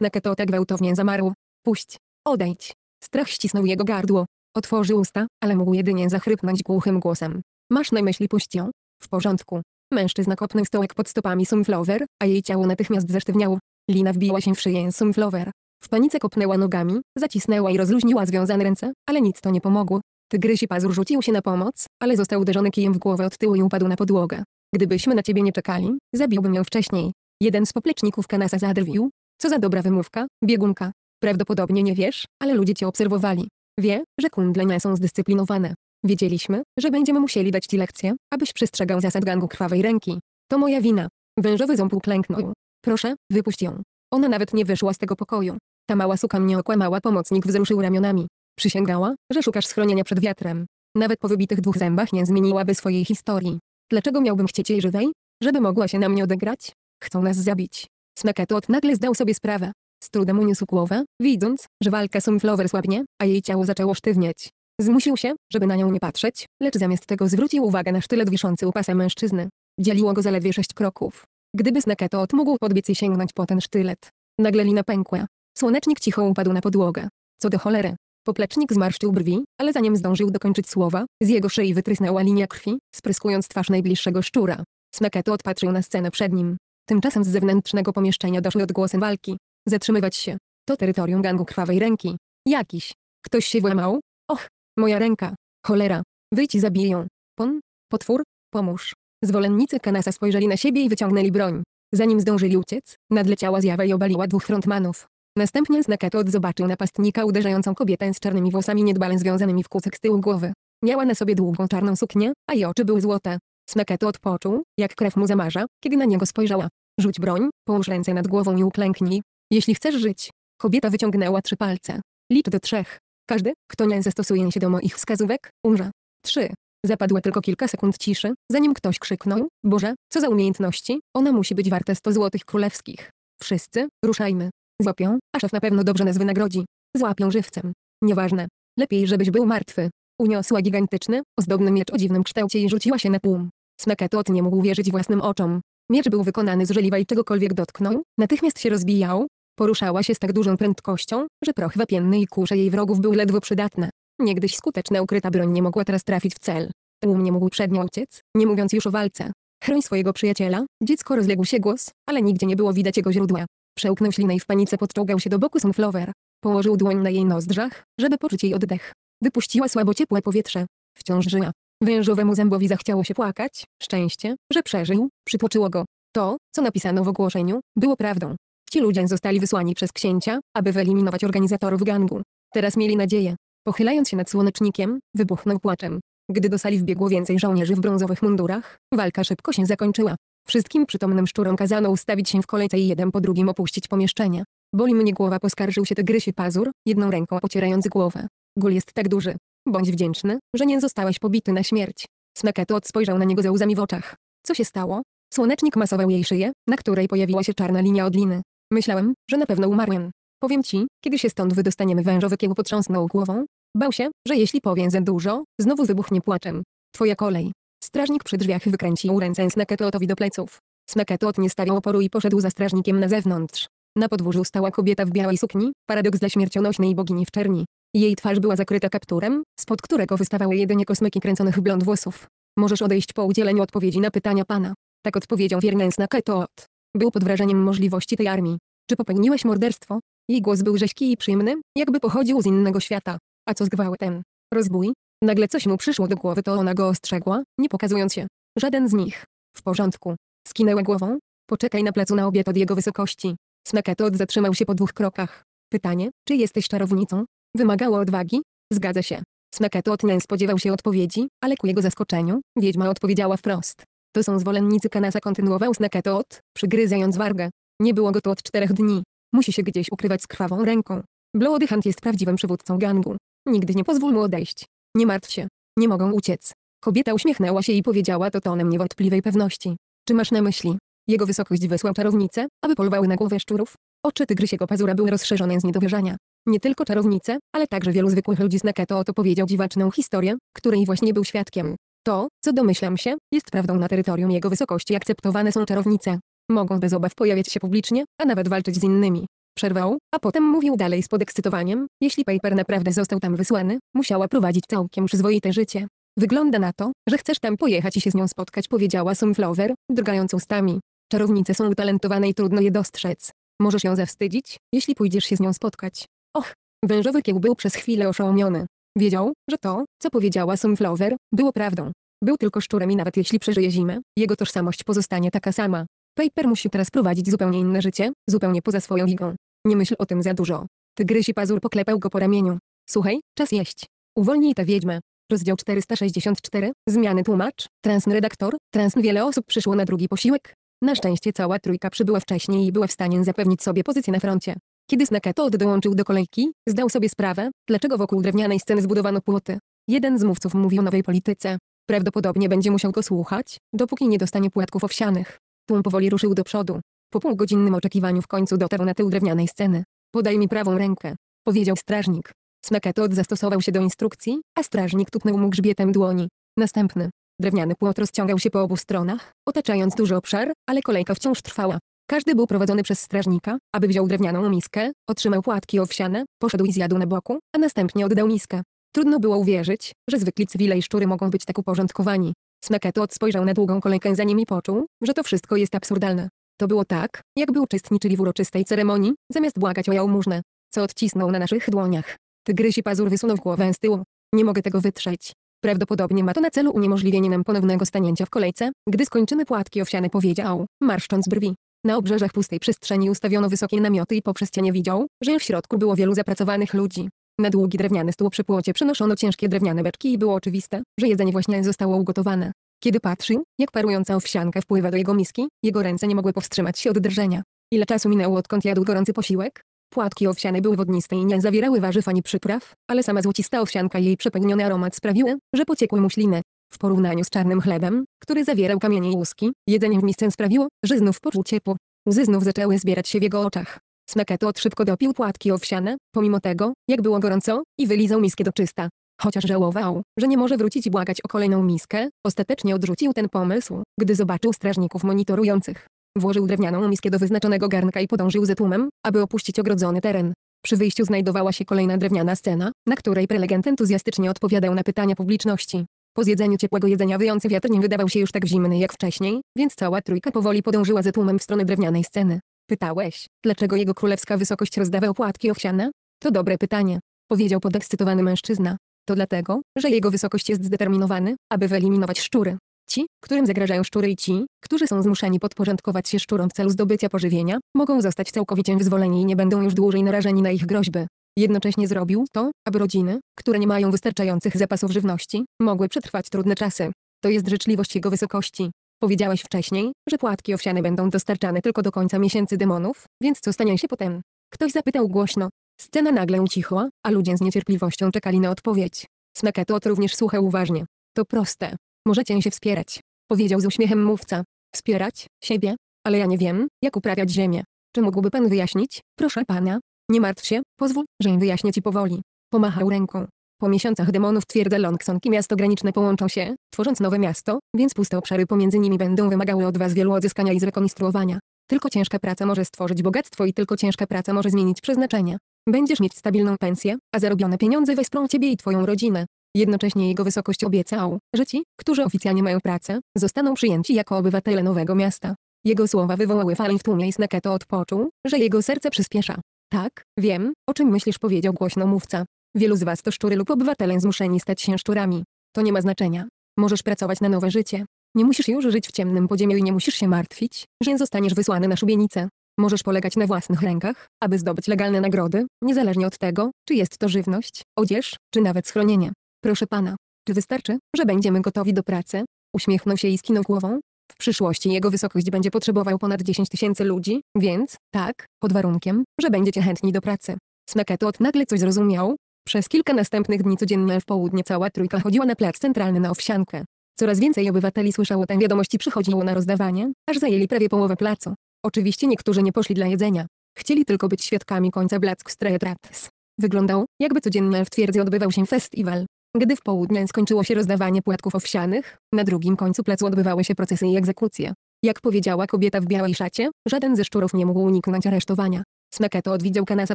na ketota gwałtownie zamarł. Puść. Odejdź. Strach ścisnął jego gardło. Otworzył usta, ale mógł jedynie zachrypnąć głuchym głosem. Masz na myśli puść ją? W porządku. Mężczyzna kopnął stołek pod stopami Sumflower, a jej ciało natychmiast zesztywniało. Lina wbiła się w szyję Sumflower. W panice kopnęła nogami, zacisnęła i rozluźniła związane ręce, ale nic to nie pomogło. Tygrysi pazur rzucił się na pomoc, ale został uderzony kijem w głowę od tyłu i upadł na podłogę. Gdybyśmy na ciebie nie czekali, zabiłbym ją wcześniej. Jeden z popleczników Kanasa zadrwił. Co za dobra wymówka, biegunka. Prawdopodobnie nie wiesz, ale ludzie cię obserwowali. Wie, że kundlenia są zdyscyplinowane. Wiedzieliśmy, że będziemy musieli dać ci lekcję, abyś przestrzegał zasad gangu krwawej ręki. To moja wina. Wężowy ząb uklęknął. Proszę, wypuść ją. Ona nawet nie wyszła z tego pokoju. Ta mała suka mnie okłamała pomocnik wzruszył ramionami. Przysięgała, że szukasz schronienia przed wiatrem. Nawet po wybitych dwóch zębach nie zmieniłaby swojej historii. Dlaczego miałbym chcieć jej żywej? Żeby mogła się na mnie odegrać? Chcą nas zabić. Snakatot nagle zdał sobie sprawę. Z trudem uniósł głowę, widząc, że walka Sumflower słabnie, a jej ciało zaczęło sztywnieć. Zmusił się, żeby na nią nie patrzeć, lecz zamiast tego zwrócił uwagę na sztylet wiszący u pasa mężczyzny. Dzieliło go zaledwie sześć kroków. Gdyby Snakatot mógł podbiec i sięgnąć po ten sztylet. Nagle lina pękła. Słonecznik cicho upadł na podłogę. Co do cholery. Poplecznik zmarszczył brwi, ale zanim zdążył dokończyć słowa, z jego szyi wytrysnęła linia krwi, spryskując twarz najbliższego szczura. Smeketu odpatrzył na scenę przed nim. Tymczasem z zewnętrznego pomieszczenia doszły odgłosy walki. Zatrzymywać się. To terytorium gangu krwawej ręki. Jakiś. Ktoś się włamał? Och, moja ręka. Cholera. Wyjdź i zabij ją. Pon? Potwór? Pomóż. Zwolennicy Kanasa spojrzeli na siebie i wyciągnęli broń. Zanim zdążyli uciec, nadleciała zjawa i obaliła dwóch frontmanów. Następnie Znakatot zobaczył napastnika uderzającą kobietę z czarnymi włosami niedbale związanymi w kucek z tyłu głowy. Miała na sobie długą czarną suknię, a jej oczy były złote. Snakatot poczuł, jak krew mu zamarza, kiedy na niego spojrzała. Rzuć broń, połóż ręce nad głową i uklęknij. Jeśli chcesz żyć. Kobieta wyciągnęła trzy palce. Licz do trzech. Każdy, kto nie zastosuje się do moich wskazówek, umrze. Trzy. Zapadło tylko kilka sekund ciszy, zanim ktoś krzyknął, Boże, co za umiejętności, ona musi być warta sto złotych królewskich. Wszyscy, ruszajmy. Złapią, a szef na pewno dobrze nas wynagrodzi. Złapią żywcem. Nieważne. Lepiej, żebyś był martwy. Uniosła gigantyczny, ozdobny miecz o dziwnym kształcie i rzuciła się na tłum. Snakatot nie mógł wierzyć własnym oczom. Miecz był wykonany z żeliwa i czegokolwiek dotknął, natychmiast się rozbijał. Poruszała się z tak dużą prędkością, że proch wapienny i kurze jej wrogów były ledwo przydatne. Niegdyś skuteczna ukryta broń nie mogła teraz trafić w cel. Tłum nie mógł przed nią uciec, nie mówiąc już o walce. Chroń swojego przyjaciela, dziecko rozległ się głos, ale nigdzie nie było widać jego źródła. Przełknął ślinę i w panice podczołgał się do boku Sunflower. Położył dłoń na jej nozdrzach, żeby poczuć jej oddech. Wypuściła słabo ciepłe powietrze. Wciąż żyła. Wężowemu zębowi zachciało się płakać. Szczęście, że przeżył, przytłoczyło go. To, co napisano w ogłoszeniu, było prawdą. Ci ludzie zostali wysłani przez księcia, aby wyeliminować organizatorów gangu. Teraz mieli nadzieję. Pochylając się nad słonecznikiem, wybuchnął płaczem. Gdy do sali wbiegło więcej żołnierzy w brązowych mundurach, walka szybko się zakończyła. Wszystkim przytomnym szczurom kazano ustawić się w kolejce i jeden po drugim opuścić pomieszczenie. Boli mnie głowa poskarżył się tygrysie pazur, jedną ręką pocierając głowę. Gól jest tak duży. Bądź wdzięczny, że nie zostałeś pobity na śmierć. Snaketot odspojrzał na niego ze łzami w oczach. Co się stało? Słonecznik masował jej szyję, na której pojawiła się czarna linia odliny. Myślałem, że na pewno umarłem. Powiem ci, kiedy się stąd wydostaniemy wężowy kieł potrząsnął głową. Bał się, że jeśli powiem za dużo, znowu wybuchnie płaczem. Twoja kolej. Strażnik przy drzwiach wykręcił ręce Sneketotowi do pleców. Sneketot nie stawiał oporu i poszedł za strażnikiem na zewnątrz. Na podwórzu stała kobieta w białej sukni, paradoks dla śmiercionośnej bogini w czerni. Jej twarz była zakryta kapturem, spod którego wystawały jedynie kosmyki kręconych blond włosów. Możesz odejść po udzieleniu odpowiedzi na pytania pana. Tak odpowiedział Wiernes na Ketot. Był pod wrażeniem możliwości tej armii. Czy popełniłeś morderstwo? Jej głos był rzeźki i przyjemny, jakby pochodził z innego świata. A co z gwałtem? Rozbój? Nagle coś mu przyszło do głowy to ona go ostrzegła, nie pokazując się. Żaden z nich. W porządku. Skinęła głową. Poczekaj na placu na obiad od jego wysokości. Snakatot zatrzymał się po dwóch krokach. Pytanie, czy jesteś czarownicą? Wymagało odwagi? Zgadza się. Snakatot nie spodziewał się odpowiedzi, ale ku jego zaskoczeniu, wiedźma odpowiedziała wprost. To są zwolennicy Kanasa kontynuował Snakatot, przygryzając wargę. Nie było go tu od czterech dni. Musi się gdzieś ukrywać z krwawą ręką. Bloody Hunt jest prawdziwym przywódcą gangu. Nigdy nie pozwól mu odejść. Nie martw się. Nie mogą uciec. Kobieta uśmiechnęła się i powiedziała to tonem niewątpliwej pewności. Czy masz na myśli? Jego wysokość wysłał czarownice, aby polowały na głowę szczurów. Oczy tygrysiego pazura były rozszerzone z niedowierzania. Nie tylko czarownice, ale także wielu zwykłych ludzi z Naketo o to powiedział dziwaczną historię, której właśnie był świadkiem. To, co domyślam się, jest prawdą na terytorium jego wysokości akceptowane są czarownice. Mogą bez obaw pojawiać się publicznie, a nawet walczyć z innymi. Przerwał, a potem mówił dalej z podekscytowaniem, jeśli Paper naprawdę został tam wysłany, musiała prowadzić całkiem przyzwoite życie. Wygląda na to, że chcesz tam pojechać i się z nią spotkać powiedziała Sunflower, drgając ustami. Czarownice są utalentowane i trudno je dostrzec. Możesz ją zawstydzić, jeśli pójdziesz się z nią spotkać. Och, wężowy kieł był przez chwilę oszołomiony. Wiedział, że to, co powiedziała Sunflower, było prawdą. Był tylko szczurem i nawet jeśli przeżyje zimę, jego tożsamość pozostanie taka sama. Paper musi teraz prowadzić zupełnie inne życie, zupełnie poza swoją ligą. Nie myśl o tym za dużo. Tygrysi pazur poklepał go po ramieniu. Słuchaj, czas jeść. Uwolnij tę wiedźmę. Rozdział 464, zmiany tłumacz, redaktor, transn wiele osób przyszło na drugi posiłek. Na szczęście cała trójka przybyła wcześniej i była w stanie zapewnić sobie pozycję na froncie. Kiedy Snakato dołączył do kolejki, zdał sobie sprawę, dlaczego wokół drewnianej sceny zbudowano płoty. Jeden z mówców mówił o nowej polityce. Prawdopodobnie będzie musiał go słuchać, dopóki nie dostanie płatków owsianych. Tłum powoli ruszył do przodu. Po półgodzinnym oczekiwaniu w końcu dotarł na tył drewnianej sceny. Podaj mi prawą rękę, powiedział strażnik. Snakatot zastosował się do instrukcji, a strażnik tupnął mu grzbietem dłoni. Następny. Drewniany płot rozciągał się po obu stronach, otaczając duży obszar, ale kolejka wciąż trwała. Każdy był prowadzony przez strażnika, aby wziął drewnianą miskę, otrzymał płatki owsiane, poszedł i zjadł na boku, a następnie oddał miskę. Trudno było uwierzyć, że zwykli cywile i szczury mogą być tak uporządkowani. Smeketot spojrzał na długą kolejkę za zanim i poczuł, że to wszystko jest absurdalne. To było tak, jakby uczestniczyli w uroczystej ceremonii, zamiast błagać o jałmużnę. Co odcisnął na naszych dłoniach. Tygrysi pazur wysunął głowę z tyłu. Nie mogę tego wytrzeć. Prawdopodobnie ma to na celu uniemożliwienie nam ponownego stanięcia w kolejce, gdy skończymy płatki owsiane powiedział, marszcząc brwi. Na obrzeżach pustej przestrzeni ustawiono wysokie namioty i poprzez cienie widział, że w środku było wielu zapracowanych ludzi. Na długi drewniany stół przy płocie ciężkie drewniane beczki i było oczywiste, że jedzenie właśnie zostało ugotowane. Kiedy patrzył, jak parująca owsianka wpływa do jego miski, jego ręce nie mogły powstrzymać się od drżenia. Ile czasu minęło odkąd jadł gorący posiłek? Płatki owsiane były wodniste i nie zawierały warzyw ani przypraw, ale sama złocista owsianka i jej przepełniony aromat sprawiły, że pociekły mu ślinę. W porównaniu z czarnym chlebem, który zawierał kamienie i łuski, jedzenie w misce sprawiło, że znów poczuł ciepło. Łzy znów zaczęły zbierać się w jego oczach. Smeketot szybko dopił płatki owsiane, pomimo tego, jak było gorąco, i wylizał miskę do czysta. Chociaż żałował, że nie może wrócić i błagać o kolejną miskę, ostatecznie odrzucił ten pomysł, gdy zobaczył strażników monitorujących. Włożył drewnianą miskę do wyznaczonego garnka i podążył ze tłumem, aby opuścić ogrodzony teren. Przy wyjściu znajdowała się kolejna drewniana scena, na której prelegent entuzjastycznie odpowiadał na pytania publiczności. Po zjedzeniu ciepłego jedzenia wyjący wiatr nie wydawał się już tak zimny jak wcześniej, więc cała trójka powoli podążyła ze tłumem w stronę drewnianej sceny. Pytałeś, dlaczego jego królewska wysokość rozdawia opłatki owsiane? To dobre pytanie, powiedział podekscytowany mężczyzna. To dlatego, że jego wysokość jest zdeterminowany, aby wyeliminować szczury. Ci, którym zagrażają szczury i ci, którzy są zmuszeni podporządkować się szczurom w celu zdobycia pożywienia, mogą zostać całkowicie wyzwoleni i nie będą już dłużej narażeni na ich groźby. Jednocześnie zrobił to, aby rodziny, które nie mają wystarczających zapasów żywności, mogły przetrwać trudne czasy. To jest życzliwość jego wysokości. Powiedziałeś wcześniej, że płatki owsiane będą dostarczane tylko do końca miesięcy demonów, więc co stanie się potem? Ktoś zapytał głośno. Scena nagle ucichła, a ludzie z niecierpliwością czekali na odpowiedź. Snaketot również słuchał uważnie. To proste. Możecie się wspierać. Powiedział z uśmiechem mówca. Wspierać? Siebie? Ale ja nie wiem, jak uprawiać ziemię. Czy mógłby pan wyjaśnić? Proszę pana. Nie martw się, pozwól, że wyjaśnię ci powoli. Pomachał ręką. Po miesiącach demonów twierdza Longson i miasto graniczne połączą się, tworząc nowe miasto, więc puste obszary pomiędzy nimi będą wymagały od was wielu odzyskania i zrekonstruowania. Tylko ciężka praca może stworzyć bogactwo i tylko ciężka praca może zmienić przeznaczenie. Będziesz mieć stabilną pensję, a zarobione pieniądze wesprą ciebie i twoją rodzinę. Jednocześnie jego wysokość obiecał, że ci, którzy oficjalnie mają pracę, zostaną przyjęci jako obywatele nowego miasta. Jego słowa wywołały falę w tłumie i Snaketo odpoczuł, że jego serce przyspiesza. Tak, wiem, o czym myślisz powiedział głośno mówca. Wielu z was to szczury lub obywatele zmuszeni stać się szczurami. To nie ma znaczenia. Możesz pracować na nowe życie. Nie musisz już żyć w ciemnym podziemiu i nie musisz się martwić, że zostaniesz wysłany na szubienicę. Możesz polegać na własnych rękach, aby zdobyć legalne nagrody, niezależnie od tego, czy jest to żywność, odzież, czy nawet schronienie. Proszę pana, czy wystarczy, że będziemy gotowi do pracy? Uśmiechnął się i skinął głową. W przyszłości jego wysokość będzie potrzebował ponad 10 tysięcy ludzi, więc, tak, pod warunkiem, że będziecie chętni do pracy. Snaketot nagle coś zrozumiał, przez kilka następnych dni codziennie w południe cała trójka chodziła na plac centralny na owsiankę. Coraz więcej obywateli słyszało tę wiadomość i przychodziło na rozdawanie, aż zajęli prawie połowę placu. Oczywiście niektórzy nie poszli dla jedzenia. Chcieli tylko być świadkami końca Black Street Rats. Wyglądał, jakby codziennie w twierdzy odbywał się festiwal. Gdy w południe skończyło się rozdawanie płatków owsianych, na drugim końcu placu odbywały się procesy i egzekucje. Jak powiedziała kobieta w białej szacie, żaden ze szczurów nie mógł uniknąć aresztowania. Smeketo odwidział Kanasa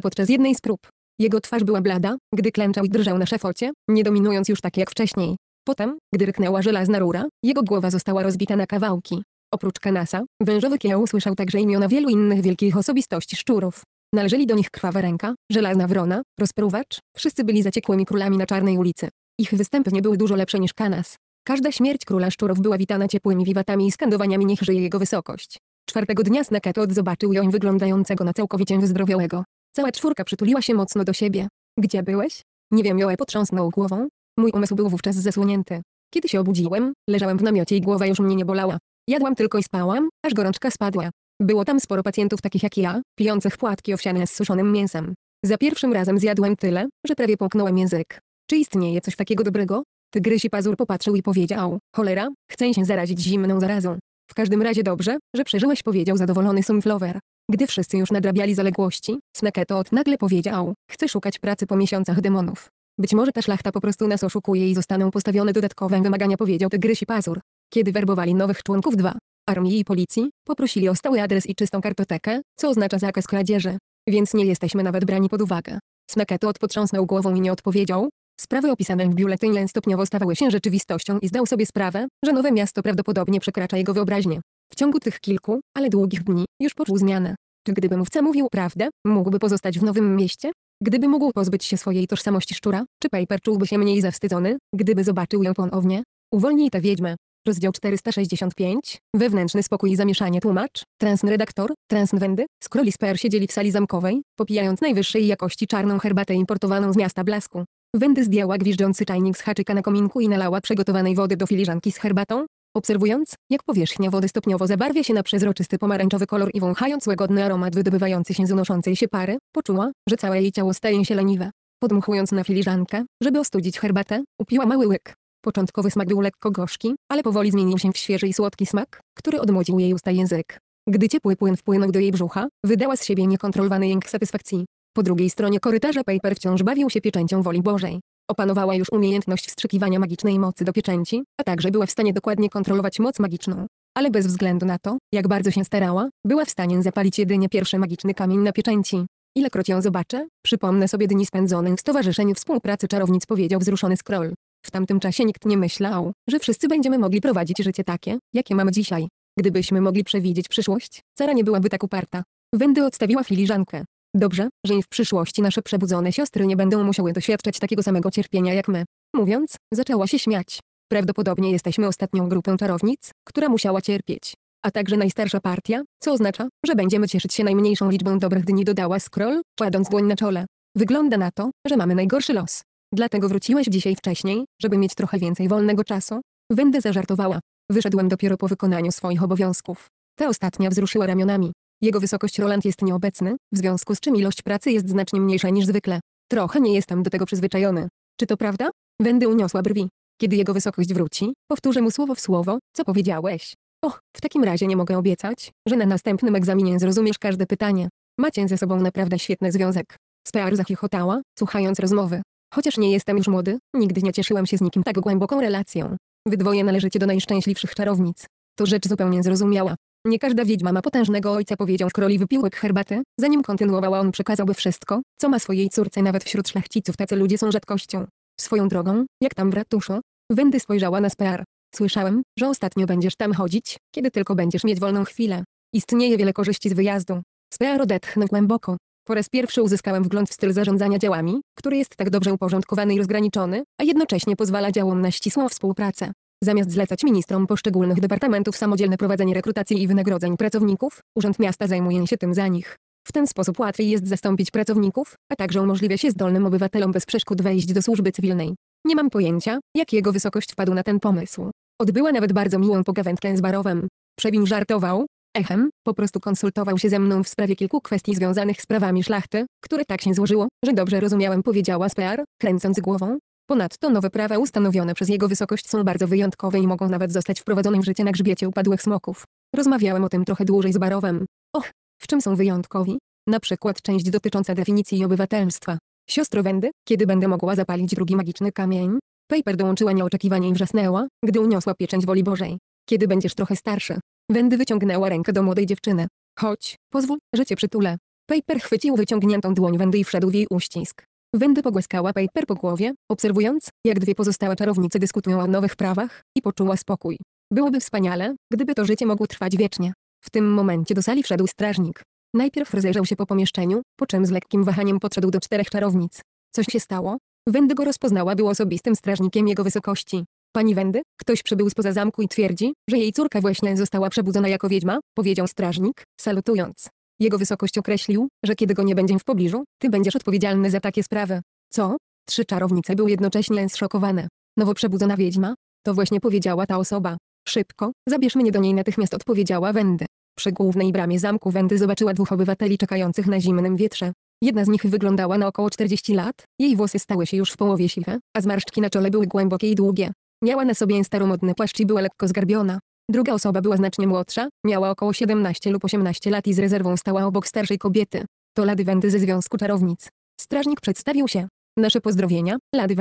podczas jednej z prób. Jego twarz była blada, gdy klęczał i drżał na szefocie, nie dominując już tak jak wcześniej. Potem, gdy ryknęła żelazna rura, jego głowa została rozbita na kawałki. Oprócz Kanasa, wężowy kieł słyszał także imiona wielu innych wielkich osobistości szczurów. Należeli do nich Krwawa Ręka, Żelazna Wrona, Rozpruwacz, wszyscy byli zaciekłymi królami na Czarnej ulicy. Ich występy nie były dużo lepsze niż Kanas. Każda śmierć króla szczurów była witana ciepłymi wiwatami i skandowaniami niech żyje jego wysokość. Czwartego dnia Snaketot zobaczył ją wyglądającego na całkowicie wyzdrowiałego. Cała czwórka przytuliła się mocno do siebie. Gdzie byłeś? Nie wiem, Joe potrząsnął głową. Mój umysł był wówczas zasłonięty. Kiedy się obudziłem, leżałem w namiocie i głowa już mnie nie bolała. Jadłam tylko i spałam, aż gorączka spadła. Było tam sporo pacjentów takich jak ja, pijących płatki owsiane z suszonym mięsem. Za pierwszym razem zjadłem tyle, że prawie połknąłem język. Czy istnieje coś takiego dobrego? Tygrysi pazur popatrzył i powiedział, cholera, chcę się zarazić zimną zarazą. W każdym razie dobrze, że przeżyłeś powiedział zadowolony Sunflower. Gdy wszyscy już nadrabiali zaległości, Snaketot nagle powiedział, chcę szukać pracy po miesiącach demonów. Być może ta szlachta po prostu nas oszukuje i zostaną postawione dodatkowe wymagania powiedział Tygrysi Pazur. Kiedy werbowali nowych członków dwa, armii i policji, poprosili o stały adres i czystą kartotekę, co oznacza zakaz kradzieży. Więc nie jesteśmy nawet brani pod uwagę. Snaketot potrząsnął głową i nie odpowiedział, Sprawy opisane w biuletynie stopniowo stawały się rzeczywistością i zdał sobie sprawę, że nowe miasto prawdopodobnie przekracza jego wyobraźnię. W ciągu tych kilku, ale długich dni, już poczuł zmianę. Czy gdyby mówca mówił prawdę, mógłby pozostać w nowym mieście? Gdyby mógł pozbyć się swojej tożsamości szczura, czy Paper czułby się mniej zawstydzony, gdyby zobaczył ją ponownie? Uwolnij tę wiedźmę. Rozdział 465. Wewnętrzny spokój i zamieszanie tłumacz. Transredaktor, transwendy, Skroli Sper siedzieli w sali zamkowej, popijając najwyższej jakości czarną herbatę importowaną z miasta blasku. Wendy zdjęła gwiżdżący czajnik z haczyka na kominku i nalała przygotowanej wody do filiżanki z herbatą, obserwując, jak powierzchnia wody stopniowo zabarwia się na przezroczysty pomarańczowy kolor i wąchając łagodny aromat wydobywający się z unoszącej się pary, poczuła, że całe jej ciało staje się leniwe. Podmuchując na filiżankę, żeby ostudzić herbatę, upiła mały łyk. Początkowy smak był lekko gorzki, ale powoli zmienił się w świeży i słodki smak, który odmłodził jej usta język. Gdy ciepły płyn wpłynął do jej brzucha, wydała z siebie niekontrolowany jęk satysfakcji. Po drugiej stronie korytarza Paper wciąż bawił się pieczęcią woli Bożej. Opanowała już umiejętność wstrzykiwania magicznej mocy do pieczęci, a także była w stanie dokładnie kontrolować moc magiczną. Ale bez względu na to, jak bardzo się starała, była w stanie zapalić jedynie pierwszy magiczny kamień na pieczęci. Ilekroć ją zobaczę, przypomnę sobie dni spędzonych w Stowarzyszeniu Współpracy Czarownic powiedział wzruszony Scroll. W tamtym czasie nikt nie myślał, że wszyscy będziemy mogli prowadzić życie takie, jakie mamy dzisiaj. Gdybyśmy mogli przewidzieć przyszłość, Sara nie byłaby tak uparta. Wendy odstawiła filiżankę. Dobrze, że i w przyszłości nasze przebudzone siostry nie będą musiały doświadczać takiego samego cierpienia jak my. Mówiąc, zaczęła się śmiać. Prawdopodobnie jesteśmy ostatnią grupą czarownic, która musiała cierpieć. A także najstarsza partia, co oznacza, że będziemy cieszyć się najmniejszą liczbą dobrych dni dodała Scroll, kładąc dłoń na czole. Wygląda na to, że mamy najgorszy los. Dlatego wróciłeś dzisiaj wcześniej, żeby mieć trochę więcej wolnego czasu? Wendy zażartowała. Wyszedłem dopiero po wykonaniu swoich obowiązków. Ta ostatnia wzruszyła ramionami. Jego wysokość Roland jest nieobecny, w związku z czym ilość pracy jest znacznie mniejsza niż zwykle. Trochę nie jestem do tego przyzwyczajony. Czy to prawda? Będę uniosła brwi. Kiedy jego wysokość wróci, powtórzę mu słowo w słowo, co powiedziałeś. Och, w takim razie nie mogę obiecać, że na następnym egzaminie zrozumiesz każde pytanie. Macie ze sobą naprawdę świetny związek. Spear zachichotała, słuchając rozmowy. Chociaż nie jestem już młody, nigdy nie cieszyłam się z nikim tak głęboką relacją. Wy dwoje należycie do najszczęśliwszych czarownic. To rzecz zupełnie zrozumiała. Nie każda wiedźma ma potężnego ojca powiedział króli wypiłek herbaty, zanim kontynuowała on przekazałby wszystko, co ma swojej córce nawet wśród szlachciców tacy ludzie są rzadkością. Swoją drogą, jak tam w ratuszu? Wendy spojrzała na Spear. Słyszałem, że ostatnio będziesz tam chodzić, kiedy tylko będziesz mieć wolną chwilę. Istnieje wiele korzyści z wyjazdu. Spear odetchnął głęboko. Po raz pierwszy uzyskałem wgląd w styl zarządzania działami, który jest tak dobrze uporządkowany i rozgraniczony, a jednocześnie pozwala działom na ścisłą współpracę. Zamiast zlecać ministrom poszczególnych departamentów samodzielne prowadzenie rekrutacji i wynagrodzeń pracowników, Urząd Miasta zajmuje się tym za nich. W ten sposób łatwiej jest zastąpić pracowników, a także umożliwia się zdolnym obywatelom bez przeszkód wejść do służby cywilnej. Nie mam pojęcia, jak jego wysokość wpadł na ten pomysł. Odbyła nawet bardzo miłą pogawędkę z Barowem. Przewin żartował, echem, po prostu konsultował się ze mną w sprawie kilku kwestii związanych z prawami szlachty, które tak się złożyło, że dobrze rozumiałem powiedziała Spear, kręcąc głową, Ponadto nowe prawa ustanowione przez jego wysokość są bardzo wyjątkowe i mogą nawet zostać wprowadzone w życie na grzbiecie upadłych smoków. Rozmawiałem o tym trochę dłużej z Barowem. Och, w czym są wyjątkowi? Na przykład część dotycząca definicji obywatelstwa. Siostro Wendy, kiedy będę mogła zapalić drugi magiczny kamień? Paper dołączyła nieoczekiwanie i wrzasnęła, gdy uniosła pieczęć woli Bożej. Kiedy będziesz trochę starszy? Wendy wyciągnęła rękę do młodej dziewczyny. Chodź, pozwól, że cię przytulę. Paper chwycił wyciągniętą dłoń Wendy i wszedł w jej uścisk. Wendy pogłaskała Paper po głowie, obserwując, jak dwie pozostałe czarownice dyskutują o nowych prawach, i poczuła spokój. Byłoby wspaniale, gdyby to życie mogło trwać wiecznie. W tym momencie do sali wszedł strażnik. Najpierw rozejrzał się po pomieszczeniu, po czym z lekkim wahaniem podszedł do czterech czarownic. Coś się stało? Wendy go rozpoznała, był osobistym strażnikiem jego wysokości. Pani Wendy, ktoś przybył spoza zamku i twierdzi, że jej córka właśnie została przebudzona jako wiedźma, powiedział strażnik, salutując. Jego wysokość określił, że kiedy go nie będzie w pobliżu, ty będziesz odpowiedzialny za takie sprawy. Co? Trzy czarownice były jednocześnie zszokowane. Nowo przebudzona wiedźma? To właśnie powiedziała ta osoba. Szybko, zabierz mnie do niej natychmiast odpowiedziała Wendy. Przy głównej bramie zamku Wendy zobaczyła dwóch obywateli czekających na zimnym wietrze. Jedna z nich wyglądała na około 40 lat, jej włosy stały się już w połowie siwe, a zmarszczki na czole były głębokie i długie. Miała na sobie staromodny płaszcz i była lekko zgarbiona. Druga osoba była znacznie młodsza, miała około 17 lub 18 lat i z rezerwą stała obok starszej kobiety. To Lady ze Związku Czarownic. Strażnik przedstawił się. Nasze pozdrowienia, Lady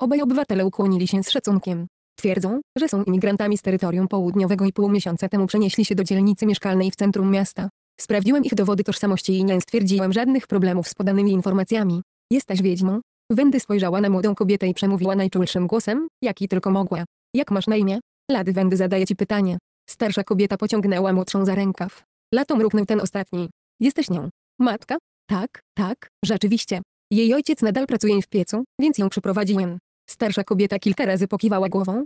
Obaj obywatele ukłonili się z szacunkiem. Twierdzą, że są imigrantami z terytorium południowego i pół miesiąca temu przenieśli się do dzielnicy mieszkalnej w centrum miasta. Sprawdziłem ich dowody tożsamości i nie stwierdziłem żadnych problemów z podanymi informacjami. Jesteś wiedźmą? Wendy spojrzała na młodą kobietę i przemówiła najczulszym głosem, jaki tylko mogła. Jak masz na imię? Wendy zadaje ci pytanie. Starsza kobieta pociągnęła młodszą za rękaw. Lato mruknął ten ostatni. Jesteś nią. Matka? Tak, tak, rzeczywiście. Jej ojciec nadal pracuje w piecu, więc ją przyprowadziłem. Starsza kobieta kilka razy pokiwała głową.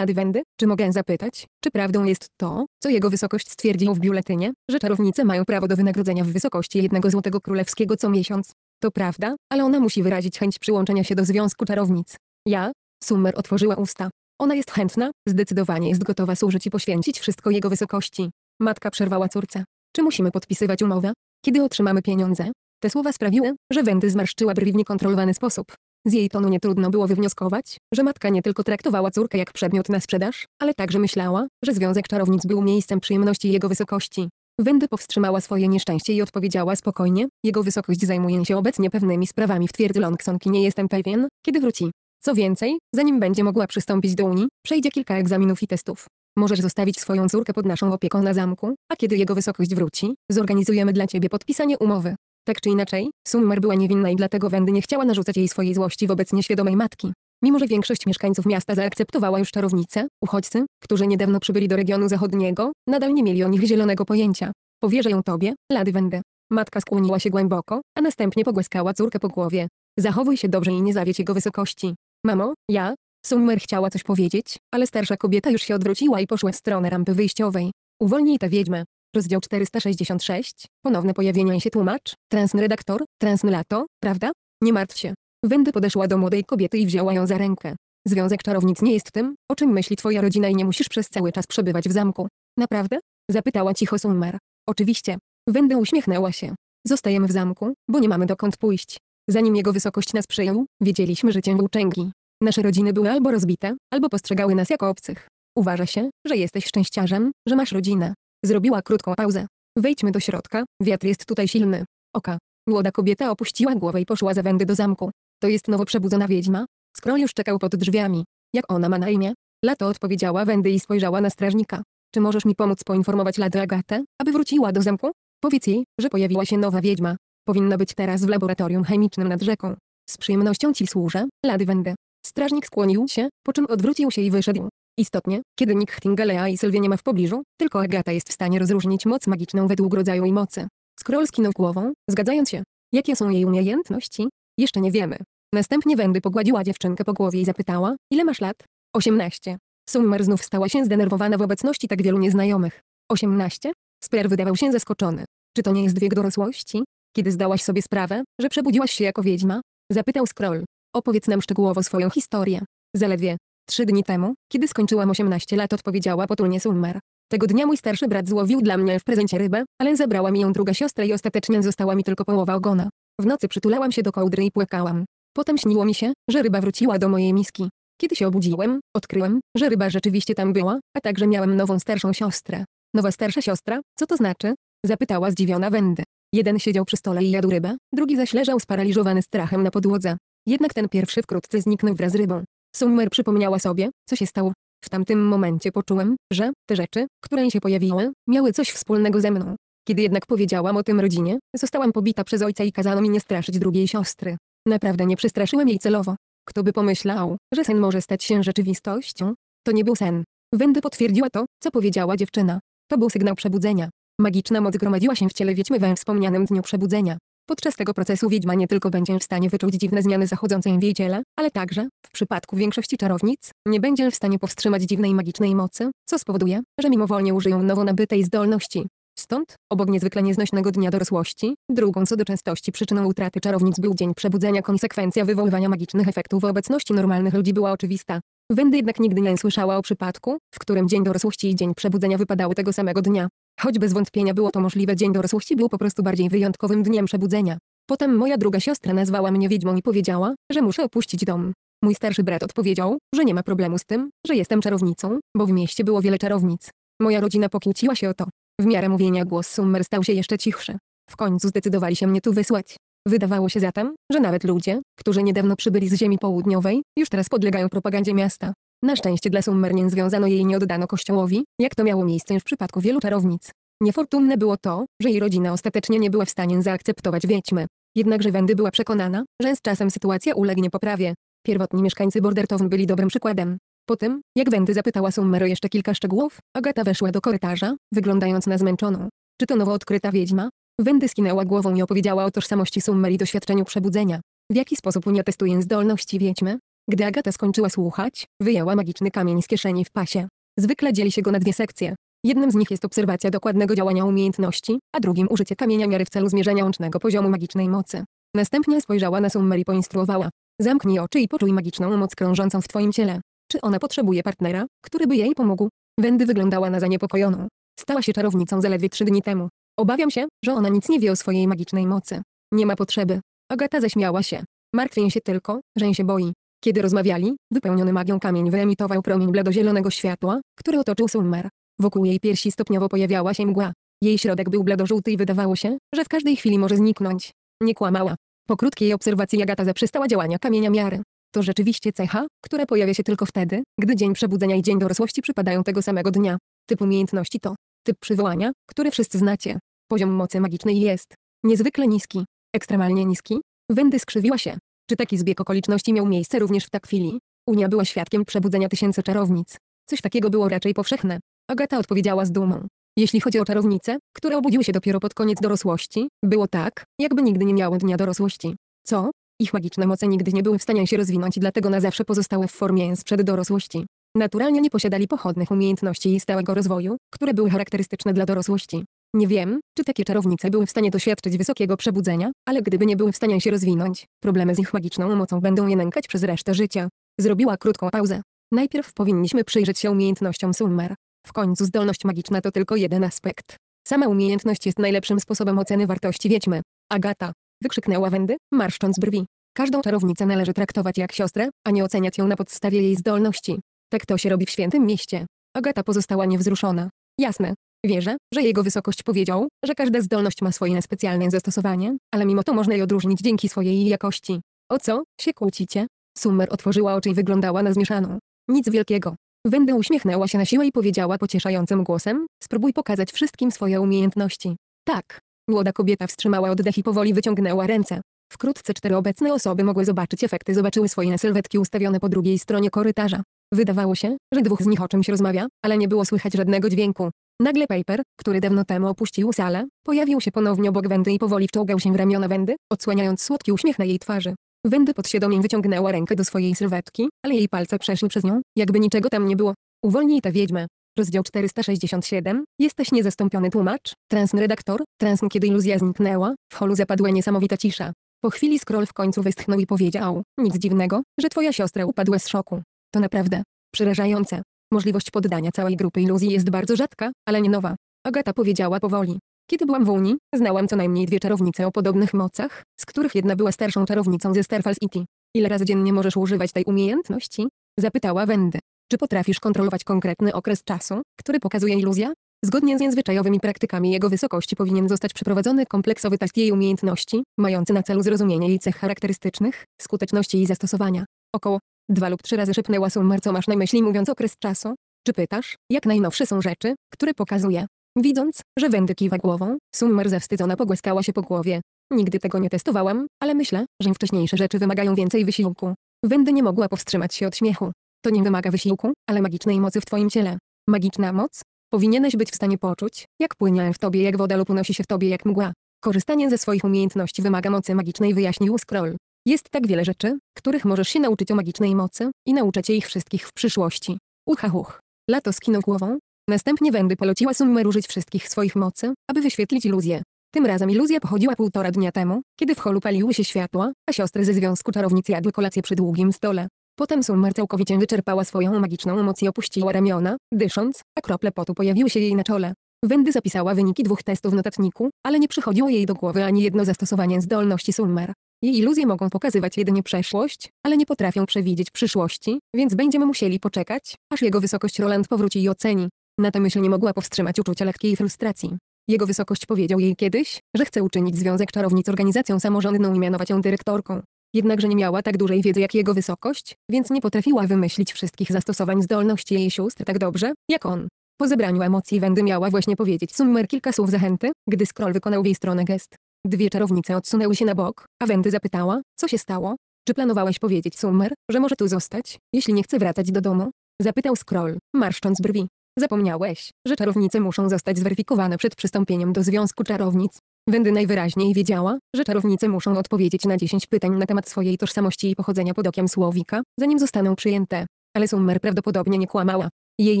Wendy, czy mogę zapytać, czy prawdą jest to, co jego wysokość stwierdził w biuletynie, że czarownice mają prawo do wynagrodzenia w wysokości jednego złotego królewskiego co miesiąc? To prawda, ale ona musi wyrazić chęć przyłączenia się do Związku Czarownic. Ja? Summer otworzyła usta. Ona jest chętna, zdecydowanie jest gotowa służyć i poświęcić wszystko jego wysokości. Matka przerwała córce. Czy musimy podpisywać umowę? Kiedy otrzymamy pieniądze? Te słowa sprawiły, że Wendy zmarszczyła brwi w niekontrolowany sposób. Z jej tonu nietrudno było wywnioskować, że matka nie tylko traktowała córkę jak przedmiot na sprzedaż, ale także myślała, że związek czarownic był miejscem przyjemności jego wysokości. Wendy powstrzymała swoje nieszczęście i odpowiedziała spokojnie, jego wysokość zajmuje się obecnie pewnymi sprawami w twierdzy Longsonki nie jestem pewien, kiedy wróci. Co więcej, zanim będzie mogła przystąpić do Unii, przejdzie kilka egzaminów i testów. Możesz zostawić swoją córkę pod naszą opieką na zamku, a kiedy jego wysokość wróci, zorganizujemy dla ciebie podpisanie umowy. Tak czy inaczej, Summer była niewinna i dlatego Wendy nie chciała narzucać jej swojej złości wobec nieświadomej matki. Mimo, że większość mieszkańców miasta zaakceptowała już czarownicę, uchodźcy, którzy niedawno przybyli do regionu zachodniego, nadal nie mieli o nich zielonego pojęcia. Powierzę ją tobie, Lady Wendy. Matka skłoniła się głęboko, a następnie pogłaskała córkę po głowie. Zachowuj się dobrze i nie zawiedź jego wysokości. Mamo, ja? Summer chciała coś powiedzieć, ale starsza kobieta już się odwróciła i poszła w stronę rampy wyjściowej. Uwolnij tę wiedźmę. Rozdział 466. Ponowne pojawienie się tłumacz. Transny redaktor, lato, prawda? Nie martw się. Wendy podeszła do młodej kobiety i wzięła ją za rękę. Związek czarownic nie jest tym, o czym myśli twoja rodzina i nie musisz przez cały czas przebywać w zamku. Naprawdę? Zapytała cicho Summer. Oczywiście. Wendy uśmiechnęła się. Zostajemy w zamku, bo nie mamy dokąd pójść. Zanim jego wysokość nas przejął, wiedzieliśmy, że cię włóczęgi. Nasze rodziny były albo rozbite, albo postrzegały nas jako obcych. Uważa się, że jesteś szczęściarzem, że masz rodzinę. Zrobiła krótką pauzę. Wejdźmy do środka, wiatr jest tutaj silny. Oka. Młoda kobieta opuściła głowę i poszła za wędy do zamku. To jest nowo przebudzona wiedźma? Skroń już czekał pod drzwiami. Jak ona ma na imię? Lato odpowiedziała wędy i spojrzała na strażnika. Czy możesz mi pomóc poinformować Lady Agatę, aby wróciła do zamku? Powiedz jej, że pojawiła się nowa wiedźma. Powinna być teraz w laboratorium chemicznym nad rzeką. Z przyjemnością ci służę, lady Wendy. Strażnik skłonił się, po czym odwrócił się i wyszedł. Istotnie, kiedy Nick Htingelea i Sylwia nie ma w pobliżu, tylko Agata jest w stanie rozróżnić moc magiczną według rodzaju i mocy. Scroll skinął głową, zgadzając się. Jakie są jej umiejętności? Jeszcze nie wiemy. Następnie Wendy pogładziła dziewczynkę po głowie i zapytała, ile masz lat? 18. Summer znów stała się zdenerwowana w obecności tak wielu nieznajomych. 18? Sper wydawał się zaskoczony. Czy to nie jest wiek dorosłości? Kiedy zdałaś sobie sprawę, że przebudziłaś się jako wiedźma? Zapytał Scroll. Opowiedz nam szczegółowo swoją historię. Zaledwie. Trzy dni temu, kiedy skończyłam 18 lat odpowiedziała potulnie Summer. Tego dnia mój starszy brat złowił dla mnie w prezencie rybę, ale zabrała mi ją druga siostra i ostatecznie została mi tylko połowa ogona. W nocy przytulałam się do kołdry i płakałam. Potem śniło mi się, że ryba wróciła do mojej miski. Kiedy się obudziłem, odkryłem, że ryba rzeczywiście tam była, a także miałem nową starszą siostrę. Nowa starsza siostra, co to znaczy? Zapytała zdziwiona Wendy. Jeden siedział przy stole i jadł rybę, drugi zaś leżał sparaliżowany strachem na podłodze. Jednak ten pierwszy wkrótce zniknął wraz z rybą. Summer przypomniała sobie, co się stało. W tamtym momencie poczułem, że te rzeczy, które się pojawiły, miały coś wspólnego ze mną. Kiedy jednak powiedziałam o tym rodzinie, zostałam pobita przez ojca i kazano mi nie straszyć drugiej siostry. Naprawdę nie przestraszyłem jej celowo. Kto by pomyślał, że sen może stać się rzeczywistością? To nie był sen. Wendy potwierdziła to, co powiedziała dziewczyna. To był sygnał przebudzenia. Magiczna moc gromadziła się w ciele wiedźmy we wspomnianym dniu przebudzenia. Podczas tego procesu wiedźma nie tylko będzie w stanie wyczuć dziwne zmiany zachodzące w jej ciele, ale także, w przypadku większości czarownic, nie będzie w stanie powstrzymać dziwnej magicznej mocy, co spowoduje, że mimowolnie użyją nowo nabytej zdolności. Stąd, obok niezwykle nieznośnego dnia dorosłości, drugą co do częstości przyczyną utraty czarownic był dzień przebudzenia. Konsekwencja wywoływania magicznych efektów w obecności normalnych ludzi była oczywista. Wendy jednak nigdy nie słyszała o przypadku, w którym dzień dorosłości i dzień przebudzenia wypadały tego samego dnia. Choć bez wątpienia było to możliwe dzień dorosłości był po prostu bardziej wyjątkowym dniem przebudzenia. Potem moja druga siostra nazwała mnie wiedźmą i powiedziała, że muszę opuścić dom. Mój starszy brat odpowiedział, że nie ma problemu z tym, że jestem czarownicą, bo w mieście było wiele czarownic. Moja rodzina pokłóciła się o to. W miarę mówienia głos Summer stał się jeszcze cichszy. W końcu zdecydowali się mnie tu wysłać. Wydawało się zatem, że nawet ludzie, którzy niedawno przybyli z ziemi południowej, już teraz podlegają propagandzie miasta. Na szczęście dla Summer nie związano jej nie oddano kościołowi, jak to miało miejsce w przypadku wielu czarownic. Niefortunne było to, że jej rodzina ostatecznie nie była w stanie zaakceptować wiedźmy. Jednakże Wendy była przekonana, że z czasem sytuacja ulegnie poprawie. Pierwotni mieszkańcy Bordertown byli dobrym przykładem. Po tym, jak Wendy zapytała Summer o jeszcze kilka szczegółów, Agata weszła do korytarza, wyglądając na zmęczoną. Czy to nowo odkryta wiedźma? Wendy skinęła głową i opowiedziała o tożsamości Summer i doświadczeniu przebudzenia. W jaki sposób Unia testuje zdolności wiedźmy? Gdy Agata skończyła słuchać, wyjęła magiczny kamień z kieszeni w pasie. Zwykle dzieli się go na dwie sekcje. Jednym z nich jest obserwacja dokładnego działania umiejętności, a drugim użycie kamienia miary w celu zmierzenia łącznego poziomu magicznej mocy. Następnie spojrzała na Summer i poinstruowała. Zamknij oczy i poczuj magiczną moc krążącą w twoim ciele. Czy ona potrzebuje partnera, który by jej pomógł? Wendy wyglądała na zaniepokojoną. Stała się czarownicą zaledwie trzy dni temu. Obawiam się, że ona nic nie wie o swojej magicznej mocy. Nie ma potrzeby. Agata zaśmiała się. Martwię się tylko, że się boi. Kiedy rozmawiali, wypełniony magią kamień wyemitował promień bledozielonego światła, który otoczył Summer. Wokół jej piersi stopniowo pojawiała się mgła. Jej środek był bladożółty i wydawało się, że w każdej chwili może zniknąć. Nie kłamała. Po krótkiej obserwacji Agata zaprzestała działania kamienia miary. To rzeczywiście cecha, która pojawia się tylko wtedy, gdy dzień przebudzenia i dzień dorosłości przypadają tego samego dnia. Typ umiejętności to typ przywołania, który wszyscy znacie. Poziom mocy magicznej jest niezwykle niski, ekstremalnie niski. Wendy skrzywiła się. Czy taki zbieg okoliczności miał miejsce również w tak chwili? Unia była świadkiem przebudzenia tysięcy czarownic. Coś takiego było raczej powszechne. Agata odpowiedziała z dumą. Jeśli chodzi o czarownice, które obudziły się dopiero pod koniec dorosłości, było tak, jakby nigdy nie miały dnia dorosłości. Co? Ich magiczne moce nigdy nie były w stanie się rozwinąć i dlatego na zawsze pozostały w formie sprzed dorosłości. Naturalnie nie posiadali pochodnych umiejętności i stałego rozwoju, które były charakterystyczne dla dorosłości. Nie wiem, czy takie czarownice były w stanie doświadczyć wysokiego przebudzenia, ale gdyby nie były w stanie się rozwinąć, problemy z ich magiczną mocą będą je nękać przez resztę życia. Zrobiła krótką pauzę. Najpierw powinniśmy przyjrzeć się umiejętnościom Summer. W końcu zdolność magiczna to tylko jeden aspekt. Sama umiejętność jest najlepszym sposobem oceny wartości wiedźmy. Agata. Wykrzyknęła Wendy, marszcząc brwi. Każdą czarownicę należy traktować jak siostrę, a nie oceniać ją na podstawie jej zdolności. Tak to się robi w świętym mieście. Agata pozostała niewzruszona. Jasne, Wierzę, że jego wysokość powiedział, że każda zdolność ma swoje specjalne zastosowanie, ale mimo to można je odróżnić dzięki swojej jakości. O co się kłócicie? Summer otworzyła oczy i wyglądała na zmieszaną. Nic wielkiego. Wendy uśmiechnęła się na siłę i powiedziała pocieszającym głosem, spróbuj pokazać wszystkim swoje umiejętności. Tak. Młoda kobieta wstrzymała oddech i powoli wyciągnęła ręce. Wkrótce cztery obecne osoby mogły zobaczyć efekty, zobaczyły swoje sylwetki ustawione po drugiej stronie korytarza. Wydawało się, że dwóch z nich o czymś rozmawia, ale nie było słychać żadnego dźwięku. Nagle paper, który dawno temu opuścił salę, pojawił się ponownie obok Wendy i powoli wczołgał się w ramiona Wendy, odsłaniając słodki uśmiech na jej twarzy. Wendy podświadomie wyciągnęła rękę do swojej sylwetki, ale jej palce przeszły przez nią, jakby niczego tam nie było. Uwolnij tę wiedźmę. Rozdział 467. Jesteś niezastąpiony tłumacz, transredaktor, trans kiedy iluzja zniknęła, w holu zapadła niesamowita cisza. Po chwili scroll w końcu westchnął i powiedział, nic dziwnego, że twoja siostra upadła z szoku. To naprawdę przerażające. Możliwość poddania całej grupy iluzji jest bardzo rzadka, ale nie nowa. Agata powiedziała powoli. Kiedy byłam w Unii, znałam co najmniej dwie czarownice o podobnych mocach, z których jedna była starszą czarownicą ze Starfall City. E Ile razy dziennie możesz używać tej umiejętności? Zapytała Wendy. Czy potrafisz kontrolować konkretny okres czasu, który pokazuje iluzja? Zgodnie z zwyczajowymi praktykami jego wysokości powinien zostać przeprowadzony kompleksowy test jej umiejętności, mający na celu zrozumienie jej cech charakterystycznych, skuteczności i zastosowania. Około Dwa lub trzy razy szepnęła Summer, co masz na myśli mówiąc okres czasu. Czy pytasz, jak najnowsze są rzeczy, które pokazuje? Widząc, że Wendy kiwa głową, Summer zawstydzona pogłaskała się po głowie. Nigdy tego nie testowałam, ale myślę, że wcześniejsze rzeczy wymagają więcej wysiłku. Wendy nie mogła powstrzymać się od śmiechu. To nie wymaga wysiłku, ale magicznej mocy w twoim ciele. Magiczna moc? Powinieneś być w stanie poczuć, jak płynie w tobie jak woda lub unosi się w tobie jak mgła. Korzystanie ze swoich umiejętności wymaga mocy magicznej wyjaśnił Scroll. Jest tak wiele rzeczy, których możesz się nauczyć o magicznej mocy i nauczę cię ich wszystkich w przyszłości. Ucha huch. Lato skinął głową. Następnie Wendy poleciła Summer użyć wszystkich swoich mocy, aby wyświetlić iluzję. Tym razem iluzja pochodziła półtora dnia temu, kiedy w holu paliły się światła, a siostry ze Związku Czarownicy jadły kolację przy długim stole. Potem Summer całkowicie wyczerpała swoją magiczną moc i opuściła ramiona, dysząc, a krople potu pojawiły się jej na czole. Wendy zapisała wyniki dwóch testów w notatniku, ale nie przychodziło jej do głowy ani jedno zastosowanie zdolności Summer. Jej iluzje mogą pokazywać jedynie przeszłość, ale nie potrafią przewidzieć przyszłości, więc będziemy musieli poczekać, aż jego wysokość Roland powróci i oceni. Na tę myśl nie mogła powstrzymać uczucia lekkiej frustracji. Jego wysokość powiedział jej kiedyś, że chce uczynić Związek Czarownic organizacją samorządną i mianować ją dyrektorką. Jednakże nie miała tak dużej wiedzy jak jego wysokość, więc nie potrafiła wymyślić wszystkich zastosowań zdolności jej sióstr tak dobrze, jak on. Po zebraniu emocji Wendy miała właśnie powiedzieć Summer kilka słów zachęty, gdy Scroll wykonał w jej stronę gest. Dwie czarownice odsunęły się na bok, a Wendy zapytała, co się stało? Czy planowałeś powiedzieć Summer, że może tu zostać, jeśli nie chce wracać do domu? Zapytał Scroll, marszcząc brwi. Zapomniałeś, że czarownice muszą zostać zweryfikowane przed przystąpieniem do Związku Czarownic. Wendy najwyraźniej wiedziała, że czarownice muszą odpowiedzieć na 10 pytań na temat swojej tożsamości i pochodzenia pod okiem Słowika, zanim zostaną przyjęte. Ale Summer prawdopodobnie nie kłamała. Jej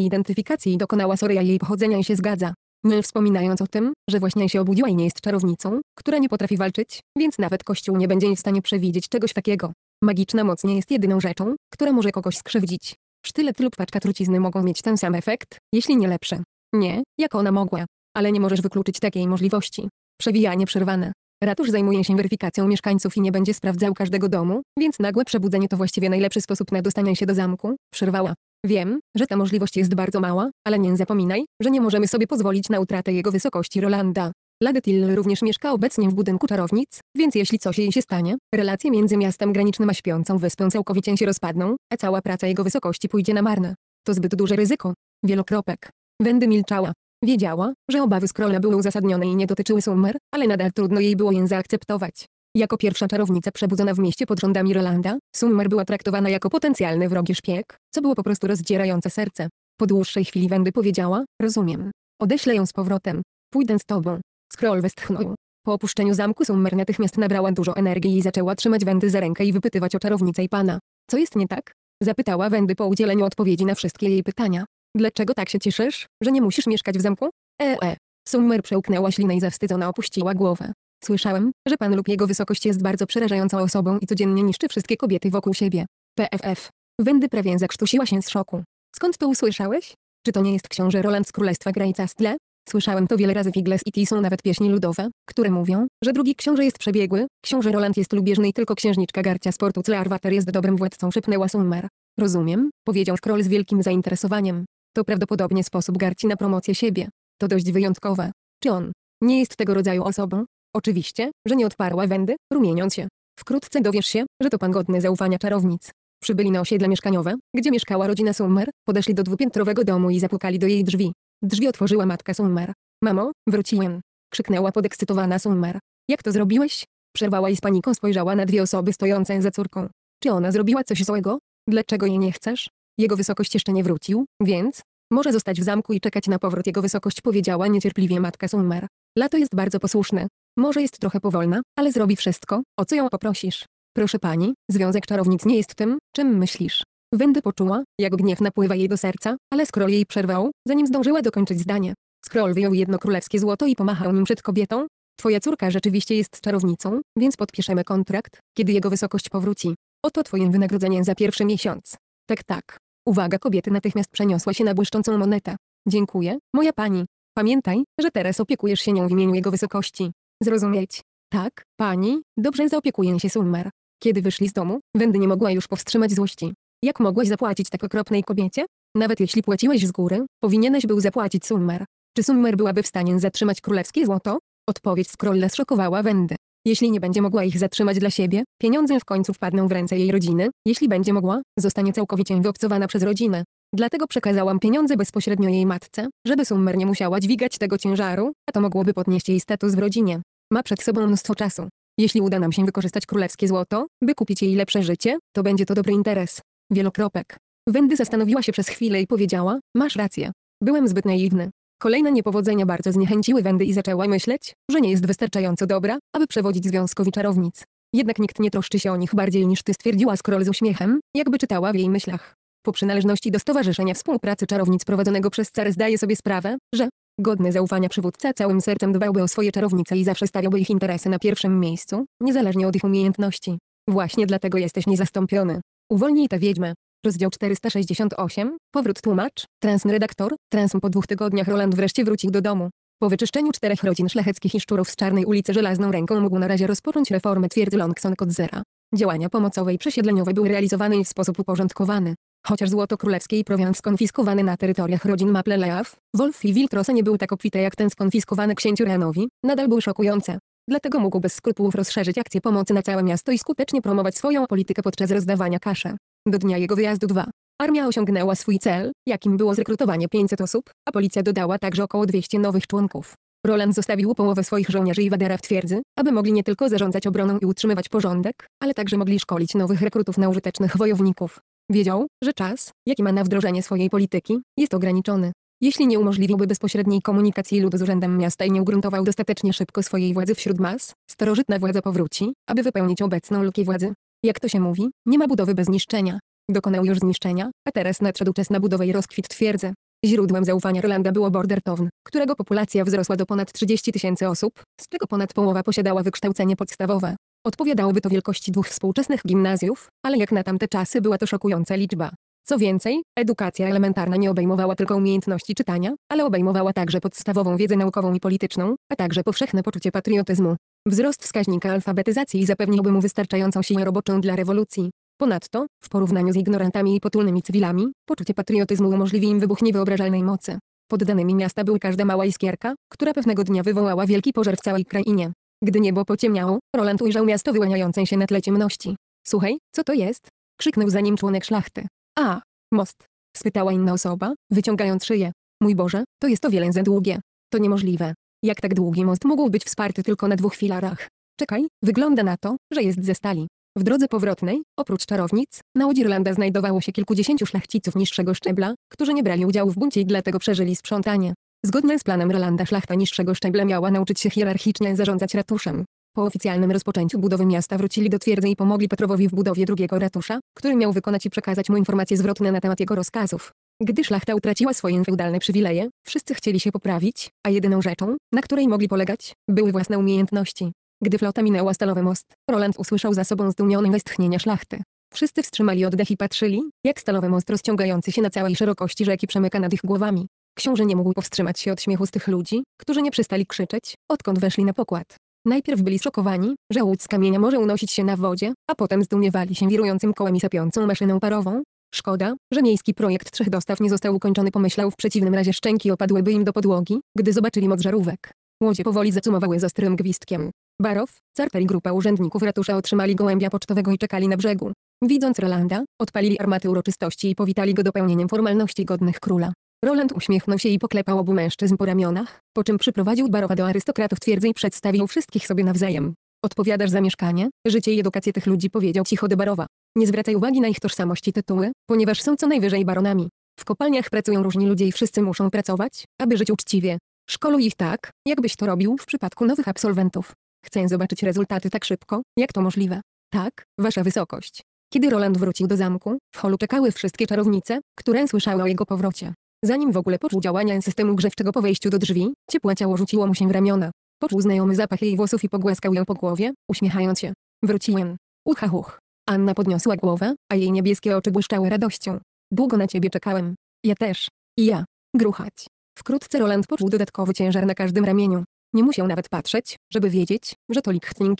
identyfikacji dokonała Soria jej pochodzenia i się zgadza nie wspominając o tym, że właśnie się obudziła i nie jest czarownicą, która nie potrafi walczyć, więc nawet Kościół nie będzie w stanie przewidzieć czegoś takiego. Magiczna moc nie jest jedyną rzeczą, która może kogoś skrzywdzić. Sztylet lub paczka trucizny mogą mieć ten sam efekt, jeśli nie lepsze. Nie, jak ona mogła. Ale nie możesz wykluczyć takiej możliwości. Przewijanie przerwane. Ratusz zajmuje się weryfikacją mieszkańców i nie będzie sprawdzał każdego domu, więc nagłe przebudzenie to właściwie najlepszy sposób na dostanie się do zamku, przerwała. Wiem, że ta możliwość jest bardzo mała, ale nie zapominaj, że nie możemy sobie pozwolić na utratę jego wysokości Rolanda. Ladetil również mieszka obecnie w budynku czarownic, więc jeśli coś jej się stanie, relacje między miastem granicznym a śpiącą wyspą całkowicie się rozpadną, a cała praca jego wysokości pójdzie na marne. To zbyt duże ryzyko. Wielokropek. Wendy milczała. Wiedziała, że obawy skrola były uzasadnione i nie dotyczyły Summer, ale nadal trudno jej było je zaakceptować. Jako pierwsza czarownica przebudzona w mieście pod rządami Rolanda, Summer była traktowana jako potencjalny wrogi szpieg, co było po prostu rozdzierające serce. Po dłuższej chwili Wendy powiedziała, rozumiem. Odeślę ją z powrotem. Pójdę z tobą. Scroll westchnął. Po opuszczeniu zamku Summer natychmiast nabrała dużo energii i zaczęła trzymać Wendy za rękę i wypytywać o czarownicę i pana. Co jest nie tak? Zapytała Wendy po udzieleniu odpowiedzi na wszystkie jej pytania. Dlaczego tak się cieszysz, że nie musisz mieszkać w zamku? Ee. E. Summer przełknęła ślinę i zawstydzona opuściła głowę. Słyszałem, że pan lub jego wysokość jest bardzo przerażającą osobą i codziennie niszczy wszystkie kobiety wokół siebie. PFF. Wendy prawie zakrztusiła się z szoku. Skąd to usłyszałeś? Czy to nie jest książę Roland z Królestwa Stle? Słyszałem to wiele razy w Igles i są nawet pieśni ludowe, które mówią, że drugi książę jest przebiegły, książę Roland jest lubieżny i tylko księżniczka garcia sportu Clearwater jest dobrym władcą szepnęła Summer. Rozumiem, powiedział Kroll z wielkim zainteresowaniem. To prawdopodobnie sposób garci na promocję siebie. To dość wyjątkowe. Czy on nie jest tego rodzaju osobą? Oczywiście, że nie odparła Wendy, rumieniąc się. Wkrótce dowiesz się, że to pan godny zaufania czarownic. Przybyli na osiedle mieszkaniowe, gdzie mieszkała rodzina Summer, podeszli do dwupiętrowego domu i zapukali do jej drzwi. Drzwi otworzyła matka Summer. Mamo, wróciłem. Krzyknęła podekscytowana Summer. Jak to zrobiłeś? Przerwała i z paniką spojrzała na dwie osoby stojące za córką. Czy ona zrobiła coś złego? Dlaczego jej nie chcesz? Jego wysokość jeszcze nie wrócił, więc... Może zostać w zamku i czekać na powrót jego wysokość powiedziała niecierpliwie matka Summer. Lato jest bardzo posłuszne, może jest trochę powolna, ale zrobi wszystko, o co ją poprosisz. Proszę pani, związek czarownic nie jest tym, czym myślisz. Wendy poczuła, jak gniew napływa jej do serca, ale scroll jej przerwał, zanim zdążyła dokończyć zdanie. Scroll wyjął jedno królewskie złoto i pomachał nim przed kobietą. Twoja córka rzeczywiście jest czarownicą, więc podpiszemy kontrakt, kiedy jego wysokość powróci. Oto twoje wynagrodzenie za pierwszy miesiąc. Tak tak. Uwaga kobiety natychmiast przeniosła się na błyszczącą monetę. Dziękuję, moja pani. Pamiętaj, że teraz opiekujesz się nią w imieniu jego wysokości. Zrozumieć. Tak, pani, dobrze zaopiekuję się Summer. Kiedy wyszli z domu, Wendy nie mogła już powstrzymać złości. Jak mogłaś zapłacić tak okropnej kobiecie? Nawet jeśli płaciłeś z góry, powinieneś był zapłacić Summer. Czy Summer byłaby w stanie zatrzymać królewskie złoto? Odpowiedź króla szokowała Wendy. Jeśli nie będzie mogła ich zatrzymać dla siebie, pieniądze w końcu wpadną w ręce jej rodziny, jeśli będzie mogła, zostanie całkowicie wyobcowana przez rodzinę. Dlatego przekazałam pieniądze bezpośrednio jej matce, żeby Summer nie musiała dźwigać tego ciężaru, a to mogłoby podnieść jej status w rodzinie. Ma przed sobą mnóstwo czasu. Jeśli uda nam się wykorzystać królewskie złoto, by kupić jej lepsze życie, to będzie to dobry interes. Wielokropek. Wendy zastanowiła się przez chwilę i powiedziała, masz rację. Byłem zbyt naiwny. Kolejne niepowodzenia bardzo zniechęciły Wendy i zaczęła myśleć, że nie jest wystarczająco dobra, aby przewodzić związkowi czarownic. Jednak nikt nie troszczy się o nich bardziej niż ty stwierdziła Scroll z uśmiechem, jakby czytała w jej myślach. Po przynależności do Stowarzyszenia Współpracy Czarownic prowadzonego przez car zdaje sobie sprawę, że Godny zaufania przywódca całym sercem dbałby o swoje czarownice i zawsze stawiałby ich interesy na pierwszym miejscu, niezależnie od ich umiejętności. Właśnie dlatego jesteś niezastąpiony. Uwolnij tę wiedźmę. Rozdział 468, powrót tłumacz, transredaktor, transm po dwóch tygodniach Roland wreszcie wrócił do domu. Po wyczyszczeniu czterech rodzin szlacheckich i szczurów z Czarnej ulicy żelazną ręką mógł na razie rozpocząć reformę twierdzy Longson Kodzera. Działania pomocowe i przesiedleniowe były realizowane i w sposób uporządkowany. Chociaż złoto królewskie i prowiant skonfiskowany na terytoriach rodzin Mapleleaf, Wolf i Wiltrosa nie był tak obfite jak ten skonfiskowany księciu Renowi, nadal był szokujące. Dlatego mógł bez skrupułów rozszerzyć akcję pomocy na całe miasto i skutecznie promować swoją politykę podczas rozdawania kasze. Do dnia jego wyjazdu 2. Armia osiągnęła swój cel, jakim było zrekrutowanie 500 osób, a policja dodała także około 200 nowych członków. Roland zostawił połowę swoich żołnierzy i wadera w twierdzy, aby mogli nie tylko zarządzać obroną i utrzymywać porządek, ale także mogli szkolić nowych rekrutów na użytecznych wojowników. Wiedział, że czas, jaki ma na wdrożenie swojej polityki, jest ograniczony. Jeśli nie umożliwiłby bezpośredniej komunikacji ludu z Urzędem Miasta i nie ugruntował dostatecznie szybko swojej władzy wśród mas, starożytna władza powróci, aby wypełnić obecną lukę władzy. Jak to się mówi, nie ma budowy bez niszczenia. Dokonał już zniszczenia, a teraz nadszedł czas na budowę i rozkwit twierdzy. Źródłem zaufania Rolanda było Border Town, którego populacja wzrosła do ponad 30 tysięcy osób, z czego ponad połowa posiadała wykształcenie podstawowe. Odpowiadałoby to wielkości dwóch współczesnych gimnazjów, ale jak na tamte czasy była to szokująca liczba. Co więcej, edukacja elementarna nie obejmowała tylko umiejętności czytania, ale obejmowała także podstawową wiedzę naukową i polityczną, a także powszechne poczucie patriotyzmu. Wzrost wskaźnika alfabetyzacji zapewniłby mu wystarczającą siłę roboczą dla rewolucji. Ponadto, w porównaniu z ignorantami i potulnymi cywilami, poczucie patriotyzmu umożliwi im wybuch niewyobrażalnej mocy. Poddanymi miasta były każda mała iskierka, która pewnego dnia wywołała wielki pożar w całej krainie. Gdy niebo pociemniało, Roland ujrzał miasto wyłaniające się na tle ciemności. Słuchaj, co to jest? Krzyknął za nim członek szlachty. A, most. Spytała inna osoba, wyciągając szyję. Mój Boże, to jest o wiele za długie. To niemożliwe. Jak tak długi most mógł być wsparty tylko na dwóch filarach? Czekaj, wygląda na to, że jest ze stali. W drodze powrotnej, oprócz czarownic, na łodzi Rolanda znajdowało się kilkudziesięciu szlachciców niższego szczebla, którzy nie brali udziału w buncie i dlatego przeżyli sprzątanie. Zgodnie z planem Rolanda szlachta niższego szczebla miała nauczyć się hierarchicznie zarządzać ratuszem. Po oficjalnym rozpoczęciu budowy miasta wrócili do twierdzy i pomogli Petrowowi w budowie drugiego ratusza, który miał wykonać i przekazać mu informacje zwrotne na temat jego rozkazów. Gdy szlachta utraciła swoje feudalne przywileje, wszyscy chcieli się poprawić, a jedyną rzeczą, na której mogli polegać, były własne umiejętności. Gdy flota minęła Stalowy Most, Roland usłyszał za sobą zdumione westchnienia szlachty. Wszyscy wstrzymali oddech i patrzyli, jak Stalowy Most rozciągający się na całej szerokości rzeki przemyka nad ich głowami. Książę nie mógł powstrzymać się od śmiechu z tych ludzi, którzy nie przestali krzyczeć, odkąd weszli na pokład. Najpierw byli szokowani, że łódź z kamienia może unosić się na wodzie, a potem zdumiewali się wirującym kołem i sapiącą maszyną parową. Szkoda, że miejski projekt trzech dostaw nie został ukończony pomyślał w przeciwnym razie szczęki opadłyby im do podłogi, gdy zobaczyli moc żarówek. Łodzie powoli zacumowały z ostrym gwizdkiem. Barow, Carter i grupa urzędników ratusza otrzymali gołębia pocztowego i czekali na brzegu. Widząc Rolanda, odpalili armaty uroczystości i powitali go dopełnieniem formalności godnych króla. Roland uśmiechnął się i poklepał obu mężczyzn po ramionach, po czym przyprowadził Barowa do arystokratów twierdzy i przedstawił wszystkich sobie nawzajem. Odpowiadasz za mieszkanie, życie i edukację tych ludzi powiedział cicho do Barowa. Nie zwracaj uwagi na ich tożsamości i tytuły, ponieważ są co najwyżej baronami. W kopalniach pracują różni ludzie i wszyscy muszą pracować, aby żyć uczciwie. Szkoluj ich tak, jakbyś to robił w przypadku nowych absolwentów. Chcę zobaczyć rezultaty tak szybko, jak to możliwe. Tak, wasza wysokość. Kiedy Roland wrócił do zamku, w holu czekały wszystkie czarownice, które słyszały o jego powrocie. Zanim w ogóle poczuł działania systemu grzewczego po wejściu do drzwi, ciepłe ciało rzuciło mu się w ramiona. Poczuł znajomy zapach jej włosów i pogłaskał ją po głowie, uśmiechając się. Wróciłem. Ucha huch. Anna podniosła głowę, a jej niebieskie oczy błyszczały radością. Długo na ciebie czekałem. Ja też. I ja. Gruchać. Wkrótce Roland poczuł dodatkowy ciężar na każdym ramieniu. Nie musiał nawet patrzeć, żeby wiedzieć, że to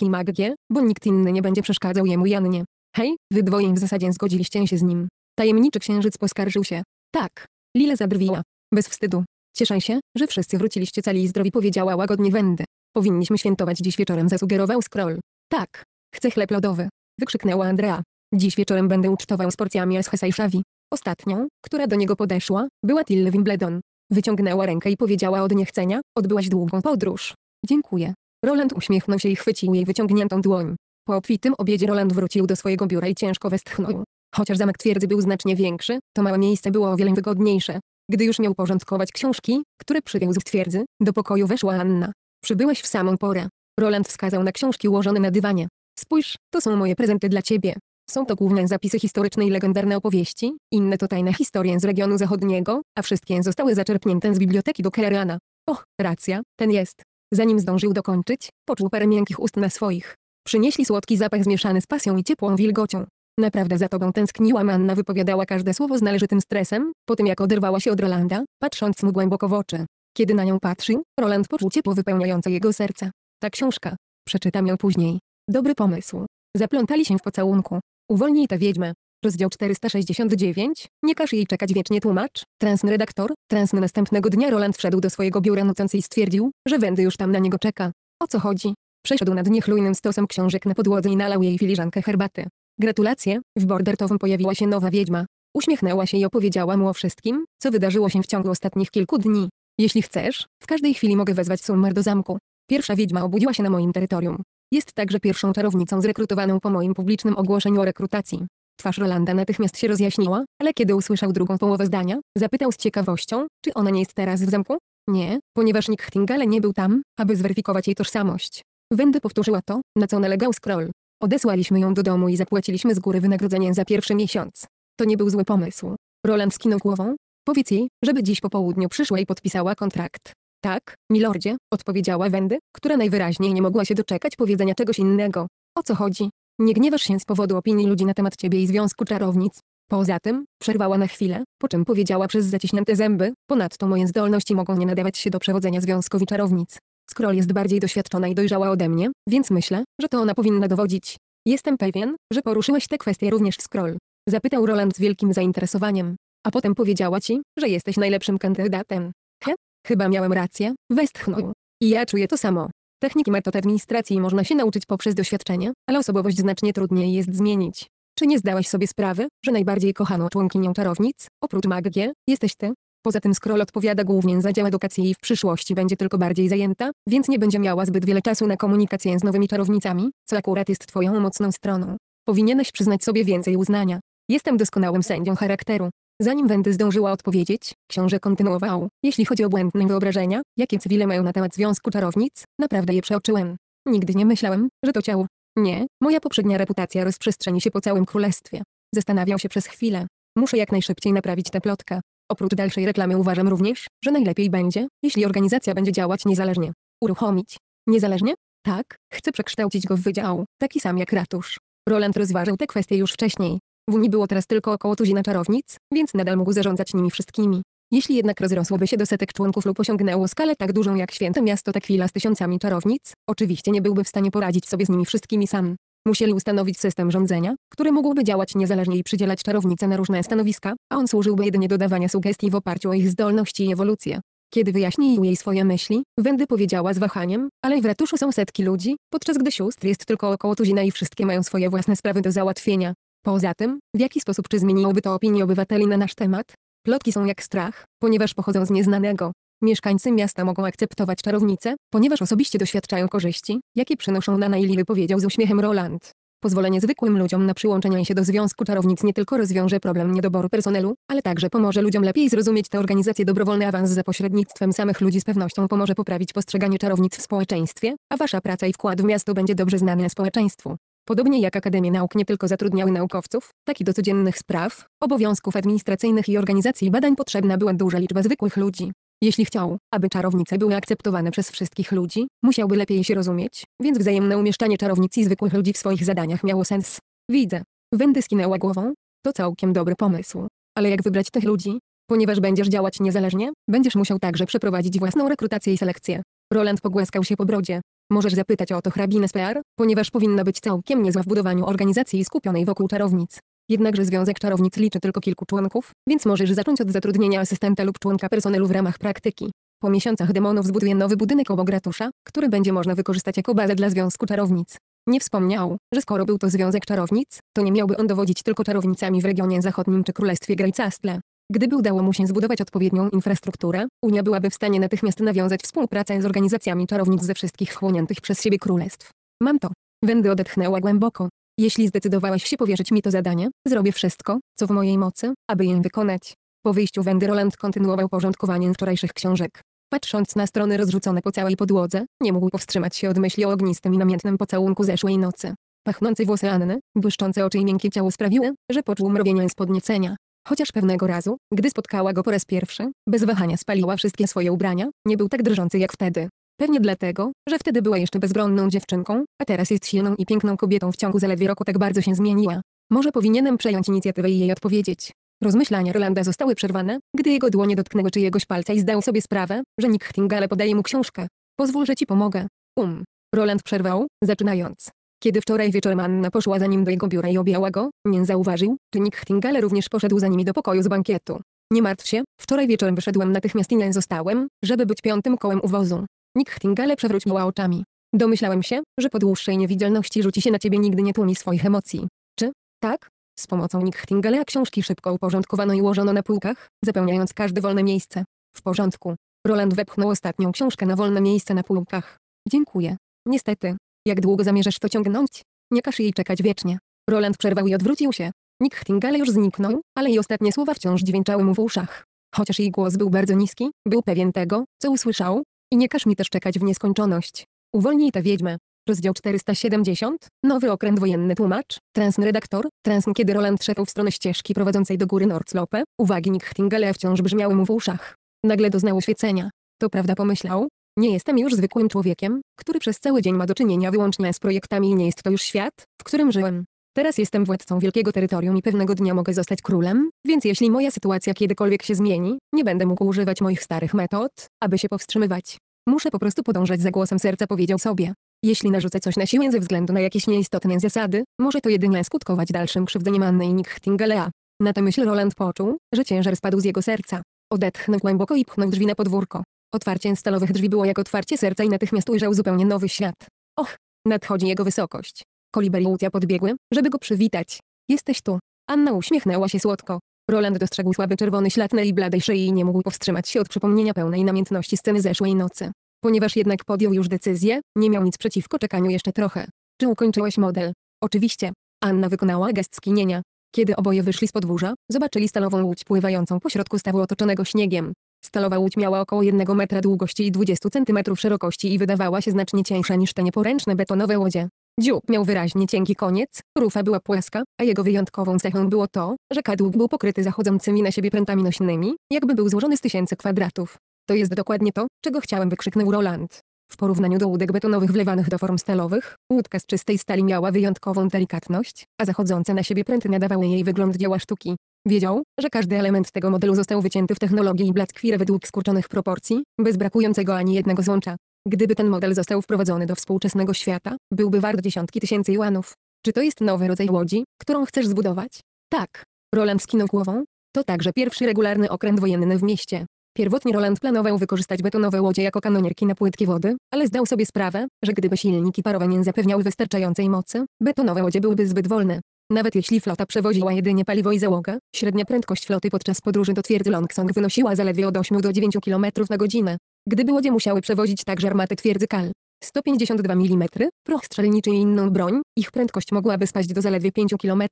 i Maggie, bo nikt inny nie będzie przeszkadzał jemu Jannie. Hej, wy dwoje w zasadzie zgodziliście się z nim. Tajemniczy księżyc poskarżył się. Tak, Lila zabrwiła. Bez wstydu. Cieszę się, że wszyscy wróciliście cali i zdrowi powiedziała łagodnie Wendy. Powinniśmy świętować dziś wieczorem zasugerował Scroll. Tak. Chcę chleb lodowy. Wykrzyknęła Andrea. Dziś wieczorem będę ucztował z porcjami z i Szawi. Ostatnią, która do niego podeszła, była Till Wimbledon. Wyciągnęła rękę i powiedziała od niechcenia, odbyłaś długą podróż. Dziękuję. Roland uśmiechnął się i chwycił jej wyciągniętą dłoń. Po obfitym obiedzie Roland wrócił do swojego biura i ciężko westchnął. Chociaż zamek twierdzy był znacznie większy, to małe miejsce było o wiele wygodniejsze. Gdy już miał porządkować książki, które przywiózł z twierdzy, do pokoju weszła Anna. Przybyłeś w samą porę. Roland wskazał na książki ułożone na dywanie. Spójrz, to są moje prezenty dla ciebie. Są to główne zapisy historyczne i legendarne opowieści, inne to tajne historie z regionu zachodniego, a wszystkie zostały zaczerpnięte z biblioteki do Kellerana. Och, racja, ten jest. Zanim zdążył dokończyć, poczuł parę miękkich ust na swoich. Przynieśli słodki zapach zmieszany z pasją i ciepłą wilgocią. Naprawdę za tobą tęskniła. Anna wypowiadała każde słowo z należytym stresem, po tym jak oderwała się od Rolanda, patrząc mu głęboko w oczy. Kiedy na nią patrzył, Roland poczuł ciepło wypełniające jego serca. Ta książka. Przeczytam ją później. Dobry pomysł. Zaplątali się w pocałunku. Uwolnij tę wiedźmę. Rozdział 469. Nie każ jej czekać wiecznie tłumacz. Transny redaktor. Transny następnego dnia Roland wszedł do swojego biura nocący i stwierdził, że Wendy już tam na niego czeka. O co chodzi? Przeszedł nad niechlujnym stosem książek na podłodze i nalał jej filiżankę herbaty. Gratulacje, w bordertowym pojawiła się nowa wiedźma. Uśmiechnęła się i opowiedziała mu o wszystkim, co wydarzyło się w ciągu ostatnich kilku dni. Jeśli chcesz, w każdej chwili mogę wezwać Summer do zamku. Pierwsza wiedźma obudziła się na moim terytorium. Jest także pierwszą czarownicą zrekrutowaną po moim publicznym ogłoszeniu o rekrutacji. Twarz Rolanda natychmiast się rozjaśniła, ale kiedy usłyszał drugą połowę zdania, zapytał z ciekawością, czy ona nie jest teraz w zamku? Nie, ponieważ nikt Htingale nie był tam, aby zweryfikować jej tożsamość. Wendy powtórzyła to, na co nalegał Scroll. Odesłaliśmy ją do domu i zapłaciliśmy z góry wynagrodzenie za pierwszy miesiąc. To nie był zły pomysł. Roland skinął głową. Powiedz jej, żeby dziś po południu przyszła i podpisała kontrakt. Tak, milordzie, odpowiedziała Wendy, która najwyraźniej nie mogła się doczekać powiedzenia czegoś innego. O co chodzi? Nie gniewasz się z powodu opinii ludzi na temat ciebie i związku czarownic. Poza tym, przerwała na chwilę, po czym powiedziała przez zaciśnięte zęby, ponadto moje zdolności mogą nie nadawać się do przewodzenia związkowi czarownic. Skoro jest bardziej doświadczona i dojrzała ode mnie, więc myślę, że to ona powinna dowodzić. Jestem pewien, że poruszyłeś tę kwestię również w Scroll. Zapytał Roland z wielkim zainteresowaniem. A potem powiedziała ci, że jesteś najlepszym kandydatem. He, chyba miałem rację, westchnął. I ja czuję to samo. Techniki metod administracji można się nauczyć poprzez doświadczenie, ale osobowość znacznie trudniej jest zmienić. Czy nie zdałaś sobie sprawy, że najbardziej kochaną członkinią czarownic, oprócz Maggie, jesteś ty? Poza tym Scroll odpowiada głównie za dział edukacji i w przyszłości będzie tylko bardziej zajęta, więc nie będzie miała zbyt wiele czasu na komunikację z nowymi czarownicami, co akurat jest twoją mocną stroną. Powinieneś przyznać sobie więcej uznania. Jestem doskonałym sędzią charakteru. Zanim Wendy zdążyła odpowiedzieć, książę kontynuował. Jeśli chodzi o błędne wyobrażenia, jakie cywile mają na temat związku czarownic, naprawdę je przeoczyłem. Nigdy nie myślałem, że to ciało. Nie, moja poprzednia reputacja rozprzestrzeni się po całym królestwie. Zastanawiał się przez chwilę. Muszę jak najszybciej naprawić tę plotkę. Oprócz dalszej reklamy uważam również, że najlepiej będzie, jeśli organizacja będzie działać niezależnie. Uruchomić. Niezależnie? Tak, chcę przekształcić go w wydział, taki sam jak ratusz. Roland rozważył tę kwestię już wcześniej. W Unii było teraz tylko około tuzina czarownic, więc nadal mógł zarządzać nimi wszystkimi. Jeśli jednak rozrosłoby się do setek członków lub osiągnęło skalę tak dużą jak święte miasto chwila z tysiącami czarownic, oczywiście nie byłby w stanie poradzić sobie z nimi wszystkimi sam. Musieli ustanowić system rządzenia, który mógłby działać niezależnie i przydzielać czarownice na różne stanowiska, a on służyłby jedynie dodawania sugestii w oparciu o ich zdolności i ewolucję. Kiedy wyjaśnił jej swoje myśli, Wendy powiedziała z wahaniem, ale w ratuszu są setki ludzi, podczas gdy sióstr jest tylko około tuzina i wszystkie mają swoje własne sprawy do załatwienia. Poza tym, w jaki sposób czy zmieniłoby to opinię obywateli na nasz temat? Plotki są jak strach, ponieważ pochodzą z nieznanego. Mieszkańcy miasta mogą akceptować czarownicę, ponieważ osobiście doświadczają korzyści, jakie przynoszą na Naili wypowiedział z uśmiechem Roland. Pozwolenie zwykłym ludziom na przyłączenie się do Związku Czarownic nie tylko rozwiąże problem niedoboru personelu, ale także pomoże ludziom lepiej zrozumieć tę organizację. Dobrowolny awans za pośrednictwem samych ludzi z pewnością pomoże poprawić postrzeganie czarownic w społeczeństwie, a wasza praca i wkład w miasto będzie dobrze znany społeczeństwu. Podobnie jak Akademie Nauk nie tylko zatrudniały naukowców, tak i do codziennych spraw, obowiązków administracyjnych i organizacji badań potrzebna była duża liczba zwykłych ludzi. Jeśli chciał, aby czarownice były akceptowane przez wszystkich ludzi, musiałby lepiej się rozumieć, więc wzajemne umieszczanie czarownic i zwykłych ludzi w swoich zadaniach miało sens. Widzę. Wendy skinęła głową. To całkiem dobry pomysł. Ale jak wybrać tych ludzi? Ponieważ będziesz działać niezależnie, będziesz musiał także przeprowadzić własną rekrutację i selekcję. Roland pogłaskał się po brodzie. Możesz zapytać o to hrabinę z PR, ponieważ powinna być całkiem niezła w budowaniu organizacji skupionej wokół czarownic. Jednakże Związek Czarownic liczy tylko kilku członków, więc możesz zacząć od zatrudnienia asystenta lub członka personelu w ramach praktyki. Po miesiącach demonów zbuduje nowy budynek obok ratusza, który będzie można wykorzystać jako bazę dla Związku Czarownic. Nie wspomniał, że skoro był to Związek Czarownic, to nie miałby on dowodzić tylko czarownicami w regionie zachodnim czy Królestwie Grejcastle. Gdyby udało mu się zbudować odpowiednią infrastrukturę, Unia byłaby w stanie natychmiast nawiązać współpracę z organizacjami czarownic ze wszystkich chłoniętych przez siebie królestw. Mam to. Wendy odetchnęła głęboko. Jeśli zdecydowałaś się powierzyć mi to zadanie, zrobię wszystko, co w mojej mocy, aby je wykonać. Po wyjściu Wenderoland kontynuował porządkowanie wczorajszych książek. Patrząc na strony rozrzucone po całej podłodze, nie mógł powstrzymać się od myśli o ognistym i namiętnym pocałunku zeszłej nocy. Pachnące włosy Anny, błyszczące oczy i miękkie ciało sprawiły, że poczuł mrowienie z podniecenia. Chociaż pewnego razu, gdy spotkała go po raz pierwszy, bez wahania spaliła wszystkie swoje ubrania, nie był tak drżący jak wtedy. Pewnie dlatego, że wtedy była jeszcze bezbronną dziewczynką, a teraz jest silną i piękną kobietą w ciągu zaledwie roku tak bardzo się zmieniła. Może powinienem przejąć inicjatywę i jej odpowiedzieć. Rozmyślania Rolanda zostały przerwane, gdy jego dłonie dotknęły czyjegoś palca i zdał sobie sprawę, że Nick Tingale podaje mu książkę. Pozwól, że ci pomogę. Um. Roland przerwał, zaczynając. Kiedy wczoraj wieczorem Anna poszła za nim do jego biura i objęła go, nie zauważył, czy Nick Tingale również poszedł za nimi do pokoju z bankietu. Nie martw się, wczoraj wieczorem wyszedłem natychmiast i nie zostałem, żeby być piątym kołem u wozu. Nikhtingale przewróciła oczami. Domyślałem się, że po dłuższej niewidzialności rzuci się na ciebie nigdy nie tłumi swoich emocji. Czy? Tak? Z pomocą Nikhtingala książki szybko uporządkowano i ułożono na półkach, zapełniając każde wolne miejsce. W porządku. Roland wepchnął ostatnią książkę na wolne miejsce na półkach. Dziękuję. Niestety. Jak długo zamierzasz to ciągnąć? Nie każ jej czekać wiecznie. Roland przerwał i odwrócił się. Nikhtingale już zniknął, ale jej ostatnie słowa wciąż dźwięczały mu w uszach. Chociaż jej głos był bardzo niski, był pewien tego, co usłyszał, i nie każ mi też czekać w nieskończoność. Uwolnij tę wiedźmę. Rozdział 470, Nowy Okręt Wojenny Tłumacz, redaktor, transn kiedy Roland szedł w stronę ścieżki prowadzącej do góry Nordslope, uwagi Nichtingale wciąż brzmiały mu w uszach. Nagle doznał oświecenia. To prawda pomyślał? Nie jestem już zwykłym człowiekiem, który przez cały dzień ma do czynienia wyłącznie z projektami i nie jest to już świat, w którym żyłem. Teraz jestem władcą wielkiego terytorium i pewnego dnia mogę zostać królem, więc jeśli moja sytuacja kiedykolwiek się zmieni, nie będę mógł używać moich starych metod, aby się powstrzymywać. Muszę po prostu podążać za głosem serca powiedział sobie. Jeśli narzucę coś na siłę ze względu na jakieś nieistotne zasady, może to jedynie skutkować dalszym krzywdzeniem Anny i Nichtingelea. Na tę myśl Roland poczuł, że ciężar spadł z jego serca. Odetchnął głęboko i pchnął drzwi na podwórko. Otwarcie stalowych drzwi było jak otwarcie serca i natychmiast ujrzał zupełnie nowy świat. Och, nadchodzi jego wysokość. Koliberiucja podbiegły, żeby go przywitać. Jesteś tu. Anna uśmiechnęła się słodko. Roland dostrzegł słaby czerwony ślad na jej bladej szyi i nie mógł powstrzymać się od przypomnienia pełnej namiętności sceny zeszłej nocy. Ponieważ jednak podjął już decyzję, nie miał nic przeciwko czekaniu jeszcze trochę. Czy ukończyłeś model? Oczywiście. Anna wykonała gest skinienia. Kiedy oboje wyszli z podwórza, zobaczyli stalową łódź pływającą po środku stawu otoczonego śniegiem. Stalowa łódź miała około 1 metra długości i 20 cm szerokości i wydawała się znacznie cieńsza niż te nieporęczne betonowe łodzie. Dziób miał wyraźnie cienki koniec, rufa była płaska, a jego wyjątkową cechą było to, że kadłub był pokryty zachodzącymi na siebie prętami nośnymi, jakby był złożony z tysięcy kwadratów. To jest dokładnie to, czego chciałem wykrzyknął Roland. W porównaniu do łódek betonowych wlewanych do form stalowych, łódka z czystej stali miała wyjątkową delikatność, a zachodzące na siebie pręty nadawały jej wygląd dzieła sztuki. Wiedział, że każdy element tego modelu został wycięty w technologii i black według skurczonych proporcji, bez brakującego ani jednego złącza. Gdyby ten model został wprowadzony do współczesnego świata, byłby wart dziesiątki tysięcy juanów. Czy to jest nowy rodzaj łodzi, którą chcesz zbudować? Tak. Roland skinął głową. To także pierwszy regularny okręt wojenny w mieście. Pierwotnie Roland planował wykorzystać betonowe łodzie jako kanonierki na płytki wody, ale zdał sobie sprawę, że gdyby silniki parowe nie zapewniały wystarczającej mocy, betonowe łodzie byłyby zbyt wolne. Nawet jeśli flota przewoziła jedynie paliwo i załogę, średnia prędkość floty podczas podróży do twierdzy Longsong wynosiła zaledwie od 8 do 9 km na godzinę gdyby łodzie musiały przewozić także armaty twierdzy kal. 152 mm, proch strzelniczy i inną broń, ich prędkość mogłaby spaść do zaledwie 5 km.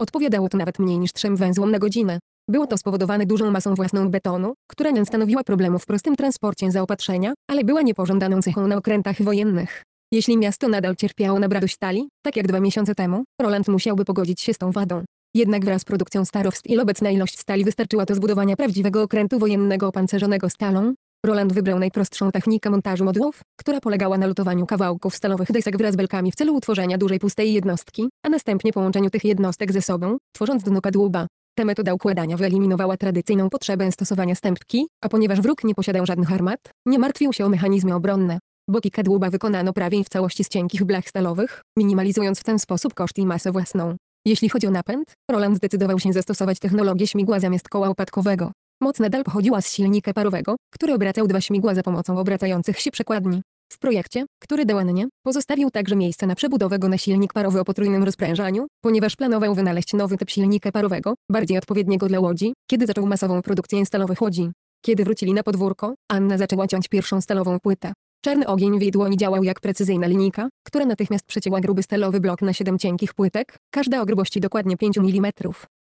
Odpowiadało to nawet mniej niż trzem węzłom na godzinę. Było to spowodowane dużą masą własną betonu, która nie stanowiła problemu w prostym transporcie zaopatrzenia, ale była niepożądaną cechą na okrętach wojennych. Jeśli miasto nadal cierpiało na bradość stali, tak jak dwa miesiące temu, Roland musiałby pogodzić się z tą wadą. Jednak wraz z produkcją starowst i obecna ilość stali wystarczyła do zbudowania prawdziwego okrętu wojennego opancerzonego stalą, Roland wybrał najprostszą technikę montażu modułów, która polegała na lutowaniu kawałków stalowych desek wraz z belkami w celu utworzenia dużej pustej jednostki, a następnie połączeniu tych jednostek ze sobą, tworząc dno kadłuba. Ta metoda układania wyeliminowała tradycyjną potrzebę stosowania stępki, a ponieważ wróg nie posiadał żadnych armat, nie martwił się o mechanizmy obronne. Boki kadłuba wykonano prawie w całości z cienkich blach stalowych, minimalizując w ten sposób koszt i masę własną. Jeśli chodzi o napęd, Roland zdecydował się zastosować technologię śmigła zamiast koła opadkowego. Moc nadal pochodziła z silnika parowego, który obracał dwa śmigła za pomocą obracających się przekładni. W projekcie, który dał pozostawił także miejsce na przebudowę go na silnik parowy o potrójnym rozprężaniu, ponieważ planował wynaleźć nowy typ silnika parowego, bardziej odpowiedniego dla łodzi, kiedy zaczął masową produkcję stalowych łodzi. Kiedy wrócili na podwórko, Anna zaczęła ciąć pierwszą stalową płytę. Czarny ogień w jej dłoni działał jak precyzyjna linijka, która natychmiast przecięła gruby stalowy blok na siedem cienkich płytek, każda o grubości dokładnie 5 mm.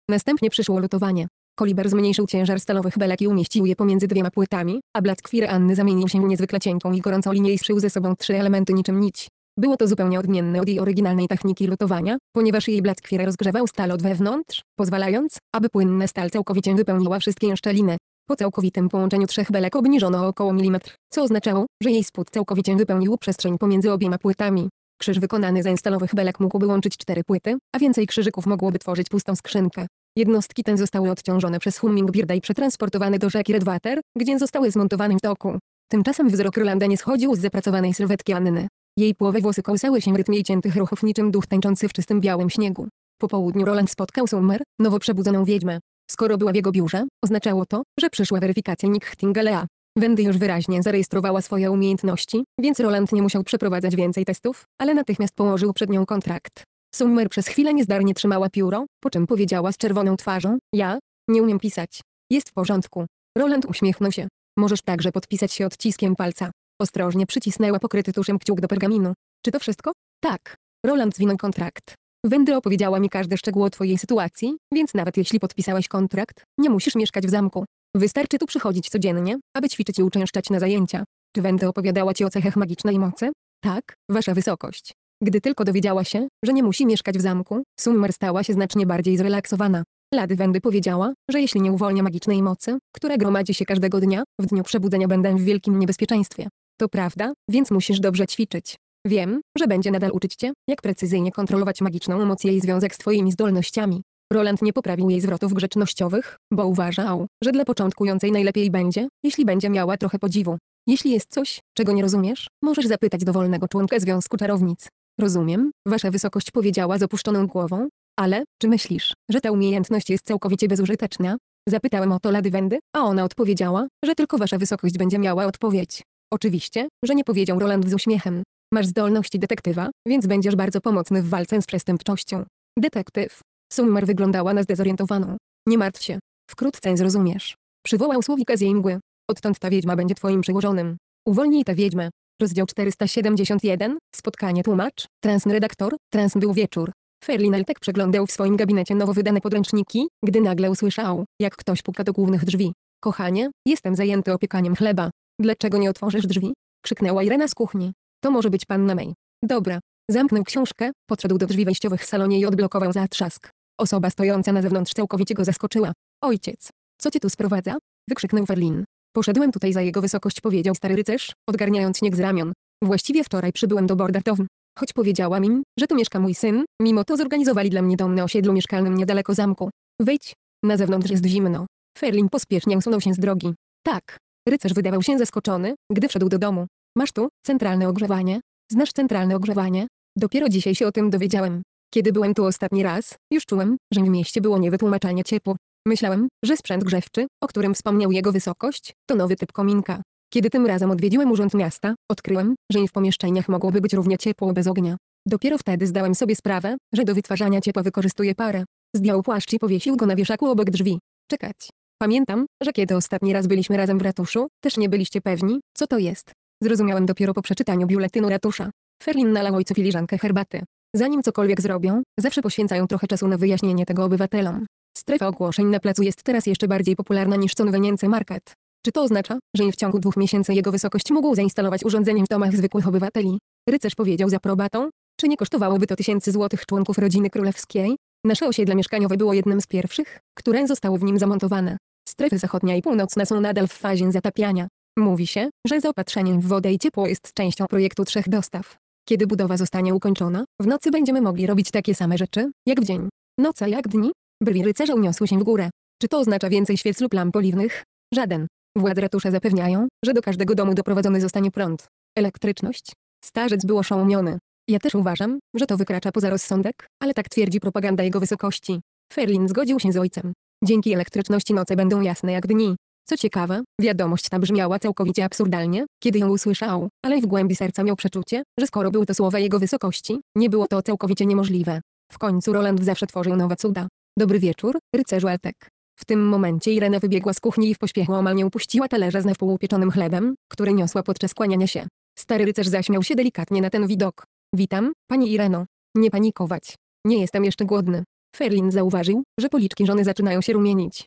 Następnie przyszło lutowanie. Koliber zmniejszył ciężar stalowych belek i umieścił je pomiędzy dwiema płytami, a blask Anny zamienił się w niezwykle cienką i gorącą linię i szył ze sobą trzy elementy niczym nić. Było to zupełnie odmienne od jej oryginalnej techniki lutowania, ponieważ jej blask rozgrzewał stal od wewnątrz, pozwalając, aby płynne stal całkowicie wypełniła wszystkie szczeliny. Po całkowitym połączeniu trzech belek obniżono o około milimetr, co oznaczało, że jej spód całkowicie wypełnił przestrzeń pomiędzy obiema płytami. Krzyż wykonany ze stalowych belek mógłby łączyć cztery płyty, a więcej krzyżyków mogłoby tworzyć pustą skrzynkę. Jednostki te zostały odciążone przez Hummingbirda i przetransportowane do rzeki Redwater, gdzie zostały zmontowane w toku. Tymczasem wzrok Rolanda nie schodził z zapracowanej sylwetki Anny. Jej płowe włosy kołysały się w rytmie ciętych ruchów niczym duch tańczący w czystym białym śniegu. Po południu Roland spotkał Summer, nowo przebudzoną wiedźmę. Skoro była w jego biurze, oznaczało to, że przyszła weryfikacja Nichtingalea. Wendy już wyraźnie zarejestrowała swoje umiejętności, więc Roland nie musiał przeprowadzać więcej testów, ale natychmiast położył przed nią kontrakt. Summer przez chwilę niezdarnie trzymała pióro, po czym powiedziała z czerwoną twarzą, ja, nie umiem pisać. Jest w porządku. Roland uśmiechnął się. Możesz także podpisać się odciskiem palca. Ostrożnie przycisnęła pokryty tuszem kciuk do pergaminu. Czy to wszystko? Tak. Roland zwinął kontrakt. Wendy opowiedziała mi każde o twojej sytuacji, więc nawet jeśli podpisałaś kontrakt, nie musisz mieszkać w zamku. Wystarczy tu przychodzić codziennie, aby ćwiczyć i uczęszczać na zajęcia. Czy Wendy opowiadała ci o cechach magicznej mocy? Tak, wasza wysokość. Gdy tylko dowiedziała się, że nie musi mieszkać w zamku, Summer stała się znacznie bardziej zrelaksowana. Lady Wendy powiedziała, że jeśli nie uwolnię magicznej mocy, która gromadzi się każdego dnia, w dniu przebudzenia będę w wielkim niebezpieczeństwie. To prawda, więc musisz dobrze ćwiczyć. Wiem, że będzie nadal uczyć cię, jak precyzyjnie kontrolować magiczną moc i jej związek z twoimi zdolnościami. Roland nie poprawił jej zwrotów grzecznościowych, bo uważał, że dla początkującej najlepiej będzie, jeśli będzie miała trochę podziwu. Jeśli jest coś, czego nie rozumiesz, możesz zapytać dowolnego członka Związku Czarownic. Rozumiem, wasza wysokość powiedziała z opuszczoną głową, ale, czy myślisz, że ta umiejętność jest całkowicie bezużyteczna? Zapytałem o to Lady Wendy, a ona odpowiedziała, że tylko wasza wysokość będzie miała odpowiedź. Oczywiście, że nie powiedział Roland z uśmiechem. Masz zdolności detektywa, więc będziesz bardzo pomocny w walce z przestępczością. Detektyw. Summer wyglądała na zdezorientowaną. Nie martw się. Wkrótce zrozumiesz. Przywołał słowika z jej mgły. Odtąd ta wiedźma będzie twoim przełożonym. Uwolnij tę wiedźmę, Rozdział 471, spotkanie tłumacz, transredaktor, trans był wieczór. Ferlineltek przeglądał w swoim gabinecie nowo wydane podręczniki, gdy nagle usłyszał, jak ktoś puka do głównych drzwi. Kochanie, jestem zajęty opiekaniem chleba. Dlaczego nie otworzysz drzwi? Krzyknęła Irena z kuchni. To może być panna May. Dobra. Zamknął książkę, podszedł do drzwi wejściowych w salonie i odblokował zatrzask. Osoba stojąca na zewnątrz całkowicie go zaskoczyła. Ojciec, co cię tu sprowadza? Wykrzyknął Ferlin. Poszedłem tutaj za jego wysokość powiedział stary rycerz, odgarniając śnieg z ramion. Właściwie wczoraj przybyłem do Bordartown. Choć powiedziałam im, że tu mieszka mój syn, mimo to zorganizowali dla mnie dom na osiedlu mieszkalnym niedaleko zamku. Wejdź. Na zewnątrz jest zimno. Ferlin pospiesznie usunął się z drogi. Tak. Rycerz wydawał się zaskoczony, gdy wszedł do domu. Masz tu centralne ogrzewanie? Znasz centralne ogrzewanie? Dopiero dzisiaj się o tym dowiedziałem. Kiedy byłem tu ostatni raz, już czułem, że w mieście było niewytłumaczalnie ciepło. Myślałem, że sprzęt grzewczy, o którym wspomniał jego wysokość, to nowy typ kominka. Kiedy tym razem odwiedziłem urząd miasta, odkryłem, że i w pomieszczeniach mogłoby być równie ciepło bez ognia. Dopiero wtedy zdałem sobie sprawę, że do wytwarzania ciepła wykorzystuje parę. Zdjął płaszcz i powiesił go na wieszaku obok drzwi. Czekać. Pamiętam, że kiedy ostatni raz byliśmy razem w ratuszu, też nie byliście pewni, co to jest. Zrozumiałem dopiero po przeczytaniu biuletynu ratusza. Ferlin nalał ojcu filiżankę herbaty. Zanim cokolwiek zrobią, zawsze poświęcają trochę czasu na wyjaśnienie tego obywatelom. Strefa ogłoszeń na placu jest teraz jeszcze bardziej popularna niż conwenience market. Czy to oznacza, że w ciągu dwóch miesięcy jego wysokość mógł zainstalować urządzenie w domach zwykłych obywateli? Rycerz powiedział za probatą, czy nie kosztowałoby to tysięcy złotych członków rodziny królewskiej? Nasze osiedle mieszkaniowe było jednym z pierwszych, które zostało w nim zamontowane. Strefy zachodnia i północna są nadal w fazie zatapiania. Mówi się, że zaopatrzenie w wodę i ciepło jest częścią projektu trzech dostaw. Kiedy budowa zostanie ukończona, w nocy będziemy mogli robić takie same rzeczy, jak w dzień. Noca jak dni, Brwi rycerza uniosły się w górę. Czy to oznacza więcej świec lub lamp oliwnych? Żaden. Władze ratusza zapewniają, że do każdego domu doprowadzony zostanie prąd. Elektryczność? Starzec był oszołomiony. Ja też uważam, że to wykracza poza rozsądek, ale tak twierdzi propaganda jego wysokości. Ferlin zgodził się z ojcem. Dzięki elektryczności noce będą jasne jak dni. Co ciekawe, wiadomość ta brzmiała całkowicie absurdalnie, kiedy ją usłyszał, ale w głębi serca miał przeczucie, że skoro były to słowa jego wysokości, nie było to całkowicie niemożliwe. W końcu Roland zawsze tworzył nowe cuda. Dobry wieczór, rycerzu Eltek. W tym momencie Irena wybiegła z kuchni i w pośpiechu omal nie upuściła talerza z nawpół upieczonym chlebem, który niosła podczas kłaniania się. Stary rycerz zaśmiał się delikatnie na ten widok. Witam, pani Ireno. Nie panikować. Nie jestem jeszcze głodny. Ferlin zauważył, że policzki żony zaczynają się rumienić.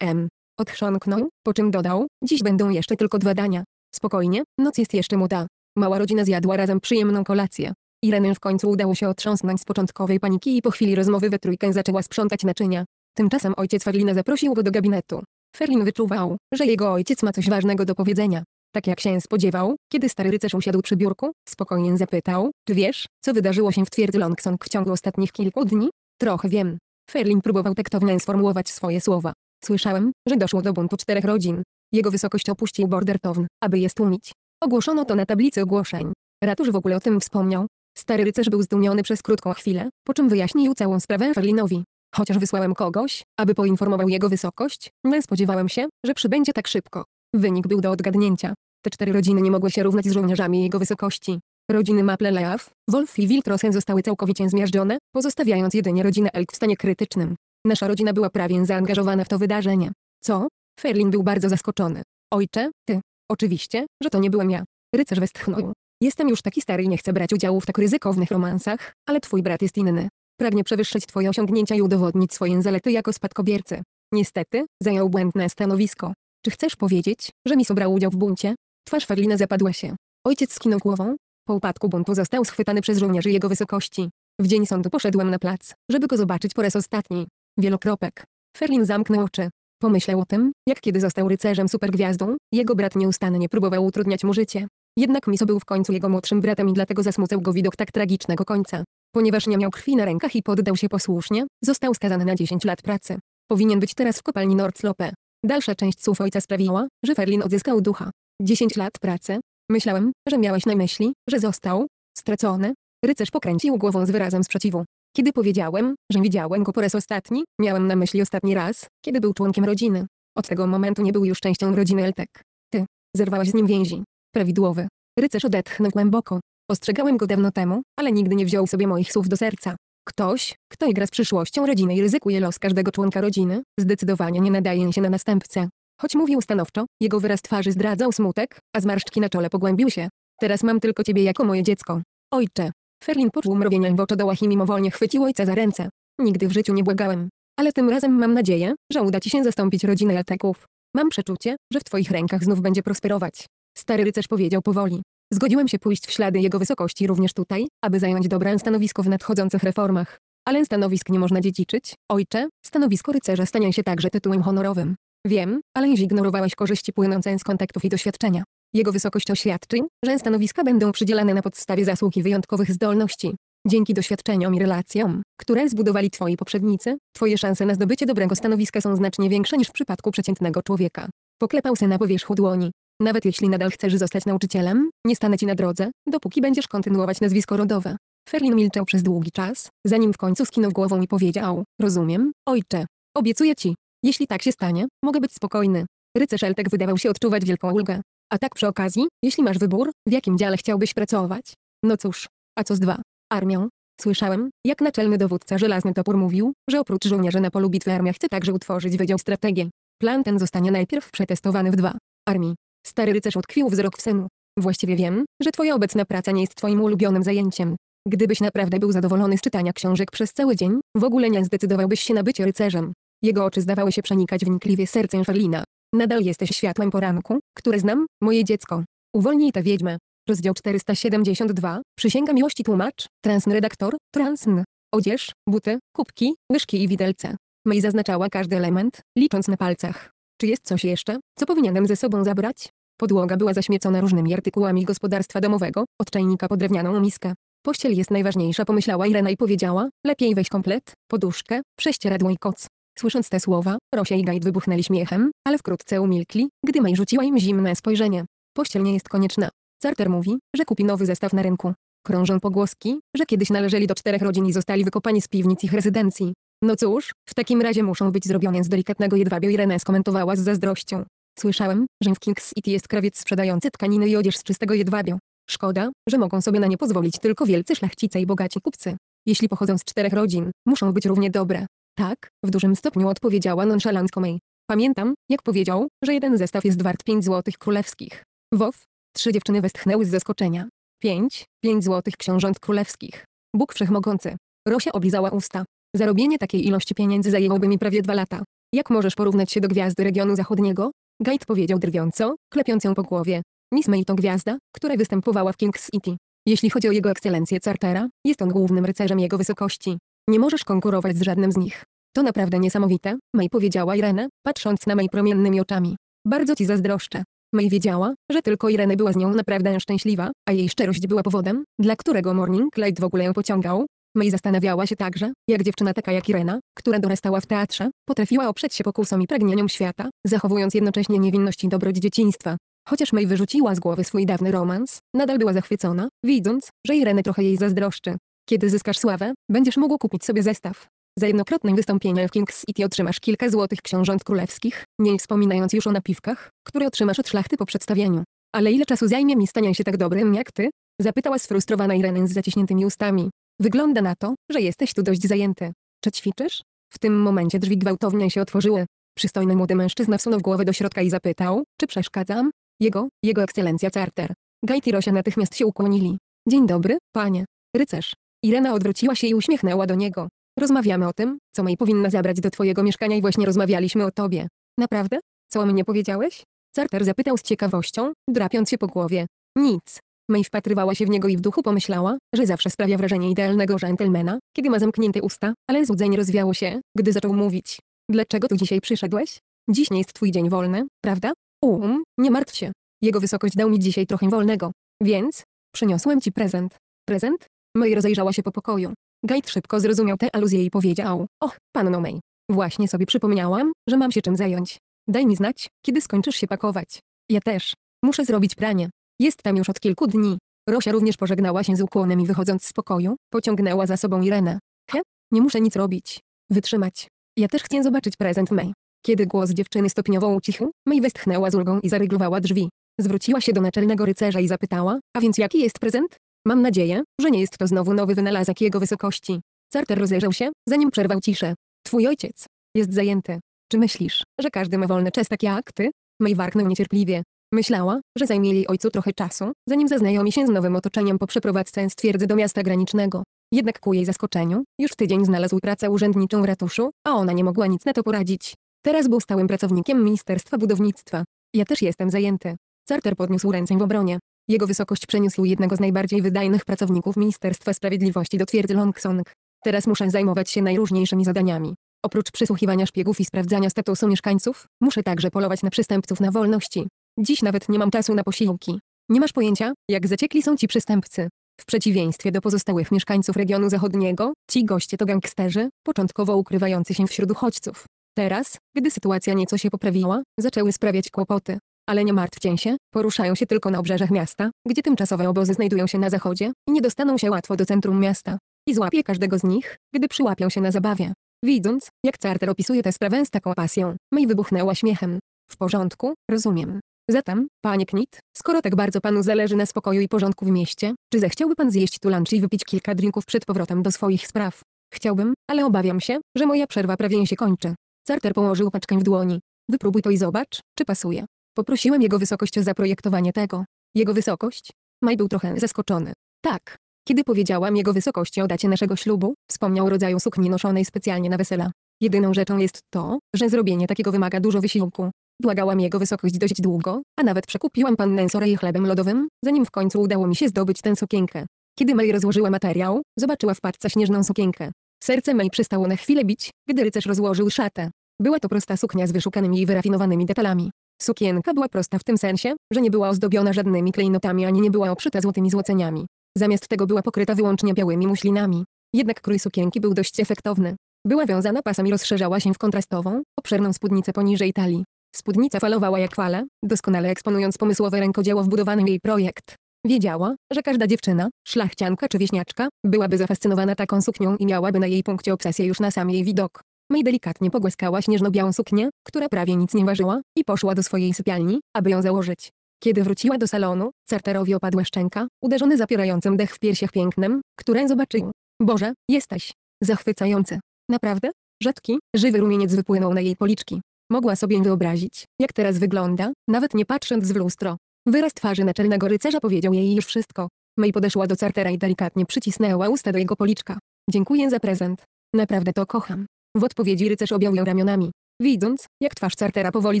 Ehm. Odchrząknął, po czym dodał, dziś będą jeszcze tylko dwa dania. Spokojnie, noc jest jeszcze młoda. Mała rodzina zjadła razem przyjemną kolację. Irenę w końcu udało się otrząsnąć z początkowej paniki i po chwili rozmowy we trójkę zaczęła sprzątać naczynia. Tymczasem ojciec Ferlina zaprosił go do gabinetu. Ferlin wyczuwał, że jego ojciec ma coś ważnego do powiedzenia. Tak jak się spodziewał, kiedy stary rycerz usiadł przy biurku, spokojnie zapytał, wiesz, co wydarzyło się w twierdzy Longsong w ciągu ostatnich kilku dni? Trochę wiem. Ferlin próbował taktownie sformułować swoje słowa. Słyszałem, że doszło do buntu czterech rodzin. Jego wysokość opuścił Bordertown, aby je stłumić. Ogłoszono to na tablicy ogłoszeń. Ratusz w ogóle o tym wspomniał, Stary rycerz był zdumiony przez krótką chwilę, po czym wyjaśnił całą sprawę Ferlinowi. Chociaż wysłałem kogoś, aby poinformował jego wysokość, nie spodziewałem się, że przybędzie tak szybko. Wynik był do odgadnięcia. Te cztery rodziny nie mogły się równać z żołnierzami jego wysokości. Rodziny Mapleleaf, Wolf i Wiltrosen zostały całkowicie zmiażdżone, pozostawiając jedynie rodzinę Elk w stanie krytycznym. Nasza rodzina była prawie zaangażowana w to wydarzenie. Co? Ferlin był bardzo zaskoczony. Ojcze, ty. Oczywiście, że to nie byłem ja. Rycerz westchnął. Jestem już taki stary i nie chcę brać udziału w tak ryzykownych romansach, ale twój brat jest inny. Pragnie przewyższyć twoje osiągnięcia i udowodnić swoje zalety jako spadkobiercy. Niestety, zajął błędne stanowisko. Czy chcesz powiedzieć, że mi brał udział w buncie? Twarz Ferlina zapadła się. Ojciec skinął głową. Po upadku buntu został schwytany przez żołnierzy jego wysokości. W dzień sądu poszedłem na plac, żeby go zobaczyć po raz ostatni. Wielokropek. Ferlin zamknął oczy. Pomyślał o tym, jak kiedy został rycerzem supergwiazdą, jego brat nieustannie próbował utrudniać mu życie. Jednak Miso był w końcu jego młodszym bratem i dlatego zasmucał go widok tak tragicznego końca. Ponieważ nie miał krwi na rękach i poddał się posłusznie, został skazany na 10 lat pracy. Powinien być teraz w kopalni Nordslope. Dalsza część słów ojca sprawiła, że Ferlin odzyskał ducha. 10 lat pracy? Myślałem, że miałeś na myśli, że został stracony. Rycerz pokręcił głową z wyrazem sprzeciwu. Kiedy powiedziałem, że widziałem go po raz ostatni, miałem na myśli ostatni raz, kiedy był członkiem rodziny. Od tego momentu nie był już częścią rodziny Eltek. Ty zerwałaś z nim więzi prawidłowy. Rycerz odetchnął głęboko. Ostrzegałem go dawno temu, ale nigdy nie wziął sobie moich słów do serca. Ktoś, kto igra z przyszłością rodziny i ryzykuje los każdego członka rodziny, zdecydowanie nie nadaje się na następcę. Choć mówił stanowczo, jego wyraz twarzy zdradzał smutek, a zmarszczki na czole pogłębił się. Teraz mam tylko ciebie jako moje dziecko. Ojcze. Ferlin poczuł mrowienie w oczodołach i mimowolnie chwycił ojca za ręce. Nigdy w życiu nie błagałem. Ale tym razem mam nadzieję, że uda ci się zastąpić rodzinę Alteków. Mam przeczucie, że w twoich rękach znów będzie prosperować. Stary rycerz powiedział powoli. Zgodziłem się pójść w ślady jego wysokości również tutaj, aby zająć dobre stanowisko w nadchodzących reformach. Ale stanowisk nie można dziedziczyć, ojcze, stanowisko rycerza stanie się także tytułem honorowym. Wiem, ale zignorowałeś korzyści płynące z kontaktów i doświadczenia. Jego wysokość oświadczy, że stanowiska będą przydzielane na podstawie zasług i wyjątkowych zdolności. Dzięki doświadczeniom i relacjom, które zbudowali twoi poprzednicy, twoje szanse na zdobycie dobrego stanowiska są znacznie większe niż w przypadku przeciętnego człowieka. Poklepał se na powierzchu dłoni. Nawet jeśli nadal chcesz zostać nauczycielem, nie stanę ci na drodze, dopóki będziesz kontynuować nazwisko rodowe. Ferlin milczał przez długi czas, zanim w końcu skinął głową i powiedział, rozumiem, ojcze, obiecuję ci, jeśli tak się stanie, mogę być spokojny. Rycerz Eltek wydawał się odczuwać wielką ulgę. A tak przy okazji, jeśli masz wybór, w jakim dziale chciałbyś pracować? No cóż, a co z dwa? Armią? Słyszałem, jak naczelny dowódca Żelazny Topór mówił, że oprócz żołnierzy na polu bitwy armia chce także utworzyć Wydział strategię. Plan ten zostanie najpierw przetestowany w dwa armii. Stary rycerz utkwił wzrok w semu. Właściwie wiem, że twoja obecna praca nie jest twoim ulubionym zajęciem. Gdybyś naprawdę był zadowolony z czytania książek przez cały dzień, w ogóle nie zdecydowałbyś się na bycie rycerzem. Jego oczy zdawały się przenikać wnikliwie sercem Ferlina. Nadal jesteś światłem poranku, które znam, moje dziecko. Uwolnij tę wiedźmę. Rozdział 472, Przysięga Miłości Tłumacz, Transredaktor, Transn. Odzież, buty, kubki, łyżki i widelce. May zaznaczała każdy element, licząc na palcach. Czy jest coś jeszcze, co powinienem ze sobą zabrać? Podłoga była zaśmiecona różnymi artykułami gospodarstwa domowego, od czajnika po drewnianą miskę. Pościel jest najważniejsza pomyślała Irena i powiedziała, lepiej weź komplet, poduszkę, prześcieradło i koc. Słysząc te słowa, Rosia i Gajd wybuchnęli śmiechem, ale wkrótce umilkli, gdy Maj rzuciła im zimne spojrzenie. Pościel nie jest konieczna. Carter mówi, że kupi nowy zestaw na rynku. Krążą pogłoski, że kiedyś należeli do czterech rodzin i zostali wykopani z piwnic ich rezydencji. No cóż, w takim razie muszą być zrobione z delikatnego jedwabiu Irene skomentowała z zazdrością. Słyszałem, że w Kings City jest krawiec sprzedający tkaniny i odzież z czystego jedwabia. Szkoda, że mogą sobie na nie pozwolić tylko wielcy szlachcice i bogaci kupcy. Jeśli pochodzą z czterech rodzin, muszą być równie dobre. Tak, w dużym stopniu odpowiedziała nonszalancko May. Pamiętam, jak powiedział, że jeden zestaw jest wart pięć złotych królewskich. Wow! Trzy dziewczyny westchnęły z zaskoczenia. Pięć? Pięć złotych książąt królewskich. Bóg Wszechmogący. Rosia oblizała usta. Zarobienie takiej ilości pieniędzy zajęłoby mi prawie dwa lata. Jak możesz porównać się do gwiazdy regionu zachodniego? Gajt powiedział drwiąco, klepiąc ją po głowie. Miss May to gwiazda, która występowała w King's City. Jeśli chodzi o jego ekscelencję Cartera, jest on głównym rycerzem jego wysokości. Nie możesz konkurować z żadnym z nich. To naprawdę niesamowite, May powiedziała Irene, patrząc na May promiennymi oczami. Bardzo ci zazdroszczę. May wiedziała, że tylko Irene była z nią naprawdę szczęśliwa, a jej szczerość była powodem, dla którego Morning Light w ogóle ją pociągał, May no zastanawiała się także, jak dziewczyna taka jak Irena, która dorastała w teatrze, potrafiła oprzeć się pokusom i pragnieniom świata, zachowując jednocześnie niewinność i dobroć dzieciństwa. Chociaż May wyrzuciła z głowy swój dawny romans, nadal była zachwycona, widząc, że Irena trochę jej zazdroszczy. Kiedy zyskasz sławę, będziesz mógł kupić sobie zestaw. Za jednokrotnym wystąpieniem w Kings City otrzymasz kilka złotych książąt królewskich, nie wspominając już o napiwkach, które otrzymasz od szlachty po przedstawieniu. Ale ile czasu zajmie mi stanie się tak dobrym jak ty? Zapytała sfrustrowana Irene z zaciśniętymi ustami. Wygląda na to, że jesteś tu dość zajęty. Czy ćwiczysz? W tym momencie drzwi gwałtownie się otworzyły. Przystojny młody mężczyzna wsunął głowę do środka i zapytał, czy przeszkadzam? Jego, jego ekscelencja Carter. Gajt i Rosia natychmiast się ukłonili. Dzień dobry, panie. Rycerz. Irena odwróciła się i uśmiechnęła do niego. Rozmawiamy o tym, co May powinna zabrać do twojego mieszkania i właśnie rozmawialiśmy o tobie. Naprawdę? Co o mnie powiedziałeś? Carter zapytał z ciekawością, drapiąc się po głowie. Nic. May wpatrywała się w niego i w duchu pomyślała, że zawsze sprawia wrażenie idealnego dżentelmena, kiedy ma zamknięte usta, ale złudzenie rozwiało się, gdy zaczął mówić. Dlaczego tu dzisiaj przyszedłeś? Dziś nie jest twój dzień wolny, prawda? Um, nie martw się. Jego wysokość dał mi dzisiaj trochę wolnego. Więc, przyniosłem ci prezent. Prezent? May rozejrzała się po pokoju. Gajt szybko zrozumiał tę aluzję i powiedział, och, panno May, właśnie sobie przypomniałam, że mam się czym zająć. Daj mi znać, kiedy skończysz się pakować. Ja też. Muszę zrobić pranie. Jest tam już od kilku dni. Rosia również pożegnała się z ukłonem i wychodząc z pokoju, pociągnęła za sobą Irenę. He, nie muszę nic robić. Wytrzymać. Ja też chcę zobaczyć prezent May. Kiedy głos dziewczyny stopniowo ucichł, May westchnęła z ulgą i zaryglowała drzwi. Zwróciła się do naczelnego rycerza i zapytała, a więc jaki jest prezent? Mam nadzieję, że nie jest to znowu nowy wynalazek jego wysokości. Carter rozejrzał się, zanim przerwał ciszę. Twój ojciec jest zajęty. Czy myślisz, że każdy ma wolny czas tak jak ty? May warknął niecierpliwie. Myślała, że zajmie jej ojcu trochę czasu, zanim zaznajomi się z nowym otoczeniem po przeprowadzce z twierdzy do miasta granicznego. Jednak ku jej zaskoczeniu, już w tydzień znalazł pracę urzędniczą w ratuszu, a ona nie mogła nic na to poradzić. Teraz był stałym pracownikiem Ministerstwa Budownictwa. Ja też jestem zajęty. Carter podniósł ręce w obronie. Jego wysokość przeniósł jednego z najbardziej wydajnych pracowników Ministerstwa Sprawiedliwości do twierdzy Longsong. Teraz muszę zajmować się najróżniejszymi zadaniami. Oprócz przysłuchiwania szpiegów i sprawdzania statusu mieszkańców, muszę także polować na przestępców na wolności. Dziś nawet nie mam czasu na posiłki. Nie masz pojęcia, jak zaciekli są ci przestępcy. W przeciwieństwie do pozostałych mieszkańców regionu zachodniego, ci goście to gangsterzy, początkowo ukrywający się wśród uchodźców. Teraz, gdy sytuacja nieco się poprawiła, zaczęły sprawiać kłopoty. Ale nie martwcie się, poruszają się tylko na obrzeżach miasta, gdzie tymczasowe obozy znajdują się na zachodzie i nie dostaną się łatwo do centrum miasta. I złapie każdego z nich, gdy przyłapią się na zabawie. Widząc, jak Carter opisuje tę sprawę z taką pasją, May wybuchnęła śmiechem. W porządku, rozumiem. Zatem, panie Knit, skoro tak bardzo panu zależy na spokoju i porządku w mieście, czy zechciałby pan zjeść tu lunch i wypić kilka drinków przed powrotem do swoich spraw? Chciałbym, ale obawiam się, że moja przerwa prawie się kończy. Carter położył paczkę w dłoni. Wypróbuj to i zobacz, czy pasuje. Poprosiłem jego wysokość o zaprojektowanie tego. Jego wysokość? Maj był trochę zaskoczony. Tak. Kiedy powiedziałam jego wysokości o dacie naszego ślubu, wspomniał o rodzaju sukni noszonej specjalnie na wesela. Jedyną rzeczą jest to, że zrobienie takiego wymaga dużo wysiłku. Błagałam jego wysokość dość długo, a nawet przekupiłam pannę Sorey chlebem lodowym, zanim w końcu udało mi się zdobyć tę sukienkę. Kiedy May rozłożyła materiał, zobaczyła w parce śnieżną sukienkę. Serce May przestało na chwilę bić, gdy rycerz rozłożył szatę. Była to prosta suknia z wyszukanymi i wyrafinowanymi detalami. Sukienka była prosta w tym sensie, że nie była ozdobiona żadnymi klejnotami ani nie była obszyta złotymi złoceniami. Zamiast tego była pokryta wyłącznie białymi muślinami. Jednak krój sukienki był dość efektowny. Była wiązana pasem i rozszerzała się w kontrastową, obszerną spódnicę poniżej talii. Spódnica falowała jak fale, doskonale eksponując pomysłowe rękodzieło wbudowany w jej projekt. Wiedziała, że każda dziewczyna, szlachcianka czy wieśniaczka, byłaby zafascynowana taką suknią i miałaby na jej punkcie obsesję już na sam jej widok. May delikatnie pogłaskała śnieżno-białą suknię, która prawie nic nie ważyła, i poszła do swojej sypialni, aby ją założyć. Kiedy wróciła do salonu, Carterowi opadła szczęka, uderzony zapierającym dech w piersiach pięknem, które zobaczył. Boże, jesteś! Zachwycający! Naprawdę? Rzadki, żywy rumieniec wypłynął na jej policzki. Mogła sobie wyobrazić, jak teraz wygląda, nawet nie patrząc w lustro. Wyraz twarzy naczelnego rycerza powiedział jej już wszystko. May podeszła do Cartera i delikatnie przycisnęła usta do jego policzka. Dziękuję za prezent. Naprawdę to kocham. W odpowiedzi rycerz objął ją ramionami. Widząc, jak twarz Cartera powoli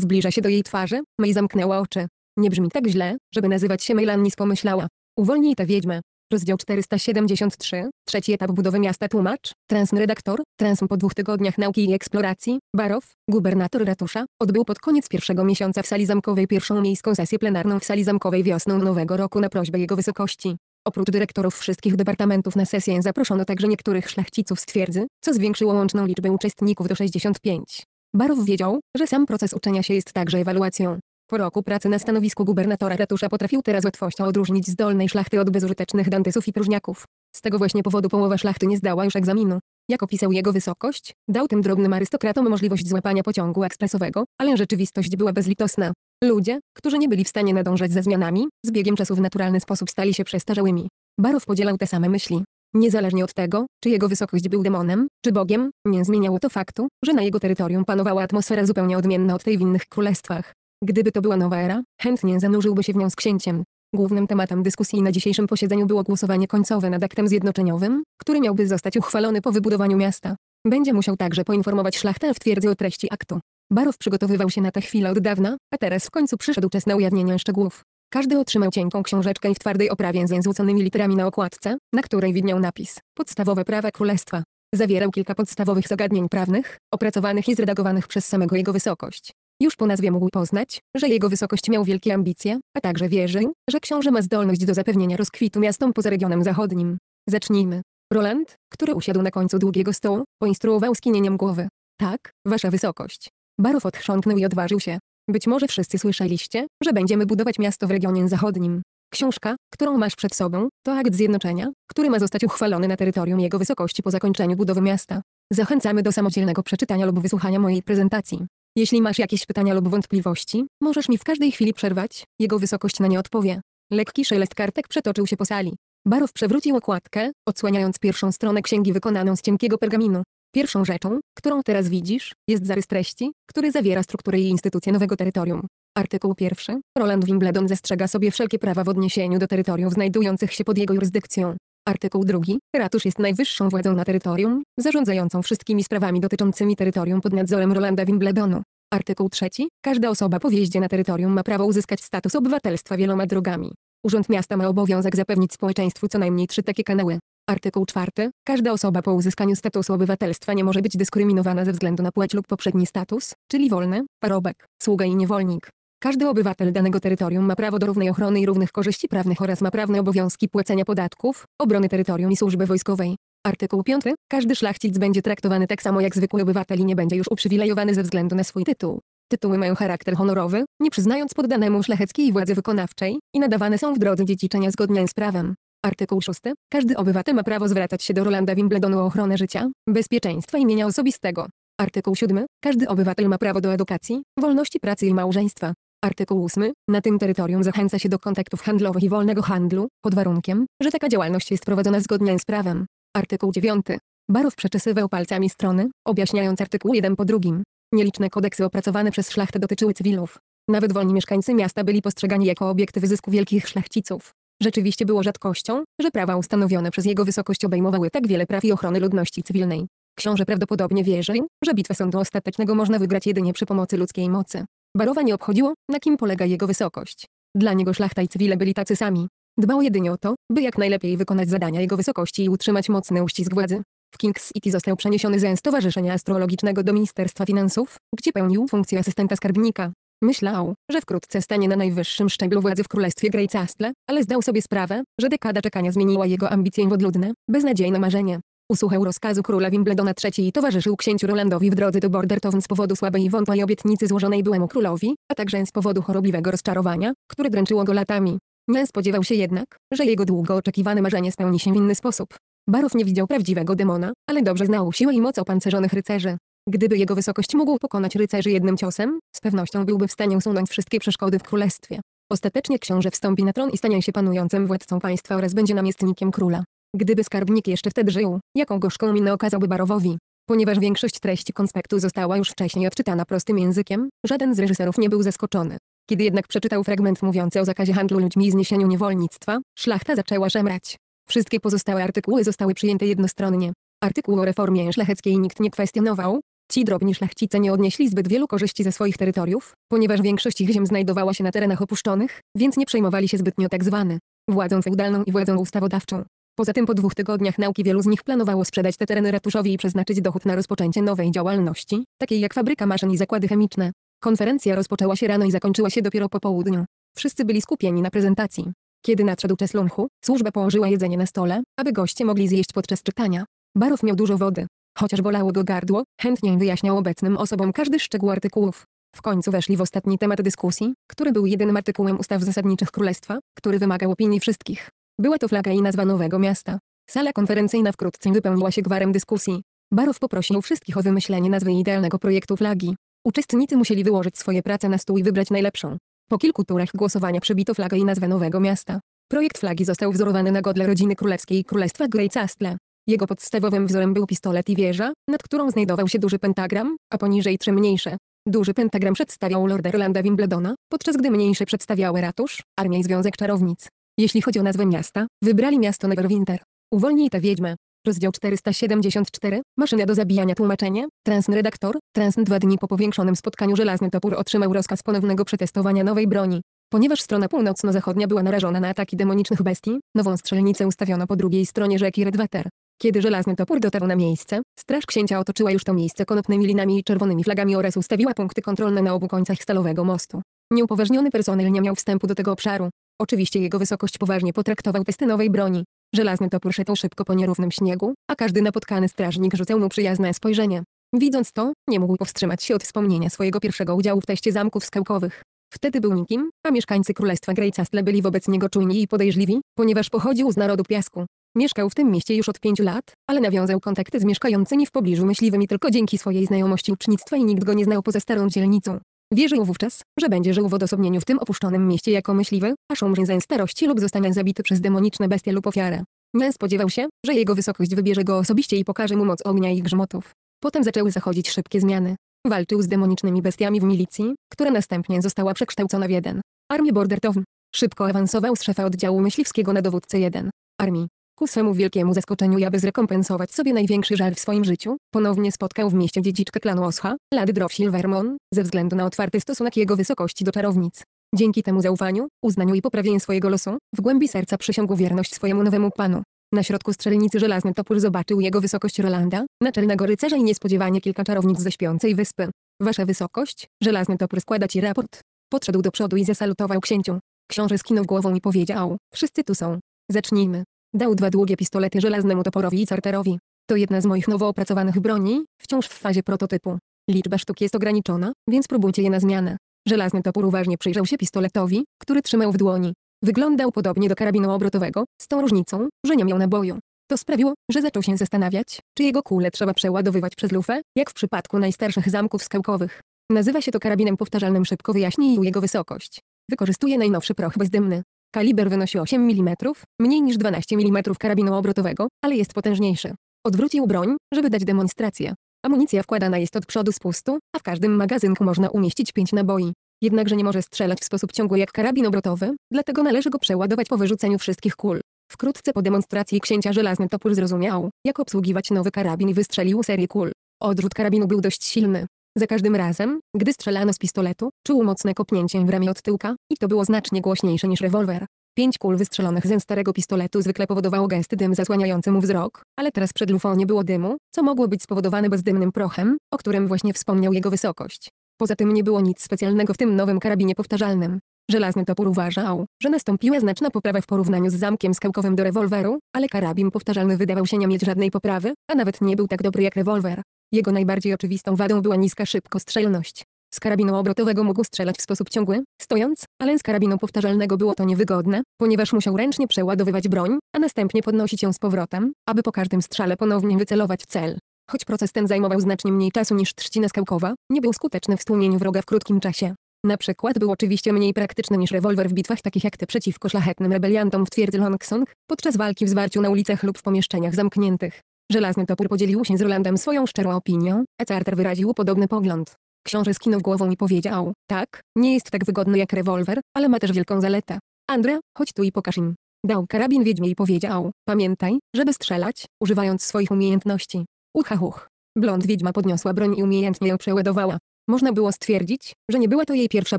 zbliża się do jej twarzy, May zamknęła oczy. Nie brzmi tak źle, żeby nazywać się Melanis pomyślała. Uwolnij tę wiedźmę. Rozdział 473, trzeci etap budowy miasta tłumacz, transredaktor, trans po dwóch tygodniach nauki i eksploracji, Barow, gubernator ratusza, odbył pod koniec pierwszego miesiąca w sali zamkowej pierwszą miejską sesję plenarną w sali zamkowej wiosną nowego roku na prośbę jego wysokości. Oprócz dyrektorów wszystkich departamentów na sesję zaproszono także niektórych szlachciców z twierdzy, co zwiększyło łączną liczbę uczestników do 65. Barow wiedział, że sam proces uczenia się jest także ewaluacją. Po roku pracy na stanowisku gubernatora ratusza potrafił teraz łatwością odróżnić zdolnej szlachty od bezużytecznych dantysów i próżniaków. Z tego właśnie powodu połowa szlachty nie zdała już egzaminu. Jak opisał jego wysokość, dał tym drobnym arystokratom możliwość złapania pociągu ekspresowego, ale rzeczywistość była bezlitosna. Ludzie, którzy nie byli w stanie nadążać za zmianami, z biegiem czasu w naturalny sposób stali się przestarzałymi. Barow podzielał te same myśli. Niezależnie od tego, czy jego wysokość był demonem, czy bogiem, nie zmieniało to faktu, że na jego terytorium panowała atmosfera zupełnie odmienna od tej w innych królestwach. Gdyby to była nowa era, chętnie zanurzyłby się w nią z księciem. Głównym tematem dyskusji na dzisiejszym posiedzeniu było głosowanie końcowe nad aktem zjednoczeniowym, który miałby zostać uchwalony po wybudowaniu miasta. Będzie musiał także poinformować szlachtę w twierdzy o treści aktu. Barów przygotowywał się na tę chwilę od dawna, a teraz w końcu przyszedł czas na ujawnienie szczegółów. Każdy otrzymał cienką książeczkę i w twardej oprawie z złoconymi literami na okładce, na której widniał napis Podstawowe prawa królestwa. Zawierał kilka podstawowych zagadnień prawnych, opracowanych i zredagowanych przez samego jego wysokość. Już po nazwie mógł poznać, że jego wysokość miał wielkie ambicje, a także wierzył, że książę ma zdolność do zapewnienia rozkwitu miastom poza regionem zachodnim. Zacznijmy. Roland, który usiadł na końcu długiego stołu, poinstruował skinieniem głowy. Tak, wasza wysokość. Barof odchrząknął i odważył się. Być może wszyscy słyszeliście, że będziemy budować miasto w regionie zachodnim. Książka, którą masz przed sobą, to akt zjednoczenia, który ma zostać uchwalony na terytorium jego wysokości po zakończeniu budowy miasta. Zachęcamy do samodzielnego przeczytania lub wysłuchania mojej prezentacji. Jeśli masz jakieś pytania lub wątpliwości, możesz mi w każdej chwili przerwać, jego wysokość na nie odpowie. Lekki szelest kartek przetoczył się po sali. Barow przewrócił okładkę, odsłaniając pierwszą stronę księgi wykonaną z cienkiego pergaminu. Pierwszą rzeczą, którą teraz widzisz, jest zarys treści, który zawiera strukturę i instytucje nowego terytorium. Artykuł pierwszy. Roland Wimbledon zastrzega sobie wszelkie prawa w odniesieniu do terytoriów znajdujących się pod jego jurysdykcją. Artykuł 2. Ratusz jest najwyższą władzą na terytorium, zarządzającą wszystkimi sprawami dotyczącymi terytorium pod nadzorem Rolanda Wimbledonu. Artykuł 3. Każda osoba po wjeździe na terytorium ma prawo uzyskać status obywatelstwa wieloma drogami. Urząd Miasta ma obowiązek zapewnić społeczeństwu co najmniej trzy takie kanały. Artykuł 4. Każda osoba po uzyskaniu statusu obywatelstwa nie może być dyskryminowana ze względu na płeć lub poprzedni status, czyli wolny, parobek, sługa i niewolnik. Każdy obywatel danego terytorium ma prawo do równej ochrony i równych korzyści prawnych oraz ma prawne obowiązki płacenia podatków, obrony terytorium i służby wojskowej. Artykuł 5. Każdy szlachcic będzie traktowany tak samo jak zwykły obywatel i nie będzie już uprzywilejowany ze względu na swój tytuł. Tytuły mają charakter honorowy, nie przyznając poddanemu szlacheckiej władzy wykonawczej i nadawane są w drodze dziedziczenia zgodnie z prawem. Artykuł 6. Każdy obywatel ma prawo zwracać się do Rolanda Wimbledonu o ochronę życia, bezpieczeństwa i mienia osobistego. Artykuł 7. Każdy obywatel ma prawo do edukacji, wolności pracy i małżeństwa. Artykuł 8. Na tym terytorium zachęca się do kontaktów handlowych i wolnego handlu, pod warunkiem, że taka działalność jest prowadzona zgodnie z prawem. Artykuł 9. Barów przeczesywał palcami strony, objaśniając artykuł 1 po drugim. Nieliczne kodeksy opracowane przez szlachtę dotyczyły cywilów. Nawet wolni mieszkańcy miasta byli postrzegani jako obiekty wyzysku wielkich szlachciców. Rzeczywiście było rzadkością, że prawa ustanowione przez jego wysokość obejmowały tak wiele praw i ochrony ludności cywilnej. Książę prawdopodobnie wierzył, że bitwę sądu ostatecznego można wygrać jedynie przy pomocy ludzkiej mocy. Barowa nie obchodziło, na kim polega jego wysokość. Dla niego szlachta i cywile byli tacy sami. Dbał jedynie o to, by jak najlepiej wykonać zadania jego wysokości i utrzymać mocny uścisk władzy. W Kings City został przeniesiony ze Stowarzyszenia Astrologicznego do Ministerstwa Finansów, gdzie pełnił funkcję asystenta skarbnika. Myślał, że wkrótce stanie na najwyższym szczeblu władzy w królestwie Greycastle, ale zdał sobie sprawę, że dekada czekania zmieniła jego ambicje w odludne, beznadziejne marzenie. Usłuchał rozkazu króla Wimbledona III i towarzyszył księciu Rolandowi w drodze do Bordertown z powodu słabej i wątłej obietnicy złożonej byłemu królowi, a także z powodu chorobliwego rozczarowania, które dręczyło go latami. Nie spodziewał się jednak, że jego długo oczekiwane marzenie spełni się w inny sposób. Barów nie widział prawdziwego demona, ale dobrze znał siłę i moc opancerzonych rycerzy. Gdyby jego wysokość mógł pokonać rycerzy jednym ciosem, z pewnością byłby w stanie usunąć wszystkie przeszkody w królestwie. Ostatecznie książę wstąpi na tron i stanie się panującym władcą państwa oraz będzie namiestnikiem króla. Gdyby skarbnik jeszcze wtedy żył, jaką gorzką minę okazałby Barowowi. Ponieważ większość treści konspektu została już wcześniej odczytana prostym językiem, żaden z reżyserów nie był zaskoczony. Kiedy jednak przeczytał fragment mówiący o zakazie handlu ludźmi i zniesieniu niewolnictwa, szlachta zaczęła szemrać. Wszystkie pozostałe artykuły zostały przyjęte jednostronnie. Artykuł o reformie szlacheckiej nikt nie kwestionował. Ci drobni szlachcice nie odnieśli zbyt wielu korzyści ze swoich terytoriów, ponieważ większość ich ziem znajdowała się na terenach opuszczonych, więc nie przejmowali się zbytnio tak zwany władzą feudalną i władzą ustawodawczą. Poza tym po dwóch tygodniach nauki wielu z nich planowało sprzedać te tereny ratuszowi i przeznaczyć dochód na rozpoczęcie nowej działalności, takiej jak fabryka maszyn i zakłady chemiczne. Konferencja rozpoczęła się rano i zakończyła się dopiero po południu. Wszyscy byli skupieni na prezentacji. Kiedy nadszedł czas lunchu, służba położyła jedzenie na stole, aby goście mogli zjeść podczas czytania. Barów miał dużo wody. Chociaż bolało go gardło, chętnie wyjaśniał obecnym osobom każdy szczegół artykułów. W końcu weszli w ostatni temat dyskusji, który był jedynym artykułem ustaw zasadniczych królestwa, który wymagał opinii wszystkich. Była to flaga i nazwa nowego miasta. Sala konferencyjna wkrótce wypełniła się gwarem dyskusji. Barow poprosił wszystkich o wymyślenie nazwy idealnego projektu flagi. Uczestnicy musieli wyłożyć swoje prace na stół i wybrać najlepszą. Po kilku turach głosowania przybito flagę i nazwę nowego miasta. Projekt flagi został wzorowany na godle rodziny królewskiej i królestwa Castle. Jego podstawowym wzorem był pistolet i wieża, nad którą znajdował się duży pentagram, a poniżej trzy mniejsze. Duży pentagram przedstawiał lorda Rolanda Wimbledona, podczas gdy mniejsze przedstawiały ratusz, armię i Związek Czarownic. Jeśli chodzi o nazwę miasta, wybrali miasto Neverwinter. Uwolnij tę wiedźmę. Rozdział 474, maszyna do zabijania tłumaczenie, Transn redaktor, Transn dwa dni po powiększonym spotkaniu Żelazny Topór otrzymał rozkaz ponownego przetestowania nowej broni. Ponieważ strona północno-zachodnia była narażona na ataki demonicznych bestii, nową strzelnicę ustawiono po drugiej stronie rzeki Redwater. Kiedy żelazny topór dotarł na miejsce, straż księcia otoczyła już to miejsce konopnymi linami i czerwonymi flagami oraz ustawiła punkty kontrolne na obu końcach stalowego mostu. Nieupoważniony personel nie miał wstępu do tego obszaru. Oczywiście jego wysokość poważnie potraktował pestynowej broni. Żelazny topór szedł szybko po nierównym śniegu, a każdy napotkany strażnik rzucał mu przyjazne spojrzenie. Widząc to, nie mógł powstrzymać się od wspomnienia swojego pierwszego udziału w teście zamków skałkowych. Wtedy był nikim, a mieszkańcy królestwa Greycastle byli wobec niego czujni i podejrzliwi, ponieważ pochodził z narodu piasku. Mieszkał w tym mieście już od pięciu lat, ale nawiązał kontakty z mieszkającymi w pobliżu myśliwymi tylko dzięki swojej znajomości ucznictwa i nikt go nie znał poza starą dzielnicą. Wierzył wówczas, że będzie żył w odosobnieniu w tym opuszczonym mieście jako myśliwy, aż umrze ze starości lub zostanie zabity przez demoniczne bestie lub ofiarę. Nie spodziewał się, że jego wysokość wybierze go osobiście i pokaże mu moc ognia i grzmotów. Potem zaczęły zachodzić szybkie zmiany. Walczył z demonicznymi bestiami w milicji, która następnie została przekształcona w jeden. Armię Bordertown. Szybko awansował z szefa oddziału myśliwskiego na dowódcę 1. Armii. Ku swemu wielkiemu zaskoczeniu i aby zrekompensować sobie największy żal w swoim życiu, ponownie spotkał w mieście dziedziczkę klanu Oscha, Lady Drow Silvermon, ze względu na otwarty stosunek jego wysokości do czarownic. Dzięki temu zaufaniu, uznaniu i poprawieniu swojego losu, w głębi serca przysiągł wierność swojemu nowemu panu. Na środku strzelnicy żelazny topór zobaczył jego wysokość Rolanda, naczelnego rycerza i niespodziewanie kilka czarownic ze śpiącej wyspy. Wasza wysokość, żelazny topór składa ci raport. Podszedł do przodu i zasalutował księciu. Książę skinął głową i powiedział, wszyscy tu są. Zacznijmy. Dał dwa długie pistolety żelaznemu toporowi i carterowi. To jedna z moich nowo opracowanych broni, wciąż w fazie prototypu. Liczba sztuk jest ograniczona, więc próbujcie je na zmianę. Żelazny topór uważnie przyjrzał się pistoletowi, który trzymał w dłoni. Wyglądał podobnie do karabinu obrotowego, z tą różnicą, że nie miał naboju. To sprawiło, że zaczął się zastanawiać, czy jego kule trzeba przeładowywać przez lufę, jak w przypadku najstarszych zamków skałkowych. Nazywa się to karabinem powtarzalnym szybko wyjaśnił jego wysokość. Wykorzystuje najnowszy proch bezdymny. Kaliber wynosi 8 mm, mniej niż 12 mm karabinu obrotowego, ale jest potężniejszy. Odwrócił broń, żeby dać demonstrację. Amunicja wkładana jest od przodu z pustu, a w każdym magazynku można umieścić 5 naboi. Jednakże nie może strzelać w sposób ciągły jak karabin obrotowy, dlatego należy go przeładować po wyrzuceniu wszystkich kul. Wkrótce po demonstracji księcia żelazny topór zrozumiał, jak obsługiwać nowy karabin i wystrzelił serię kul. Odrzut karabinu był dość silny. Za każdym razem, gdy strzelano z pistoletu, czuł mocne kopnięcie w ramię od tyłka, i to było znacznie głośniejsze niż rewolwer. Pięć kul wystrzelonych ze starego pistoletu zwykle powodowało gęsty dym zasłaniający mu wzrok, ale teraz przed lufą nie było dymu, co mogło być spowodowane bezdymnym prochem, o którym właśnie wspomniał jego wysokość. Poza tym nie było nic specjalnego w tym nowym karabinie powtarzalnym. Żelazny topór uważał, że nastąpiła znaczna poprawa w porównaniu z zamkiem skałkowym do rewolweru, ale karabin powtarzalny wydawał się nie mieć żadnej poprawy, a nawet nie był tak dobry jak rewolwer. Jego najbardziej oczywistą wadą była niska szybkostrzelność. Z karabinu obrotowego mógł strzelać w sposób ciągły, stojąc, ale z karabinu powtarzalnego było to niewygodne, ponieważ musiał ręcznie przeładowywać broń, a następnie podnosić ją z powrotem, aby po każdym strzale ponownie wycelować w cel. Choć proces ten zajmował znacznie mniej czasu niż trzcina skałkowa, nie był skuteczny w stłumieniu wroga w krótkim czasie. Na przykład był oczywiście mniej praktyczny niż rewolwer w bitwach takich jak te przeciwko szlachetnym rebeliantom w twierdzy Longsong, podczas walki w zwarciu na ulicach lub w pomieszczeniach zamkniętych. Żelazny topór podzielił się z Rolandem swoją szczerą opinią, a Carter wyraził podobny pogląd. Książę skinął głową i powiedział, tak, nie jest tak wygodny jak rewolwer, ale ma też wielką zaletę. Andrea, chodź tu i pokaż im. Dał karabin wiedźmie i powiedział, pamiętaj, żeby strzelać, używając swoich umiejętności. Ucha huch. Blond wiedźma podniosła broń i umiejętnie ją przeładowała. Można było stwierdzić, że nie była to jej pierwsza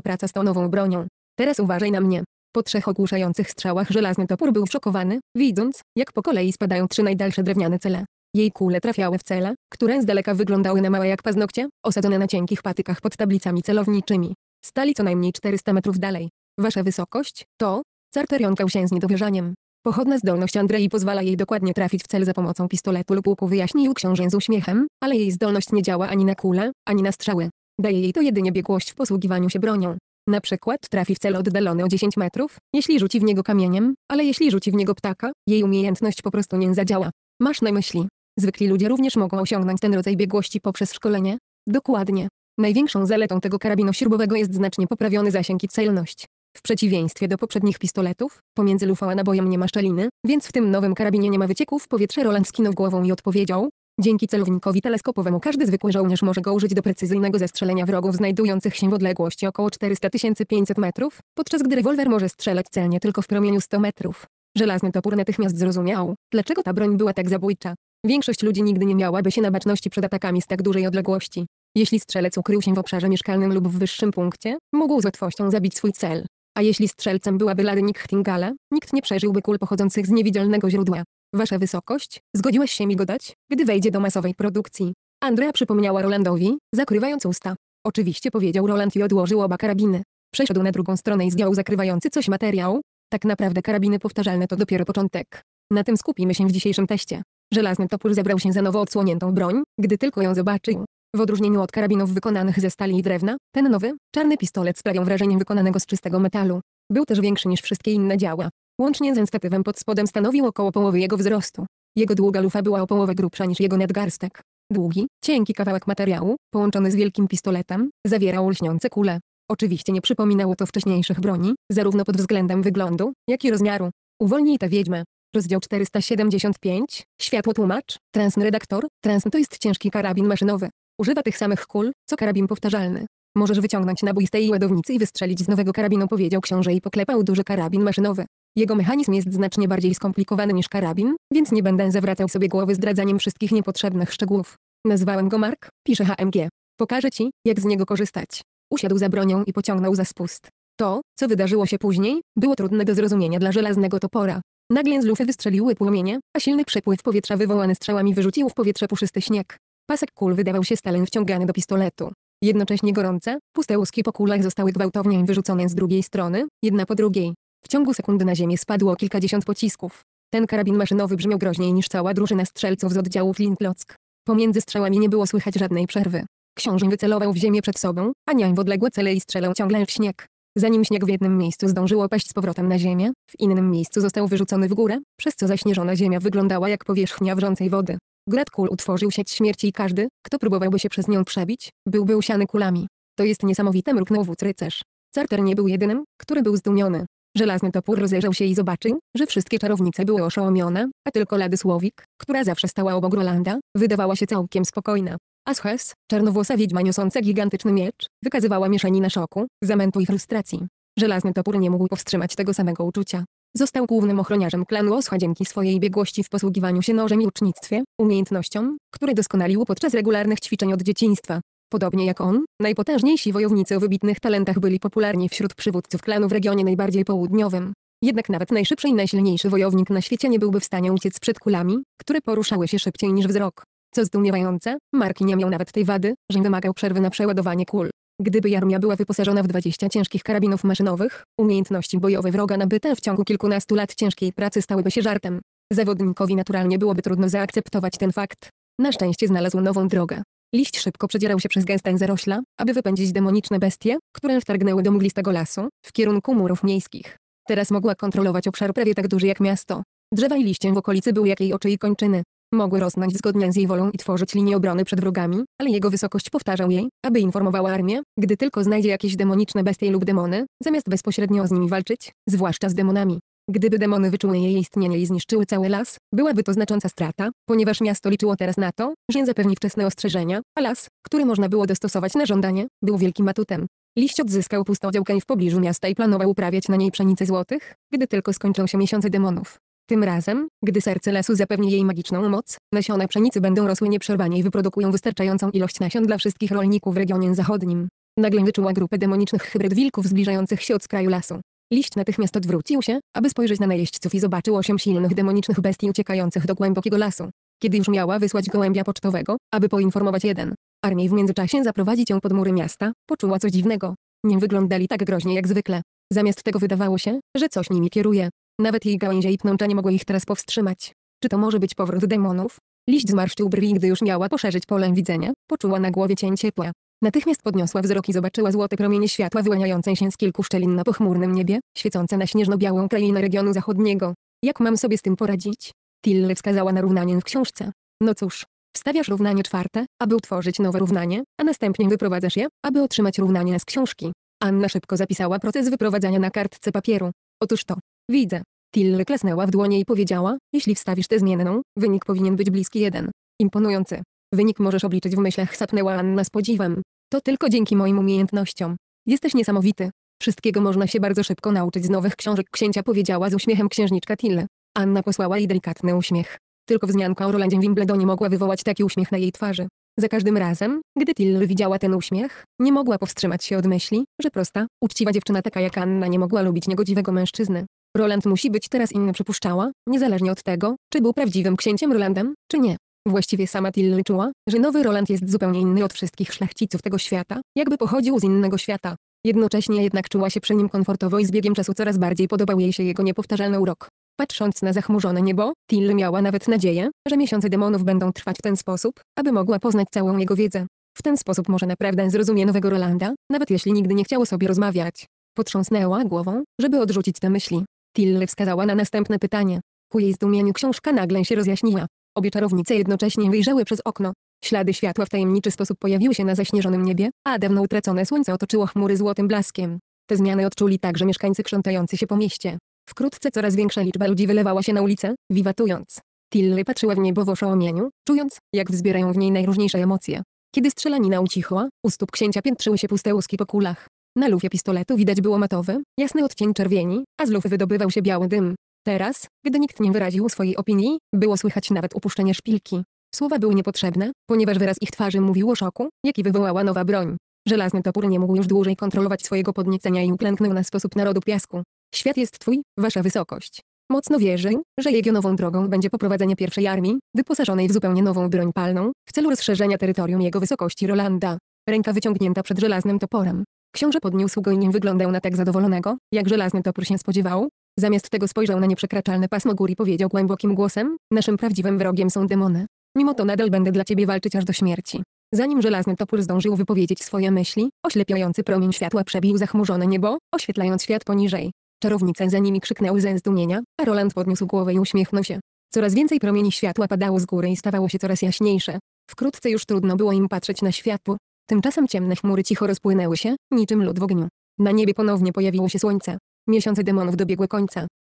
praca z tą nową bronią. Teraz uważaj na mnie. Po trzech ogłuszających strzałach żelazny topór był szokowany, widząc, jak po kolei spadają trzy najdalsze drewniane cele. Jej kule trafiały w cele, które z daleka wyglądały na małe jak paznokcie, osadzone na cienkich patykach pod tablicami celowniczymi. Stali co najmniej 400 metrów dalej. Wasza wysokość, to... Carterion kał się z niedowierzaniem. Pochodna zdolność Andrei pozwala jej dokładnie trafić w cel za pomocą pistoletu lub łuku wyjaśnił książę z uśmiechem, ale jej zdolność nie działa ani na kule, ani na strzały. Daje jej to jedynie biegłość w posługiwaniu się bronią. Na przykład trafi w cel oddalony o 10 metrów, jeśli rzuci w niego kamieniem, ale jeśli rzuci w niego ptaka, jej umiejętność po prostu nie zadziała. Masz na myśli. Zwykli ludzie również mogą osiągnąć ten rodzaj biegłości poprzez szkolenie? Dokładnie. Największą zaletą tego karabinu śrubowego jest znacznie poprawiony zasięg i celność. W przeciwieństwie do poprzednich pistoletów, pomiędzy lufą a nabojem nie ma szczeliny, więc w tym nowym karabinie nie ma wycieków powietrza. powietrze Roland skinął głową i odpowiedział, Dzięki celownikowi teleskopowemu każdy zwykły żołnierz może go użyć do precyzyjnego zestrzelenia wrogów znajdujących się w odległości około 400-500 metrów, podczas gdy rewolwer może strzelać celnie tylko w promieniu 100 metrów. Żelazny topór natychmiast zrozumiał, dlaczego ta broń była tak zabójcza. Większość ludzi nigdy nie miałaby się na baczności przed atakami z tak dużej odległości. Jeśli strzelec ukrył się w obszarze mieszkalnym lub w wyższym punkcie, mógł z łatwością zabić swój cel. A jeśli strzelcem byłaby Lady Nick Htingale, nikt nie przeżyłby kul pochodzących z niewidzialnego źródła. Wasza wysokość, zgodziłaś się mi go dać, gdy wejdzie do masowej produkcji. Andrea przypomniała Rolandowi, zakrywając usta. Oczywiście powiedział Roland i odłożył oba karabiny. Przeszedł na drugą stronę i zdjął zakrywający coś materiał. Tak naprawdę karabiny powtarzalne to dopiero początek. Na tym skupimy się w dzisiejszym teście. Żelazny topór zebrał się za nowo odsłoniętą broń, gdy tylko ją zobaczył. W odróżnieniu od karabinów wykonanych ze stali i drewna, ten nowy, czarny pistolet sprawiał wrażenie wykonanego z czystego metalu. Był też większy niż wszystkie inne działa łącznie z enstatywem pod spodem stanowił około połowy jego wzrostu. Jego długa lufa była o połowę grubsza niż jego nadgarstek. Długi, cienki kawałek materiału, połączony z wielkim pistoletem, zawierał lśniące kule. Oczywiście nie przypominało to wcześniejszych broni, zarówno pod względem wyglądu, jak i rozmiaru. Uwolnij tę wiedźmę. Rozdział 475. Światło tłumacz. redaktor. Transn, to jest ciężki karabin maszynowy. Używa tych samych kul, co karabin powtarzalny. Możesz wyciągnąć nabój z tej ładownicy i wystrzelić z nowego karabinu powiedział książę i poklepał duży karabin maszynowy. Jego mechanizm jest znacznie bardziej skomplikowany niż karabin, więc nie będę zawracał sobie głowy zdradzaniem wszystkich niepotrzebnych szczegółów. Nazwałem go Mark, pisze HMG. Pokażę ci, jak z niego korzystać. Usiadł za bronią i pociągnął za spust. To, co wydarzyło się później, było trudne do zrozumienia dla żelaznego topora. Nagle z lufy wystrzeliły płomienie, a silny przepływ powietrza wywołany strzałami wyrzucił w powietrze puszysty śnieg. Pasek kul wydawał się stalen wciągany do pistoletu. Jednocześnie gorące, puste łuski po kulach zostały gwałtownie wyrzucone z drugiej strony, jedna po drugiej. W ciągu sekundy na ziemię spadło kilkadziesiąt pocisków. Ten karabin maszynowy brzmiał groźniej niż cała drużyna strzelców z oddziałów Flintlock. Pomiędzy strzałami nie było słychać żadnej przerwy. Książę wycelował w ziemię przed sobą, a niań w odległe cele i strzelał ciągle w śnieg. Zanim śnieg w jednym miejscu zdążył opaść z powrotem na ziemię, w innym miejscu został wyrzucony w górę, przez co zaśnieżona ziemia wyglądała jak powierzchnia wrzącej wody. Grad kul utworzył sieć śmierci i każdy, kto próbowałby się przez nią przebić, byłby usiany kulami. To jest niesamowite mruknął wódz rycerz. Carter nie był jedynym, który był zdumiony. Żelazny topór rozejrzał się i zobaczył, że wszystkie czarownice były oszołomione, a tylko Słowik, która zawsze stała obok Rolanda, wydawała się całkiem spokojna. Ashes, czarnowłosa wiedźma niosąca gigantyczny miecz, wykazywała mieszaninę szoku, zamętu i frustracji. Żelazny topór nie mógł powstrzymać tego samego uczucia. Został głównym ochroniarzem klanu Osła dzięki swojej biegłości w posługiwaniu się nożem i ucznictwie, umiejętnościom, które doskonalił podczas regularnych ćwiczeń od dzieciństwa. Podobnie jak on, najpotężniejsi wojownicy o wybitnych talentach byli popularni wśród przywódców klanu w regionie najbardziej południowym. Jednak nawet najszybszy i najsilniejszy wojownik na świecie nie byłby w stanie uciec przed kulami, które poruszały się szybciej niż wzrok. Co zdumiewające, Marki nie miał nawet tej wady, że wymagał przerwy na przeładowanie kul. Gdyby armia była wyposażona w 20 ciężkich karabinów maszynowych, umiejętności bojowe wroga nabyte w ciągu kilkunastu lat ciężkiej pracy stałyby się żartem. Zawodnikowi naturalnie byłoby trudno zaakceptować ten fakt. Na szczęście znalazł nową drogę. Liść szybko przedzierał się przez gęstę zarośla, aby wypędzić demoniczne bestie, które wtargnęły do mglistego lasu, w kierunku murów miejskich. Teraz mogła kontrolować obszar prawie tak duży jak miasto. Drzewa i liście w okolicy były jak jej oczy i kończyny. Mogły rosnąć zgodnie z jej wolą i tworzyć linie obrony przed wrogami, ale jego wysokość powtarzał jej, aby informowała armię, gdy tylko znajdzie jakieś demoniczne bestie lub demony, zamiast bezpośrednio z nimi walczyć, zwłaszcza z demonami. Gdyby demony wyczuły jej istnienie i zniszczyły cały las, byłaby to znacząca strata, ponieważ miasto liczyło teraz na to, że zapewni wczesne ostrzeżenia, a las, który można było dostosować na żądanie, był wielkim atutem. Liść odzyskał działkę w pobliżu miasta i planował uprawiać na niej pszenicę złotych, gdy tylko skończą się miesiące demonów. Tym razem, gdy serce lasu zapewni jej magiczną moc, nasiona pszenicy będą rosły nieprzerwanie i wyprodukują wystarczającą ilość nasion dla wszystkich rolników w regionie zachodnim. Nagle wyczuła grupę demonicznych hybryd wilków zbliżających się od skraju lasu. Liść natychmiast odwrócił się, aby spojrzeć na najeźdźców i zobaczył osiem silnych demonicznych bestii uciekających do głębokiego lasu. Kiedy już miała wysłać gołębia pocztowego, aby poinformować jeden, armię w międzyczasie zaprowadzić ją pod mury miasta, poczuła coś dziwnego. Nie wyglądali tak groźnie jak zwykle. Zamiast tego wydawało się, że coś nimi kieruje. Nawet jej gałęzie i pnącza nie mogły ich teraz powstrzymać. Czy to może być powrót demonów? Liść zmarszczył brwi, gdy już miała poszerzyć pole widzenia, poczuła na głowie cień ciepła. Natychmiast podniosła wzrok i zobaczyła złote promienie światła wyłaniające się z kilku szczelin na pochmurnym niebie, świecące na śnieżno-białą krainę regionu zachodniego. Jak mam sobie z tym poradzić? Tille wskazała na równanie w książce. No cóż, wstawiasz równanie czwarte, aby utworzyć nowe równanie, a następnie wyprowadzasz je, aby otrzymać równanie z książki. Anna szybko zapisała proces wyprowadzania na kartce papieru. Otóż to. Widzę. Tille klasnęła w dłonie i powiedziała, jeśli wstawisz tę zmienną, wynik powinien być bliski jeden. Imponujący. Wynik możesz obliczyć w myślach sapnęła Anna z podziwem. To tylko dzięki moim umiejętnościom. Jesteś niesamowity. Wszystkiego można się bardzo szybko nauczyć z nowych książek księcia powiedziała z uśmiechem księżniczka Till. Anna posłała jej delikatny uśmiech. Tylko wzmianka o Rolandzie Wimbledonie mogła wywołać taki uśmiech na jej twarzy. Za każdym razem, gdy Till widziała ten uśmiech, nie mogła powstrzymać się od myśli, że prosta, uczciwa dziewczyna taka jak Anna nie mogła lubić niegodziwego mężczyzny. Roland musi być teraz inny przypuszczała, niezależnie od tego, czy był prawdziwym księciem Rolandem, czy nie. Właściwie sama Till czuła, że nowy Roland jest zupełnie inny od wszystkich szlachciców tego świata, jakby pochodził z innego świata. Jednocześnie jednak czuła się przy nim komfortowo i z biegiem czasu coraz bardziej podobał jej się jego niepowtarzalny urok. Patrząc na zachmurzone niebo, Till miała nawet nadzieję, że miesiące demonów będą trwać w ten sposób, aby mogła poznać całą jego wiedzę. W ten sposób może naprawdę zrozumie nowego Rolanda, nawet jeśli nigdy nie chciało sobie rozmawiać. Potrząsnęła głową, żeby odrzucić te myśli. Till wskazała na następne pytanie. Ku jej zdumieniu książka nagle się rozjaśniła. Obie czarownice jednocześnie wyjrzały przez okno. Ślady światła w tajemniczy sposób pojawiły się na zaśnieżonym niebie, a dawno utracone słońce otoczyło chmury złotym blaskiem. Te zmiany odczuli także mieszkańcy krzątający się po mieście. Wkrótce coraz większa liczba ludzi wylewała się na ulicę, wiwatując. Tilly patrzyła w niebo w oszołomieniu, czując, jak wzbierają w niej najróżniejsze emocje. Kiedy strzelanina ucichła, u stóp księcia piętrzyły się puste łuski po kulach. Na lufie pistoletu widać było matowy, jasny odcień czerwieni, a z lufy wydobywał się biały dym. Teraz, gdy nikt nie wyraził swojej opinii, było słychać nawet upuszczenie szpilki. Słowa były niepotrzebne, ponieważ wyraz ich twarzy mówił o szoku, jaki wywołała nowa broń. Żelazny topór nie mógł już dłużej kontrolować swojego podniecenia i uklęknął na sposób narodu piasku. Świat jest twój, wasza wysokość. Mocno wierzył, że jego nową drogą będzie poprowadzenie pierwszej armii, wyposażonej w zupełnie nową broń palną, w celu rozszerzenia terytorium jego wysokości Rolanda. Ręka wyciągnięta przed żelaznym toporem. Książę podniósł go i nie wyglądał na tak zadowolonego, jak żelazny topór się spodziewał, Zamiast tego spojrzał na nieprzekraczalne pasmo gór i powiedział głębokim głosem, naszym prawdziwym wrogiem są demony. Mimo to nadal będę dla ciebie walczyć aż do śmierci. Zanim żelazny topór zdążył wypowiedzieć swoje myśli, oślepiający promień światła przebił zachmurzone niebo, oświetlając świat poniżej. Czarownice za nimi krzyknęły ze zdumienia, a Roland podniósł głowę i uśmiechnął się. Coraz więcej promieni światła padało z góry i stawało się coraz jaśniejsze. Wkrótce już trudno było im patrzeć na światło. Tymczasem ciemne chmury cicho rozpłynęły się, niczym lód w ogniu. Na niebie ponownie pojawiło się słońce. Miesiące demonów dobiegły końca.